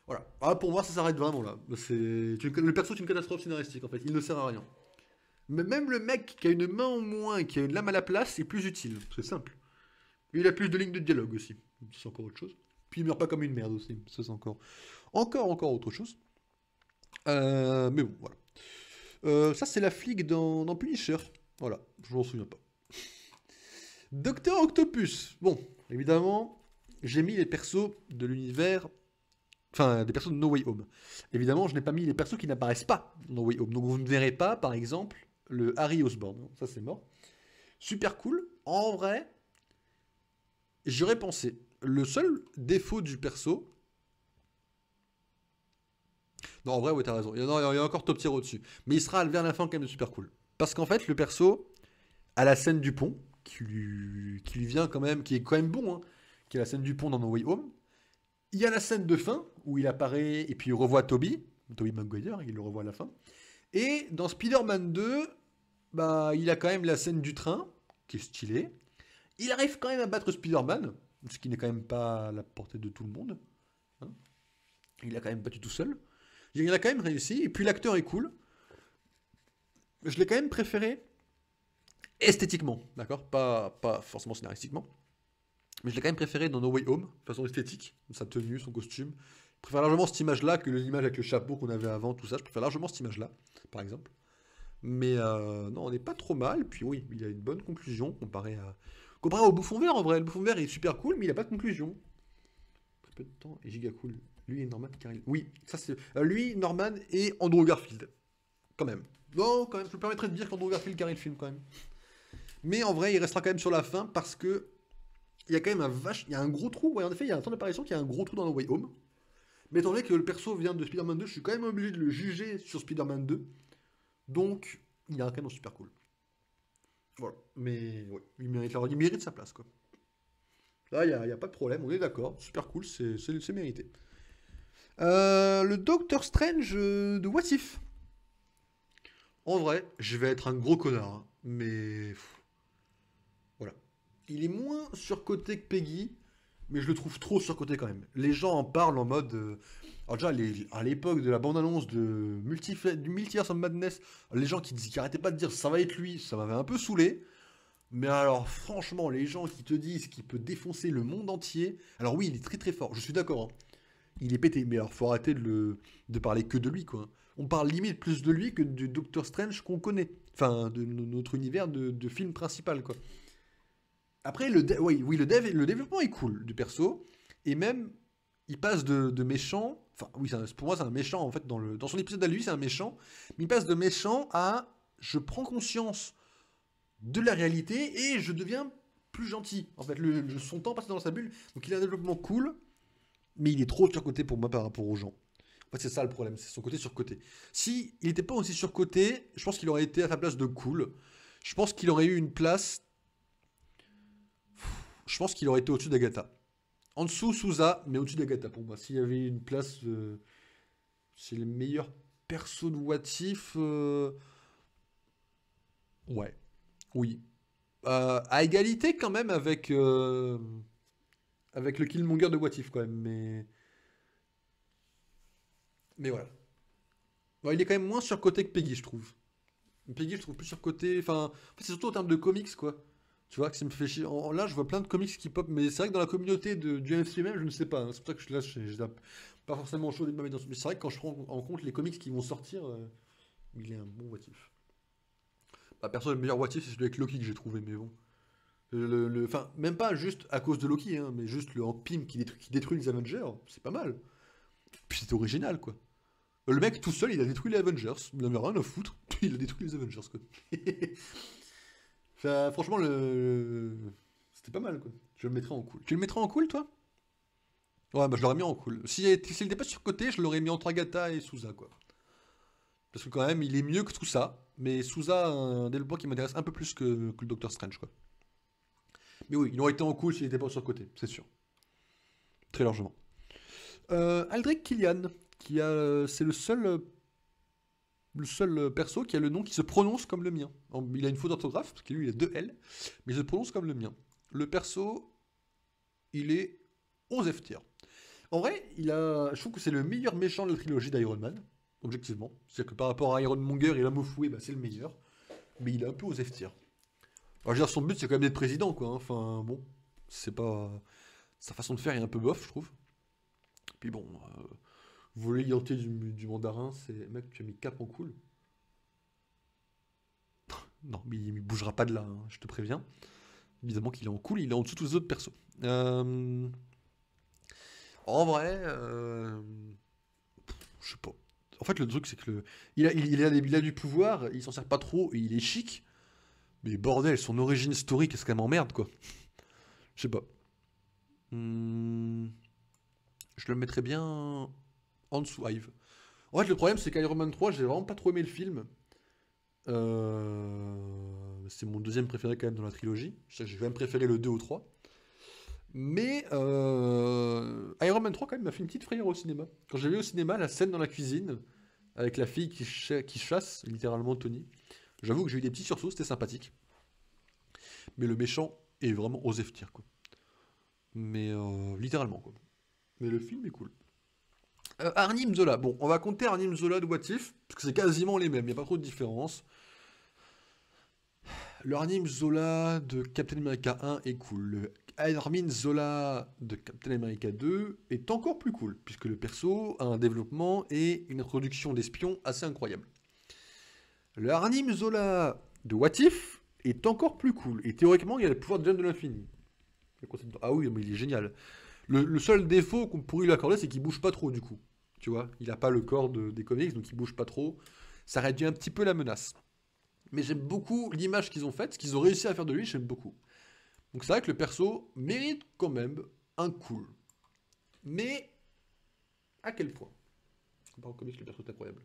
Voilà. Ah, pour moi, ça s'arrête vraiment là. Le perso, est une catastrophe scénaristique en fait. Il ne sert à rien. Mais même le mec qui a une main en moins, qui a une lame à la place, est plus utile. C'est simple. Il a plus de lignes de dialogue aussi. C'est encore autre chose. Puis il meurt pas comme une merde aussi, ça c'est encore... Encore, encore autre chose. Euh, mais bon, voilà. Euh, ça c'est la flic dans, Punisher. Voilà, je m'en souviens pas. Docteur Octopus. Bon, évidemment, j'ai mis les persos de l'univers... Enfin, des persos de No Way Home. Évidemment, je n'ai pas mis les persos qui n'apparaissent pas dans No Way Home. Donc vous ne verrez pas, par exemple, le Harry Osborn. Ça c'est mort. Super cool. En vrai, j'aurais pensé le seul défaut du perso. Non, en vrai, oui, t'as raison. Il y, a, a encore top tier au-dessus. Mais il sera vers la fin quand même super cool. Parce qu'en fait, le perso, à la scène du pont, qui lui, vient quand même, qui est quand même bon, hein, qui est la scène du pont dans No Way Home, il y a la scène de fin où il apparaît et puis il revoit Toby, Toby McGuire, il le revoit à la fin. Et dans Spider-Man 2, bah, il a quand même la scène du train, qui est stylée. Il arrive quand même à battre Spider-Man, ce qui n'est quand même pas à la portée de tout le monde. Hein. il a quand même battu tout seul. Il a quand même réussi, et puis l'acteur est cool. Je l'ai quand même préféré esthétiquement, d'accord pas, pas forcément scénaristiquement. Mais je l'ai quand même préféré dans No Way Home, de façon esthétique, sa tenue, son costume. Je préfère largement cette image-là que l'image avec le chapeau qu'on avait avant, tout ça. Je préfère largement cette image-là, par exemple. Mais euh, non, on n'est pas trop mal. Puis oui, il a une bonne conclusion comparée à Comparé au bouffon vert en vrai, le bouffon vert est super cool, mais il a pas de conclusion. Très peu de temps et giga cool. Lui et Norman car Oui, ça c'est. Euh, lui, Norman et Andrew Garfield. Quand même. Non, quand même, je me permettrais de dire qu'Andrew Garfield car il film quand même. Mais en vrai, il restera quand même sur la fin parce que. Il y a quand même un vache. Il y a un gros trou. en effet, il y a un temps d'apparition qui a un gros trou dans le Way Home. Mais étant donné que le perso vient de Spider-Man 2, je suis quand même obligé de le juger sur Spider-Man 2. Donc, il y a un canon super cool. Voilà. Mais ouais, il, mérite, il mérite sa place, quoi. Là, il n'y a, pas de problème, on est d'accord. Super cool, c'est mérité. Euh, le Doctor Strange euh, de What If. En vrai, je vais être un gros connard, hein, mais. Voilà. Il est moins surcoté que Peggy, mais je le trouve trop surcoté quand même. Les gens en parlent en mode. Euh, alors déjà, à l'époque de la bande-annonce de Multi, du Multiverse of Madness, les gens qui, qu'ils arrêtaient pas de dire ça va être lui, ça m'avait un peu saoulé. Mais alors, franchement, les gens qui te disent qu'il peut défoncer le monde entier. Alors, oui, il est très très fort, je suis d'accord. Hein. Il est pété, mais alors, faut arrêter de, le, parler que de lui, quoi. Hein. On parle limite plus de lui que du Doctor Strange qu'on connaît. Enfin, de, notre univers de, film principal, quoi. Après, le, oui, le, le développement est cool du perso. Et même, il passe de, méchant, enfin oui, pour moi c'est un méchant en fait, dans, le, dans son épisode à lui c'est un méchant, mais il passe de méchant à je prends conscience de la réalité et je deviens plus gentil. En fait, son temps passe dans sa bulle, donc il a un développement cool, mais il est trop surcoté pour moi par rapport aux gens. En fait, c'est ça le problème, c'est son côté surcoté. Si il n'était pas aussi surcoté, je pense qu'il aurait été à sa place de cool. Je pense qu'il aurait eu une place. Je pense qu'il aurait été au-dessus d'Agatha. En dessous, Souza, mais au-dessus d'Agatha pour moi. S'il y avait une place, euh, c'est le meilleur perso de Watif. Euh, ouais. Oui. Euh, à égalité quand même avec, avec le Killmonger de Watif quand même, mais. Mais voilà. il est quand même moins surcoté que Peggy, je trouve. Peggy, je trouve plus surcoté. Enfin, c'est surtout en termes de comics, quoi. Tu vois que ça me fait chier. là, je vois plein de comics qui pop, mais c'est vrai que dans la communauté de, du NFC je ne sais pas. Hein. C'est pour ça que je, ne je, pas forcément chaud mais c'est vrai que quand je prends en compte les comics qui vont sortir, il euh, il est un bon what Bah, perso, le meilleur what c'est celui avec Loki que j'ai trouvé, mais bon. Le, enfin, même pas juste à cause de Loki, hein, mais juste le en qui détruit, les Avengers, c'est pas mal. Puis c'est original, quoi. Le mec tout seul, il a détruit les Avengers. Il n'en a rien à foutre. *laughs* Il a détruit les Avengers, quoi. *laughs* franchement, le... c'était pas mal, quoi. Je le mettrais en cool. Tu le mettrais en cool, toi Ouais, bah je l'aurais mis en cool. S'il si, si n'était pas côté je l'aurais mis entre Agatha et Souza, quoi. Parce que quand même, il est mieux que tout ça. mais Souza a un développement qui m'intéresse un peu plus que, le Docteur Strange, quoi. Mais oui, il aurait été en cool s'il n'était pas côté c'est sûr. Très largement. Euh, Aldric Killian, qui a, euh, c'est le seul euh, le seul euh, perso qui a le nom qui se prononce comme le mien. Il a une faute d'orthographe, parce que lui, il a deux L, mais il se prononce comme le mien. Le perso, il est aux F En vrai, il a... je trouve que c'est le meilleur méchant de la trilogie d'Iron Man, objectivement. C'est-à-dire que par rapport à Iron Monger et la Mofoué, eh ben, c'est le meilleur. Mais il est un peu aux F Alors, je veux dire, son but, c'est quand même d'être président, quoi. Hein. Enfin, bon, c'est pas... Sa façon de faire est un peu bof, je trouve. Puis bon... Euh, vous voulez yanter du, du mandarin, c'est... Mec, tu as mis cap en cool. *laughs* non, mais il ne bougera pas de là, hein, je te préviens. Évidemment qu'il est en cool, il est en dessous de tous les autres persos. Euh, en vrai, euh, je sais pas. En fait, le truc, c'est que le... il, a, il, il, du pouvoir, il s'en sert pas trop, et il est chic. Mais bordel, son origine historique, est même en merde, quoi Je sais pas. Hmm, je le mettrais bien en dessous Hive. En fait, le problème, c'est qu'Iron Man 3, j'ai vraiment pas trop aimé le film. Euh, c'est mon deuxième préféré quand même dans la trilogie. J'ai quand même préféré le 2 ou 3. Mais euh... Iron Man 3, quand même, m'a fait une petite frayeur au cinéma. Quand j'ai vu au cinéma la scène dans la cuisine, avec la fille qui, chasse littéralement Tony, j'avoue que j'ai eu des petits sursauts, c'était sympathique. Mais le méchant est vraiment osé quoi. Mais euh, littéralement, quoi. Mais le film est cool. Euh, Arnim Zola. Bon, on va compter Arnim Zola de Watif, parce que c'est quasiment les mêmes, il n'y a pas trop de différence. Le Arnim Zola de Captain America 1 est cool. Le Armin Zola de Captain America 2 est encore plus cool, puisque le perso a un développement et une introduction d'espions assez incroyable. Le Arnim Zola de Watif est encore plus cool, et théoriquement, il a le pouvoir de John de l'infini. Ah oui, mais il est génial. Le, le seul défaut qu'on pourrait lui accorder, c'est qu'il bouge pas trop du coup. Tu vois, il n'a pas le corps des comics, donc il bouge pas trop. Ça réduit un petit peu la menace. Mais j'aime beaucoup l'image qu'ils ont faite, ce qu'ils ont réussi à faire de lui, j'aime beaucoup. Donc c'est vrai que le perso mérite quand même un cool. Mais à quel point compare au comics, le perso est incroyable.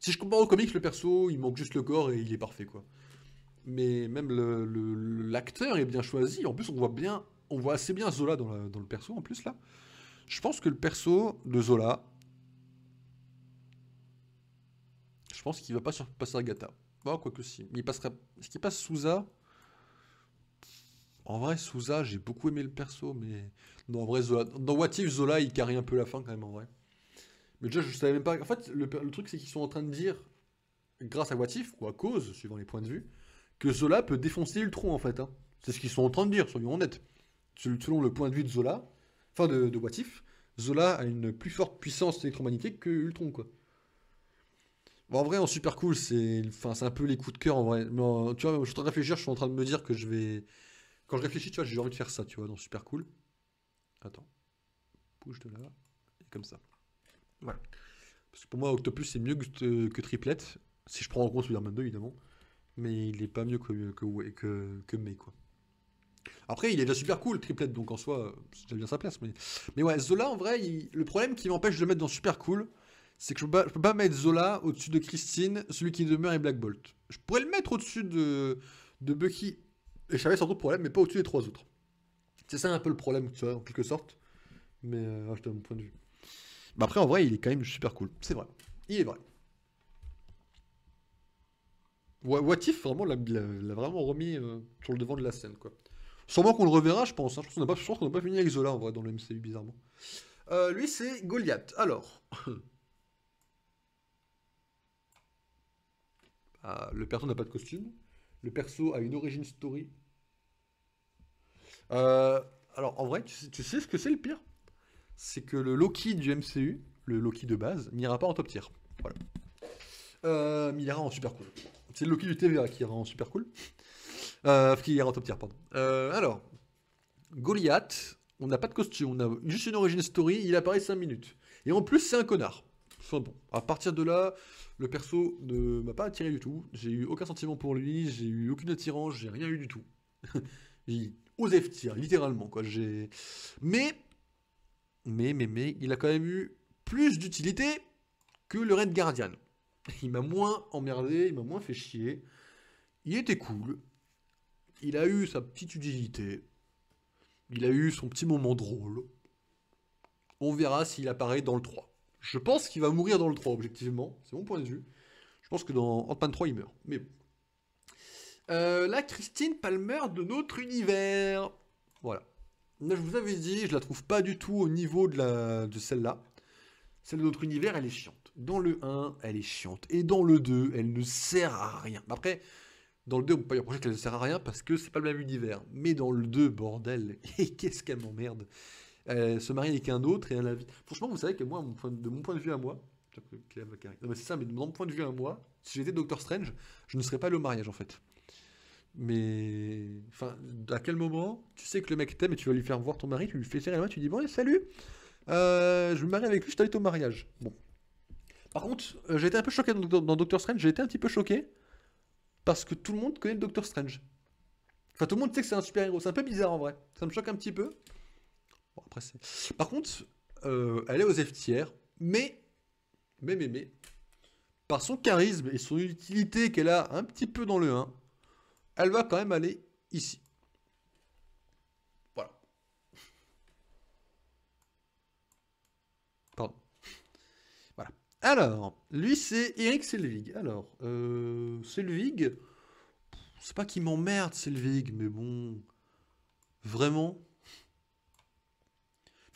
Si je compare au comics, le perso, il manque juste le corps et il est parfait, quoi. Mais même l'acteur est bien choisi. En plus, on voit bien, on voit assez bien Zola dans, dans le perso, en plus, là. Je pense que le perso de Zola, Je pense qu'il va pas passer Agata. Oh, quoi que si. Il passera... Est-ce qu'il passe Souza En vrai, Souza, j'ai beaucoup aimé le perso, mais... Non, en vrai, Zola... Dans What Zola, il carrie un peu la fin, quand même, en vrai. Mais déjà, je savais même pas... En fait, le, truc, c'est qu'ils sont en train de dire, grâce à What ou à cause, suivant les points de vue, que Zola peut défoncer Ultron, en fait. Hein. C'est ce qu'ils sont en train de dire, soyons honnêtes. Selon le point de vue de Zola, enfin, de, de Zola a une plus forte puissance électromagnétique que Ultron, quoi en vrai, en super cool, c'est enfin, un peu les coups de cœur en vrai. Euh, tu vois, je suis en train de réfléchir, je suis en train de me dire que je vais. Quand je réfléchis, tu vois, j'ai envie de faire ça, tu vois, dans super cool. Attends. Bouge de là. Et comme ça. Voilà. Parce que pour moi, Octopus, c'est mieux que, euh, que Triplette. Si je prends en compte Spider-Man 2, évidemment. Mais il n'est pas mieux que, que, que, May, quoi. Après, il est déjà super cool, triplette, donc en soi, c'est bien sa place. Mais, ouais, Zola, en vrai, le problème qui m'empêche de le mettre dans super cool, c'est que je peux, pas, peux pas mettre Zola au-dessus de Christine, celui qui demeure est Black Bolt. Je pourrais le mettre au-dessus de, de Bucky et j'avais sans trop problème, mais pas au-dessus des trois autres. C'est ça un peu le problème, tu vois, en quelque sorte. Mais euh, je donne mon point de vue. Mais après, en vrai, il est quand même super cool. C'est vrai. Il est vrai. What vraiment, l'a, vraiment remis euh, sur le devant de la scène, quoi. Sûrement qu'on le reverra, je pense. Hein. Je pense qu'on n'a pas, fini avec Zola, en vrai, dans le MCU, bizarrement. Euh, lui, c'est Goliath. Alors, *laughs* Ah, le perso n'a pas de costume. Le perso a une origine story. Euh, alors, en vrai, tu sais, ce que c'est le pire C'est que le Loki du MCU, le Loki de base, n'ira pas en top tier. Voilà. Euh, mais il ira en super cool. C'est le Loki du TVA qui ira en super cool. Euh, qui ira en top tier, pardon. Euh, alors, Goliath, on n'a pas de costume, on a juste une origine story, il apparaît 5 minutes. Et en plus, c'est un connard. Enfin bon, à partir de là, le perso ne m'a pas attiré du tout. J'ai eu aucun sentiment pour lui, j'ai eu aucune attirance, j'ai rien eu du tout. *laughs* j'ai osé tirer, littéralement, quoi. J'ai. Mais. Mais, mais, mais, il a quand même eu plus d'utilité que le Red Guardian. *laughs* Il m'a moins emmerdé, il m'a moins fait chier. Il était cool. Il a eu sa petite utilité. Il a eu son petit moment drôle. On verra s'il apparaît dans le 3. Je pense qu'il va mourir dans le 3, objectivement. C'est mon point de vue. Je pense que dans ant 3, il meurt. Mais bon. Euh, la Christine Palmer de notre univers. Voilà. je vous avais dit, je la trouve pas du tout au niveau de, celle-là. Celle de notre univers, elle est chiante. Dans le 1, elle est chiante. Et dans le 2, elle ne sert à rien. Après, dans le 2, on peut pas y qu'elle ne sert à rien parce que c'est pas le même univers. Mais dans le 2, bordel, *laughs* et qu'est-ce qu'elle m'emmerde se marier avec un autre et la vie Franchement, vous savez que moi, de mon point de vue à moi, c'est ça, mais de mon point de vue à moi, si j'étais docteur Strange, je ne serais pas au mariage en fait. Mais enfin, à quel moment tu sais que le mec t'aime et tu vas lui faire voir ton mari, tu lui fais serrer la main, tu dis bon, salut, euh, je me marie avec lui, je t'invite au mariage. Bon. Par contre, euh, j'ai été un peu choqué dans, dans, Strange, j'ai été un petit peu choqué parce que tout le monde connaît le Doctor Strange. Enfin, tout le monde sait que c'est un super héros. C'est un peu bizarre en vrai. Ça me choque un petit peu. Par contre, euh, elle est aux F mais, mais, mais, mais, par son charisme et son utilité qu'elle a un petit peu dans le 1, elle va quand même aller ici. Voilà. Pardon. Voilà. Alors, lui, c'est Eric Selvig. Alors, euh, Selvig, c'est pas qu'il m'emmerde, Selvig, mais bon, vraiment...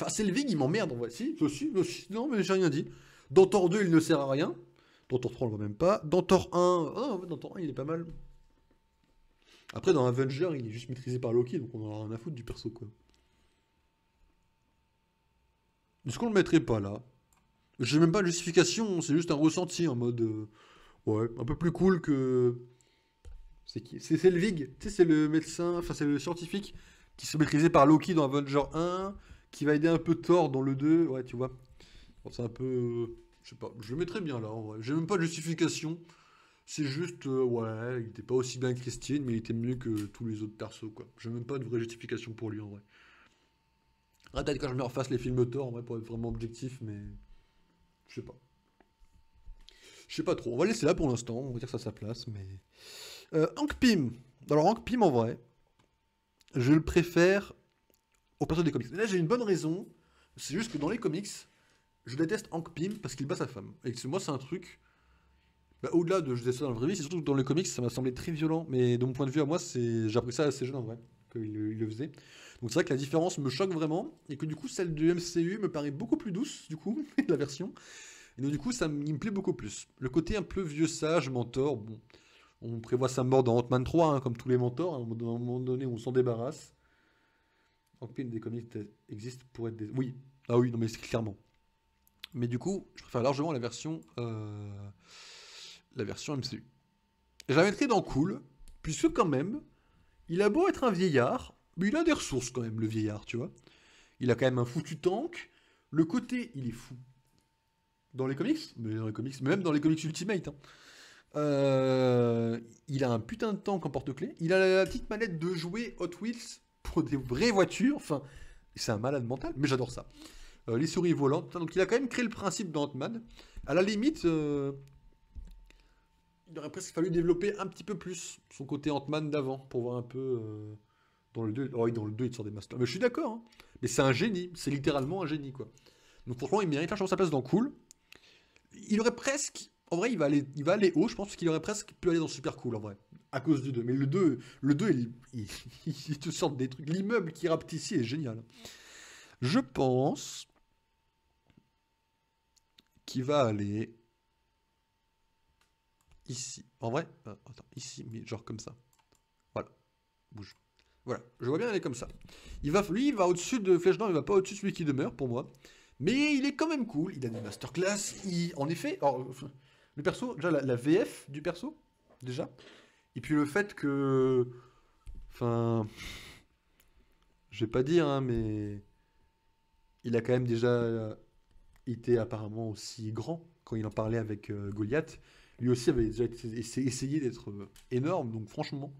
Enfin, Selvig, il m'emmerde en voici. si, si, non, mais j'ai rien dit. Dans 2, il ne sert à rien. Dans 3, on le voit même pas. Dans 1, oh, dans 1, il est pas mal. Après, dans Avenger, il est juste maîtrisé par Loki, donc on en a rien à foutre du perso, quoi. Est-ce qu'on le mettrait pas là J'ai même pas de justification, c'est juste un ressenti en mode. Euh, ouais, un peu plus cool que. C'est qui C'est Selvig, tu sais, c'est le médecin, enfin, c'est le scientifique qui se maîtrisait par Loki dans Avenger 1 qui va aider un peu Thor dans le 2. Ouais, tu vois. c'est un peu. Je sais pas. Je le mettrais bien là, en vrai. J'ai même pas de justification. C'est juste, euh, ouais, il était pas aussi bien que Christine, mais il était mieux que tous les autres persos, quoi. J'ai même pas de vraie justification pour lui, en vrai. Ah, peut-être quand je me refasse les films Thor, en vrai, pour être vraiment objectif, mais. Je sais pas. Je sais pas trop. On va laisser là pour l'instant. On va dire que ça a sa place, mais. Euh, Hank Pym. Alors, Hank Pym, en vrai, je le préfère au perso des comics. Et là, j'ai une bonne raison. C'est juste que dans les comics, je déteste Hank Pym parce qu'il bat sa femme. Et que moi, c'est un truc. Bah, au-delà de je déteste ça dans la vraie vie, c'est surtout que dans les comics, ça m'a semblé très violent. Mais de mon point de vue, à moi, j'ai appris ça assez jeune en vrai, qu'il le faisait. Donc c'est vrai que la différence me choque vraiment. Et que du coup, celle du MCU me paraît beaucoup plus douce, du coup, *laughs* la version. Et donc, du coup, ça me, me plaît beaucoup plus. Le côté un peu vieux sage, mentor, bon. On prévoit sa mort dans Ant-Man 3, hein, comme tous les mentors. Hein. à un moment donné, on s'en débarrasse des comics existent pour être des. Oui, ah oui, non, mais c'est clairement. Mais du coup, je préfère largement la version, euh, la version MCU. Je la dans Cool, puisque quand même, il a beau être un vieillard, mais il a des ressources quand même, le vieillard, tu vois. Il a quand même un foutu tank. Le côté, il est fou. Dans les comics, mais dans les comics, même dans les comics Ultimate. Hein. Euh, il a un putain de tank en porte-clés. Il a la petite manette de jouer Hot Wheels des vraies voitures. Enfin, c'est un malade mental, mais j'adore ça. Euh, les souris volantes. Donc il a quand même créé le principe d'Antman man À la limite, euh, il aurait presque fallu développer un petit peu plus son côté Ant-Man d'avant pour voir un peu. Euh, dans le 2, dans le 2, il sort des masters. Mais je suis d'accord, hein. mais c'est un génie, c'est littéralement un génie, quoi. Donc franchement, il mérite largement sa place dans Cool. Il aurait presque. En vrai, il va aller, il va aller haut, je pense, qu'il aurait presque pu aller dans Super Cool, en vrai à cause du 2. Mais le 2, le 2 il, il, *laughs* il te sort des trucs. L'immeuble qui rapte ici est génial. Je pense qu'il va aller ici. En vrai, euh, attends, ici, mais genre comme ça. Voilà, bouge. Voilà, je vois bien aller comme ça. Il va, lui, il va au-dessus de Flèche d'Or, il va pas au-dessus de celui qui demeure, pour moi. Mais il est quand même cool, il a des masterclass, il, en effet, le perso, déjà la VF du perso, déjà, et puis le fait que. Enfin. Je vais pas dire, hein, mais. Il a quand même déjà été apparemment aussi grand quand il en parlait avec euh, Goliath. Lui aussi avait déjà essayé d'être euh, énorme, donc franchement.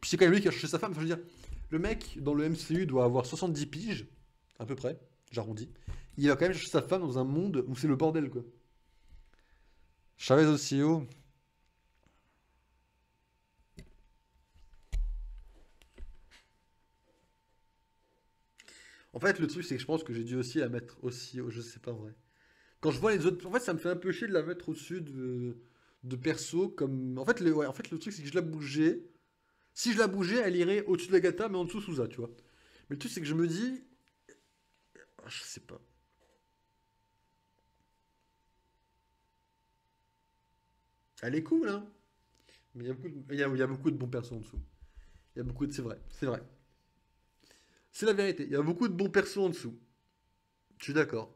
Puis c'est quand même lui qui a cherché sa femme. Enfin, je veux dire, le mec dans le MCU doit avoir 70 piges, à peu près, j'arrondis. Il va quand même chercher sa femme dans un monde où c'est le bordel, quoi. Chavez aussi haut. Oh. En fait, le truc, c'est que je pense que j'ai dû aussi la mettre aussi haut, je sais pas, vrai. Quand je vois les autres... En fait, ça me fait un peu chier de la mettre au-dessus de, de perso, comme... En fait, le, en fait, le truc, c'est que je la bougeais... Si je la bougeais, elle irait au-dessus de la gata, mais en dessous Sousa, tu vois. Mais le truc, c'est que je me dis... Ah, je sais pas. Elle est cool, hein Mais il y, a, y a beaucoup de bons persos en dessous. Il y a beaucoup de... C'est vrai, c'est vrai. C'est la vérité. Il y a beaucoup de bons persos en dessous. Je suis d'accord.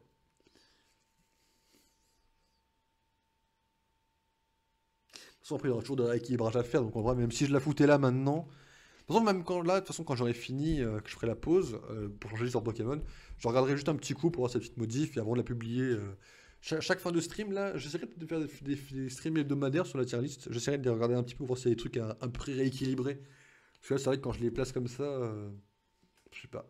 Sans après, il y aura toujours de l'équilibrage à faire. Donc, en vrai, même si je la foutais là maintenant. De toute façon, même quand là, de toute façon, quand j'aurai fini, euh, que je ferai la pause euh, pour changer sur Pokémon, je regarderai juste un petit coup pour voir cette petite modif et avant de la publier. Euh, chaque, fin de stream, là, j'essaierai de faire des, streams hebdomadaires sur la tier list. J'essaierai de les regarder un petit peu pour voir s'il y a des trucs à, un prix rééquilibré. Parce que là, c'est vrai que quand je les place comme ça. Je sais pas.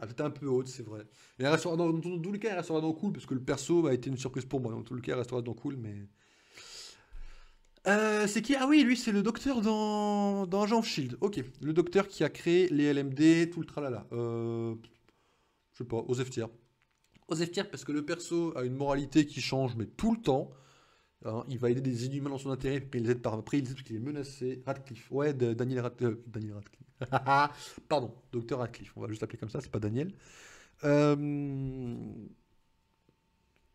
Elle était un peu haute, c'est vrai. mais elle dans, tous les cas, elle restera dans cool, parce que le perso a été une surprise pour moi. Dans tous les cas, elle restera dans cool, mais. Euh, c'est qui Ah oui, lui, c'est le docteur dans, dans Jean Shield. Ok, le docteur qui a créé les LMD, tout le tralala. Euh, je sais pas, Osef Tier. parce que le perso a une moralité qui change, mais tout le temps. Hein, il va aider des inhumains dans son intérêt, puis il les aide par après, il dit qu'il est menacé. Radcliffe. Ouais, Daniel, Rad... Daniel Radcliffe. Euh, *laughs* Pardon, docteur Radcliffe. On va juste l'appeler comme ça, c'est pas Daniel. Euh,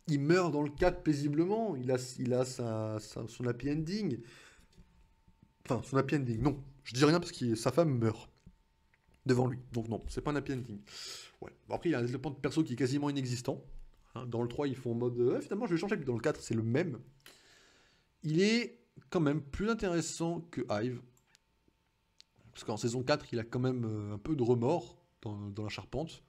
il meurt dans le 4, paisiblement. Il a, il a son happy ending. Enfin, son happy ending. Non, je dis rien parce que sa femme meurt devant lui. Donc non, c'est pas un happy ending. après, il y a un développement de perso qui est quasiment inexistant. Hein, dans le 3, ils font en mode euh, Ouais, finalement je vais changer, dans le 4, c'est le même il est quand même plus intéressant que Hive. Parce qu'en saison 4, il a quand même euh, un peu de remords dans, la charpente.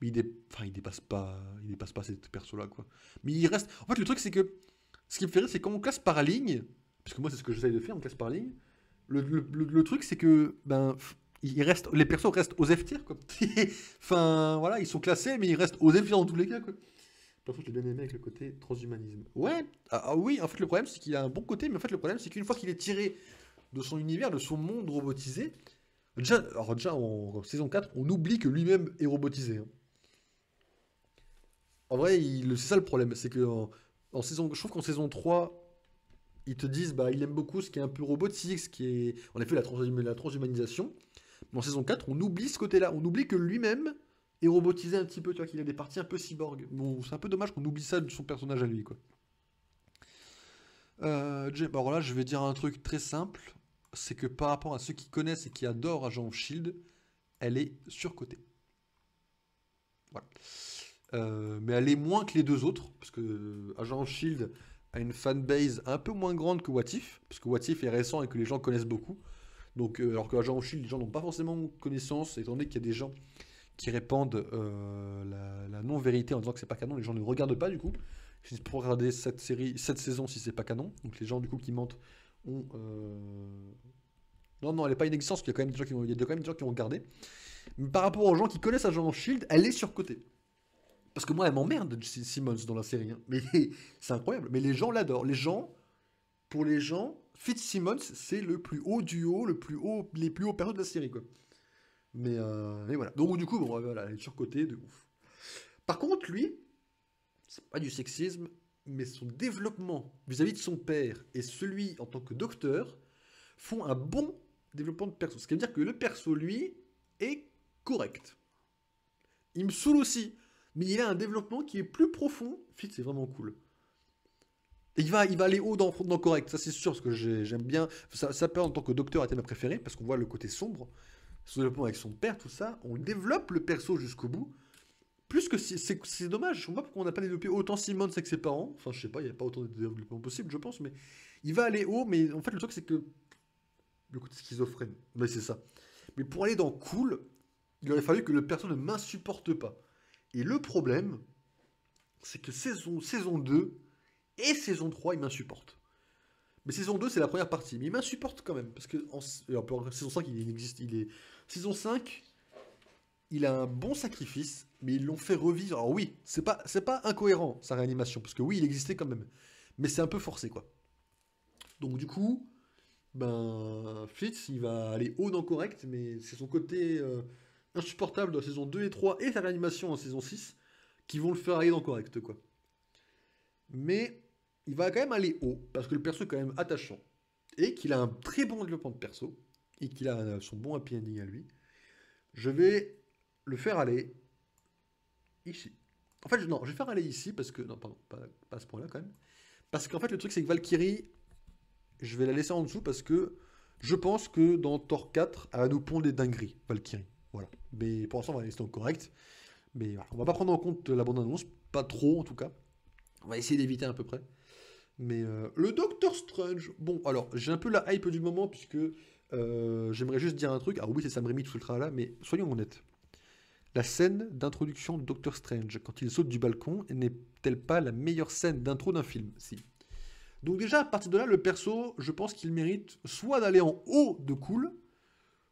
Mais il, enfin, il dépasse pas il dépasse pas cette perso-là. quoi. Mais il reste... En fait, le truc, c'est que... Ce qui me fait rire, c'est quand on classe par ligne, parce moi, c'est ce que j'essaye de faire, on classe par ligne, le, truc, c'est que... Ben, il reste, les persos restent aux f comme *laughs* enfin, voilà, ils sont classés, mais ils restent aux F-tier dans tous les cas, quoi. Perso, je l'ai bien aimé avec le côté transhumanisme. Ouais, ah, ah oui, en fait, le problème, c'est qu'il a un bon côté, mais en fait, le problème, c'est qu'une fois qu'il est tiré de son univers, de son monde robotisé, déjà, en, saison 4, on oublie que lui-même est robotisé. Hein. En vrai, c'est ça le problème, c'est que en, saison, je trouve qu'en saison 3, ils te disent, bah, il aime beaucoup ce qui est un peu robotique, ce qui est, en effet, la, la transhumanisation. Mais en saison 4, on oublie ce côté-là, on oublie que lui-même et robotisé un petit peu, tu vois, qu'il a des parties un peu cyborg. Bon, c'est un peu dommage qu'on oublie ça de son personnage à lui, quoi. Euh, alors bah, là, je vais dire un truc très simple, c'est que par rapport à ceux qui connaissent et qui adorent Agent Shield, elle est surcotée. Voilà. Euh, mais elle est moins que les deux autres, parce que euh, Agent Shield a une fanbase un peu moins grande que Watif, parce que Watif est récent et que les gens connaissent beaucoup. Donc, alors que Agent Shield, les gens n'ont pas forcément connaissance, étant donné qu'il y a des gens qui répandent euh, la, non-vérité en disant que c'est pas canon, les gens ne regardent pas du coup. Ils pour regarder cette série, cette saison si c'est pas canon. Donc les gens du coup qui mentent ont. Euh, non, non, elle n'est pas inexistante, parce qu'il y a quand même des gens qui ont, il quand même des gens qui ont regardé. Mais par rapport aux gens qui connaissent Agent Shield, elle est surcotée. Parce que moi, elle m'emmerde, Simmons, dans la série. Hein. Mais *laughs* c'est incroyable. Mais les gens l'adorent. Les gens, pour les gens, Fitzsimmons, c'est le plus haut duo, le plus haut, les plus hauts périodes de la série. Quoi. Mais, euh, voilà. Donc du coup, voilà, elle est surcotée de ouf. Par contre, lui, c'est pas du sexisme, mais son développement vis-à-vis de son père et celui en tant que docteur font un bon développement de perso. Ce qui veut dire que le perso, lui, est correct. Il me saoule aussi, mais il a un développement qui est plus profond. Fit, c'est vraiment cool. il va, il va aller haut dans, correct, ça c'est sûr, parce que j'aime bien. Sa peur en tant que docteur, était ma préférée, parce qu'on voit le côté sombre son développement avec son père, tout ça, on développe le perso jusqu'au bout. Plus que c'est dommage, je voit pas pourquoi on n'a pas développé autant Simon avec ses parents. Enfin, je sais pas, il n'y a pas autant de développement possible, je pense, mais il va aller haut, mais en fait, le truc, c'est que. Le côté schizophrène, mais c'est ça. Mais pour aller dans cool, il aurait fallu que le perso ne m'insupporte pas. Et le problème, c'est que saison, saison 2 et saison 3, il m'insupporte. Mais saison 2, c'est la première partie. Mais il m'insupporte quand même. Parce que en, saison 5, existe, il est Saison 5, il a un bon sacrifice, mais ils l'ont fait revivre. Alors oui, c'est pas, c'est pas incohérent sa réanimation, parce que oui, il existait quand même. Mais c'est un peu forcé, quoi. Donc du coup, ben Fitz, il va aller haut dans correct, mais c'est son côté euh, insupportable de la saison 2 et 3 et sa réanimation en saison 6 qui vont le faire aller dans correct, quoi. Mais il va quand même aller haut, parce que le perso est quand même attachant, et qu'il a un très bon développement de perso, et qu'il a son bon happy ending à lui, je vais le faire aller ici. En fait, non, je vais faire aller ici parce que... Non, pardon, pas, ce point-là quand même. Parce qu'en fait, le truc, c'est que Valkyrie, je vais la laisser en dessous parce que je pense que dans Thor 4, elle va nous pondre des dingueries, Valkyrie. Voilà. Mais pour l'instant, on va rester correct. Mais voilà. on va pas prendre en compte la bande-annonce, pas trop en tout cas. On va essayer d'éviter à peu près. Mais euh, le Docteur Strange, bon, alors j'ai un peu la hype du moment puisque euh, j'aimerais juste dire un truc. Ah oui, c'est Sam Raimi tout ce là mais soyons honnêtes. La scène d'introduction de Doctor Strange, quand il saute du balcon, n'est-elle pas la meilleure scène d'intro d'un film Si. Donc déjà, à partir de là, le perso, je pense qu'il mérite soit d'aller en haut de cool,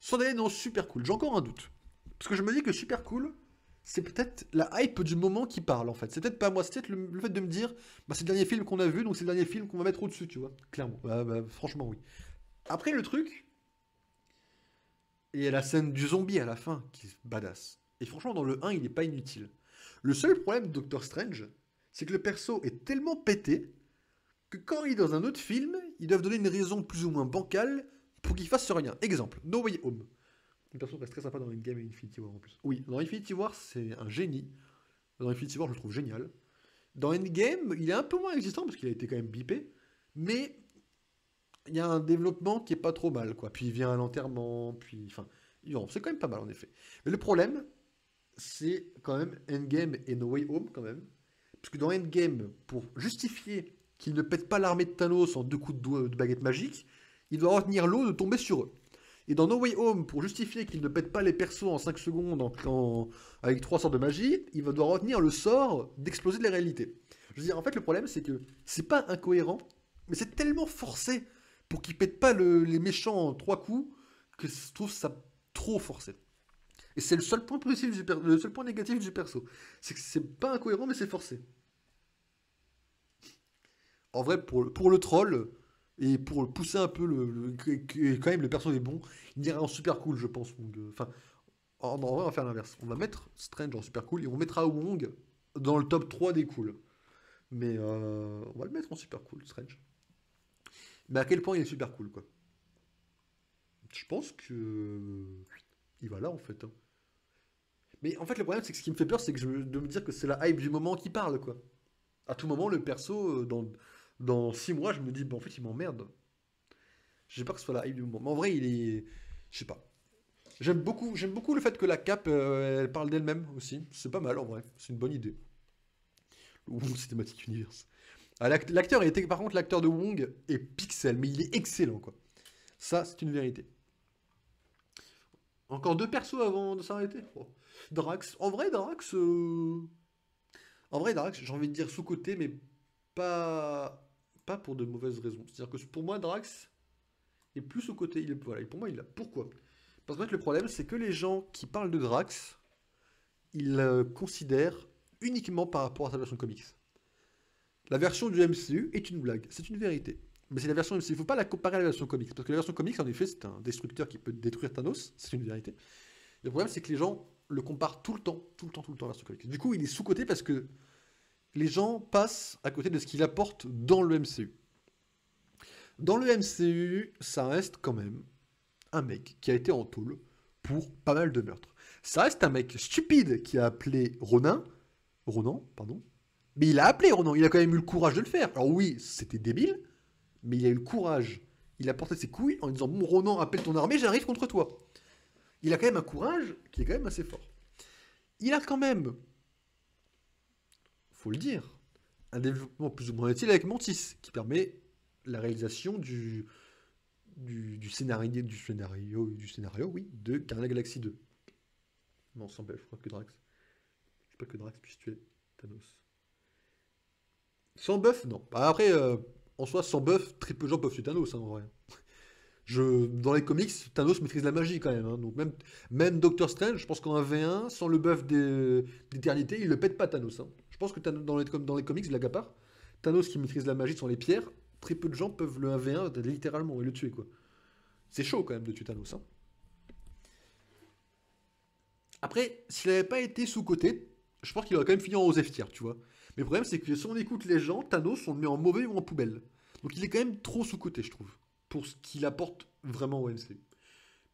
soit d'aller dans super cool. J'ai encore un doute. Parce que je me dis que super cool, c'est peut-être la hype du moment qui parle, en fait. C'est peut-être pas moi, c'est peut-être le, fait de me dire, bah, c'est le dernier film qu'on a vu, donc c'est le dernier film qu'on va mettre au-dessus, tu vois. Clairement. Bah, bah, franchement, oui. Après, le truc, et la scène du zombie à la fin qui est badass. Et franchement, dans le 1, il n'est pas inutile. Le seul problème de Doctor Strange, c'est que le perso est tellement pété que quand il est dans un autre film, ils doivent donner une raison plus ou moins bancale pour qu'il fasse rien. Exemple, No Way Home. Le perso reste très sympa dans Endgame et Infinity War en plus. Oui, dans Infinity War, c'est un génie. Dans Infinity War, je le trouve génial. Dans Endgame, il est un peu moins existant parce qu'il a été quand même bipé. Mais il y a un développement qui est pas trop mal, quoi. Puis il vient à l'enterrement, puis. Enfin, c'est quand même pas mal en effet. Mais le problème, c'est quand même Endgame et No Way Home, quand même. Parce que dans Endgame, pour justifier qu'il ne pète pas l'armée de Thanos en deux coups de, baguette magique, il doit retenir l'eau de tomber sur eux. Et dans No Way Home, pour justifier qu'il ne pète pas les persos en 5 secondes avec trois sorts de magie, il va devoir retenir le sort d'exploser de la réalité. Je veux dire, en fait, le problème, c'est que c'est pas incohérent, mais c'est tellement forcé pour qu'ils pète pas les méchants en trois coups, que je trouve ça trop forcé. Et c'est le seul point positif le seul point négatif du perso. C'est que c'est pas incohérent, mais c'est forcé. En vrai, pour, le troll, et pour pousser un peu le, quand même le perso est bon, il dirait en super cool, je pense. Enfin, en, vrai, on va faire l'inverse. On va mettre Strange en super cool et on mettra Wong dans le top 3 des cools. Mais euh, on va le mettre en super cool, Strange. Mais à quel point il est super cool, quoi. Je pense que. Euh, il va là, en fait. Hein. Mais en fait, le problème, c'est que ce qui me fait peur, c'est que je, de me dire que c'est la hype du moment qui parle, quoi. À tout moment, le perso, euh, dans, dans six mois, je me dis, bah, en fait, il m'emmerde. J'ai pas que ce soit la hype du moment. Mais en vrai, il est. Je sais pas. J'aime beaucoup, j'aime beaucoup le fait que la cape, euh, elle parle d'elle-même aussi. C'est pas mal, en vrai. C'est une bonne idée. Ouh, c'est thématique universe. Ah, l'acteur était, par contre, l'acteur de Wong est pixel, mais il est excellent, quoi. Ça, c'est une vérité. Encore deux persos avant de s'arrêter. Oh. Drax, en vrai, Drax. Euh, en vrai, Drax, j'ai envie de dire sous-côté, mais pas... pas pour de mauvaises raisons. C'est-à-dire que pour moi, Drax est plus sous-côté. Il est... Voilà, pour moi, il a. Pourquoi Parce que le problème, c'est que les gens qui parlent de Drax, ils le considèrent uniquement par rapport à sa version comics. La version du MCU est une blague, c'est une vérité. Mais c'est la version MCU, il ne faut pas la comparer à la version comics. Parce que la version comics, en effet, c'est un destructeur qui peut détruire Thanos, c'est une vérité. le problème, c'est que les gens le comparent tout le temps, tout le temps, tout le temps à la version comics. Du coup, il est sous-côté parce que les gens passent à côté de ce qu'il apporte dans le MCU. Dans le MCU, ça reste quand même un mec qui a été en tôle pour pas mal de meurtres. Ça reste un mec stupide qui a appelé Ronin, Ronan, pardon, mais il a appelé Ronan, il a quand même eu le courage de le faire. Alors oui, c'était débile, mais il a eu le courage. Il a porté ses couilles en disant Bon, Ronan, appelle ton armée, j'arrive contre toi. Il a quand même un courage qui est quand même assez fort. Il a quand même, faut le dire, un développement plus ou moins utile avec Mantis, qui permet la réalisation du, du, du, scénario, du scénario, du scénario, oui, de Carna Galaxy 2. Non, sans je crois que Drax. Je sais pas que Drax puisse tuer Thanos. Sans buff, non. Bah, après, euh, en soi, sans buff, très peu de gens peuvent tuer Thanos, hein, en vrai. Je, dans les comics, Thanos maîtrise la magie quand même. Hein. donc même, même Doctor Strange, je pense qu'en 1v1, sans le buff d'éternité, il le pète pas Thanos. Hein. Je pense que dans, les, dans les comics, il à Thanos qui maîtrise la magie sans les pierres, très peu de gens peuvent le 1v1 littéralement et le tuer. quoi. C'est chaud quand même de tuer Thanos. Après, s'il n'avait pas été sous-côté, je pense qu'il aurait quand même fini en 11 tu vois. Mais le problème, c'est que si on écoute les gens, Thanos, on le met en mauvais ou en poubelle. Donc il est quand même trop sous-côté, je trouve, pour ce qu'il apporte vraiment au MCU.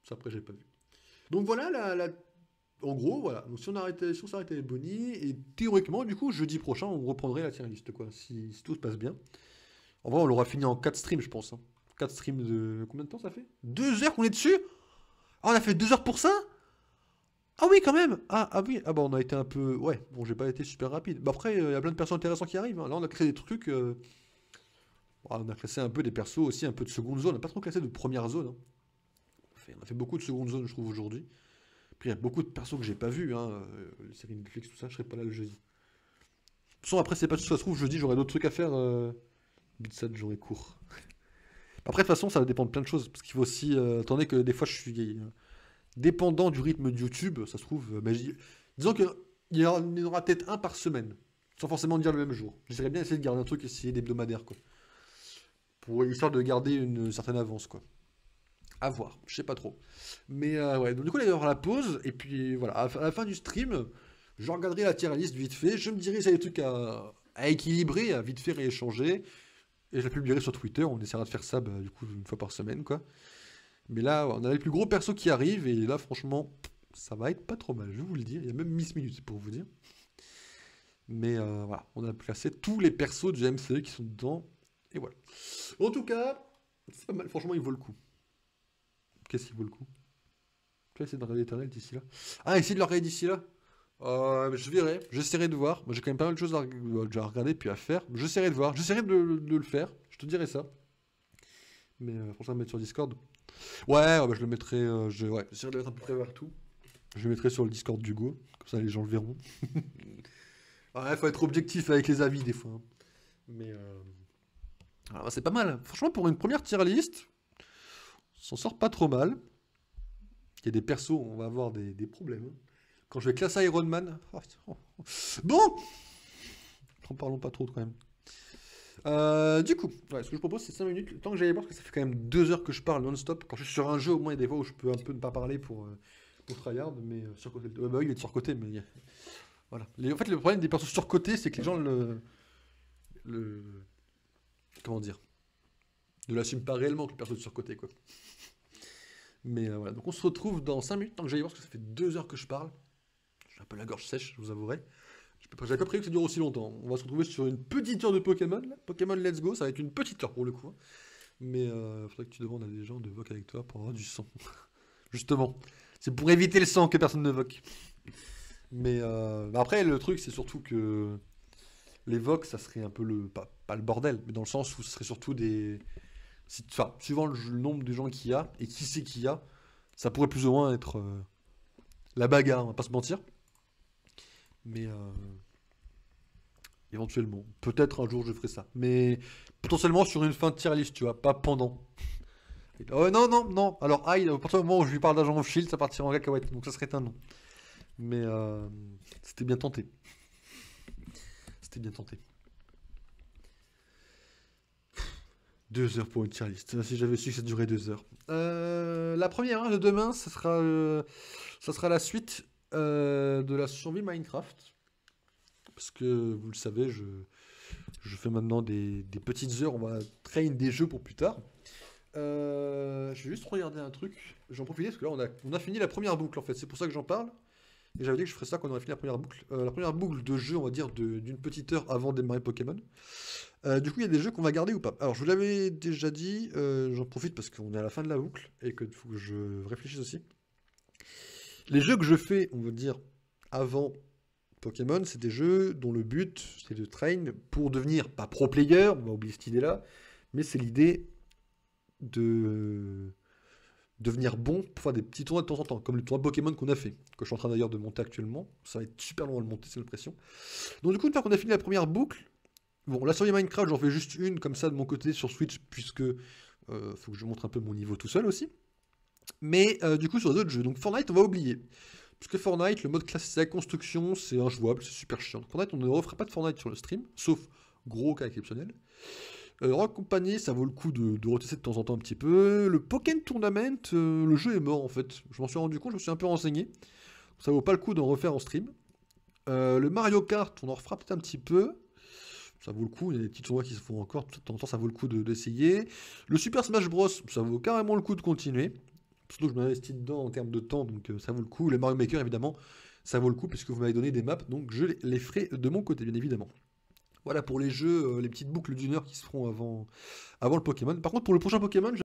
Ça, après, j'ai pas vu. Donc voilà, en gros, voilà. Donc si on si s'arrêtait avec Bonnie, et théoriquement, du coup, jeudi prochain, on reprendrait la tier list, quoi, si, tout se passe bien. En vrai, on l'aura fini en 4 streams, je pense. 4 hein. streams de. Combien de temps ça fait 2 heures qu'on est dessus ah, On a fait 2 heures pour ça ah oui, quand même Ah, ah oui, ah bah on a été un peu... Ouais, bon, j'ai pas été super rapide. Bah après, il y a plein de persos intéressants qui arrivent. Hein. Là, on a créé des trucs... Euh, ah, on a classé un peu des persos aussi, un peu de seconde zone. On a pas trop classé de première zone. Hein. On, a fait, beaucoup de seconde zone, je trouve, aujourd'hui. Puis il y a beaucoup de persos que j'ai pas vus. Hein. Euh, les séries Netflix, tout ça, je serais pas là le jeudi. De toute façon, après, c'est pas tout ça se trouve. Jeudi, j'aurais d'autres trucs à faire. Euh. Bitsad, cours. *laughs* après, de toute façon, ça va dépendre de plein de choses. Parce qu'il faut aussi... attendez que des fois, je suis hein dépendant du rythme de YouTube, ça se trouve, euh, disons qu'il y, en aura peut-être un par semaine, sans forcément dire le même jour. J'essaierais bien essayer de garder un truc, essayer d'hebdomadaire, quoi. Pour, histoire de garder une certaine avance, quoi. À voir, je sais pas trop. Mais euh, ouais, donc du coup, il avoir la pause, et puis voilà, à la fin du stream, je regarderai la tier list vite fait, je me dirai s'il y a des trucs à, équilibrer, à vite faire et échanger, et je la publierai sur Twitter, on essaiera de faire ça, bah, du coup, une fois par semaine, quoi. Mais là, on a les plus gros persos qui arrivent, et là, franchement, ça va être pas trop mal, je vais vous le dire. Il y a même Miss Minute pour vous dire. Mais euh, voilà, on a placé tous les persos du MCE qui sont dedans. Et voilà. En tout cas, c'est pas mal. Franchement, il vaut le coup. Qu'est-ce qu'il vaut le coup Tu vas essayer de regarder Eternel d'ici là. Ah, essayer de le regarder d'ici là euh, Je verrai. J'essaierai de voir. J'ai quand même pas mal de choses à, regarder puis à faire. J'essaierai de voir. J'essaierai de le faire. Je te dirai ça. Mais franchement, euh, mettre sur Discord. Ouais, bah, je le mettrai. Euh, je, ouais, le mettre à peu près partout. Je le mettrai sur le Discord d'Hugo. Comme ça, les gens le verront. *laughs* ouais, faut être objectif avec les avis, des fois. Hein. Mais. Euh... Ah, bah, c'est pas mal. Franchement, pour une première tier list, s'en sort pas trop mal. Il y a des persos, on va avoir des, problèmes. Hein. Quand je vais classer Iron Man. Oh, oh, oh. Bon! En parlons pas trop quand même. Euh, du coup, ce que je propose, c'est 5 minutes. tant temps que j'aille voir, parce que ça fait quand même 2 heures que je parle non-stop. Quand je suis sur un jeu, au moins, il y a des fois où je peux un peu ne pas parler pour, euh, pour tryhard, mais sur euh, surcoté. Ouais, bah oui, il est surcoté, mais. Voilà. en fait, le problème des persos surcotés, c'est que les gens le. le comment dire Ne l'assument pas réellement que le perso est surcoté, quoi. Mais voilà. Donc, on se retrouve dans 5 minutes. Tant que j'aille voir, parce que ça fait 2 heures que je parle. J'ai un peu la gorge sèche, je vous avouerai. J'ai pas prévu que ça dure aussi longtemps. On va se retrouver sur une petite heure de Pokémon. Pokémon Let's Go, ça va être une petite heure pour le coup. Hein. Mais euh, faudrait que tu demandes à des gens de voc avec toi pour avoir du sang. *laughs* Justement. C'est pour éviter le sang que personne ne voque. Euh, mais après, le truc, c'est surtout que les vox, ça serait un peu le. Pas, le bordel, mais dans le sens où ce serait surtout des. Enfin, suivant le, nombre de gens qu'il y a et qui c'est qu'il y a, ça pourrait plus ou moins être euh, la bagarre, on va pas se mentir. Mais euh, éventuellement. Peut-être un jour je ferai ça. Mais potentiellement sur une fin de tier list, tu vois, pas pendant. Oh non, non, non. Alors, Aïe, ah, à partir du moment où je lui parle d'agent en shield, ça partira en cacahuète. Donc ça serait un non. Mais euh, c'était bien tenté. C'était bien tenté. Deux heures pour une tier list. Ah, si j'avais su que ça durait deux heures. Euh, la première hein, de demain, ça sera, ça sera la suite euh, de la survie Minecraft. Parce que vous le savez, je, fais maintenant des, petites heures, on va train des jeux pour plus tard. Euh, je vais juste regarder un truc, j'en profite parce que là on a, on a fini la première boucle en fait, c'est pour ça que j'en parle. Et j'avais dit que je ferais ça quand on aurait fini la première boucle. Euh, la première boucle de jeu, on va dire, d'une petite heure avant de démarrer Pokémon. du coup, il y a des jeux qu'on va garder ou pas. Alors, je vous l'avais déjà dit, j'en profite parce qu'on est à la fin de la boucle et que faut que je réfléchisse aussi. Les jeux que je fais, on va dire, avant Pokémon, c'est des jeux dont le but, c'est de train pour devenir, pas pro player, on va oublier cette idée-là, mais c'est l'idée de devenir bon pour faire des petits tournois de temps en temps, comme le tournoi Pokémon qu'on a fait, que je suis en train d'ailleurs de monter actuellement. Ça va être super long à le monter, c'est pression. Donc du coup, une fois qu'on a fini la première boucle, bon, la série Minecraft, j'en fais juste une comme ça de mon côté sur Switch, puisque il euh, faut que je montre un peu mon niveau tout seul aussi. Mais euh, du coup, sur les autres jeux, donc Fortnite, on va oublier. Parce que Fortnite, le mode c'est la construction, c'est injouable, c'est super chiant. Fortnite, on ne refera pas de Fortnite sur le stream, sauf gros cas exceptionnel. Euh, Rock Company, ça vaut le coup de, de de temps en temps un petit peu. Le Pokémon Tournament, euh, le jeu est mort en fait. Je m'en suis rendu compte, je me suis un peu renseigné. Ça vaut pas le coup d'en refaire en stream. Euh, le Mario Kart, on en refera peut-être un petit peu. Ça vaut le coup, il y a des petits tournois qui se font encore, de temps en temps ça vaut le coup d'essayer. le Super Smash Bros, ça vaut carrément le coup de continuer. Surtout je m'investis dedans en termes de temps, donc euh, ça vaut le coup. Les Mario Maker, évidemment, ça vaut le coup puisque vous m'avez donné des maps, donc je les ferai de mon côté, bien évidemment. Voilà pour les jeux, euh, les petites boucles d'une heure qui se feront avant, avant le Pokémon. Par contre, pour le prochain Pokémon,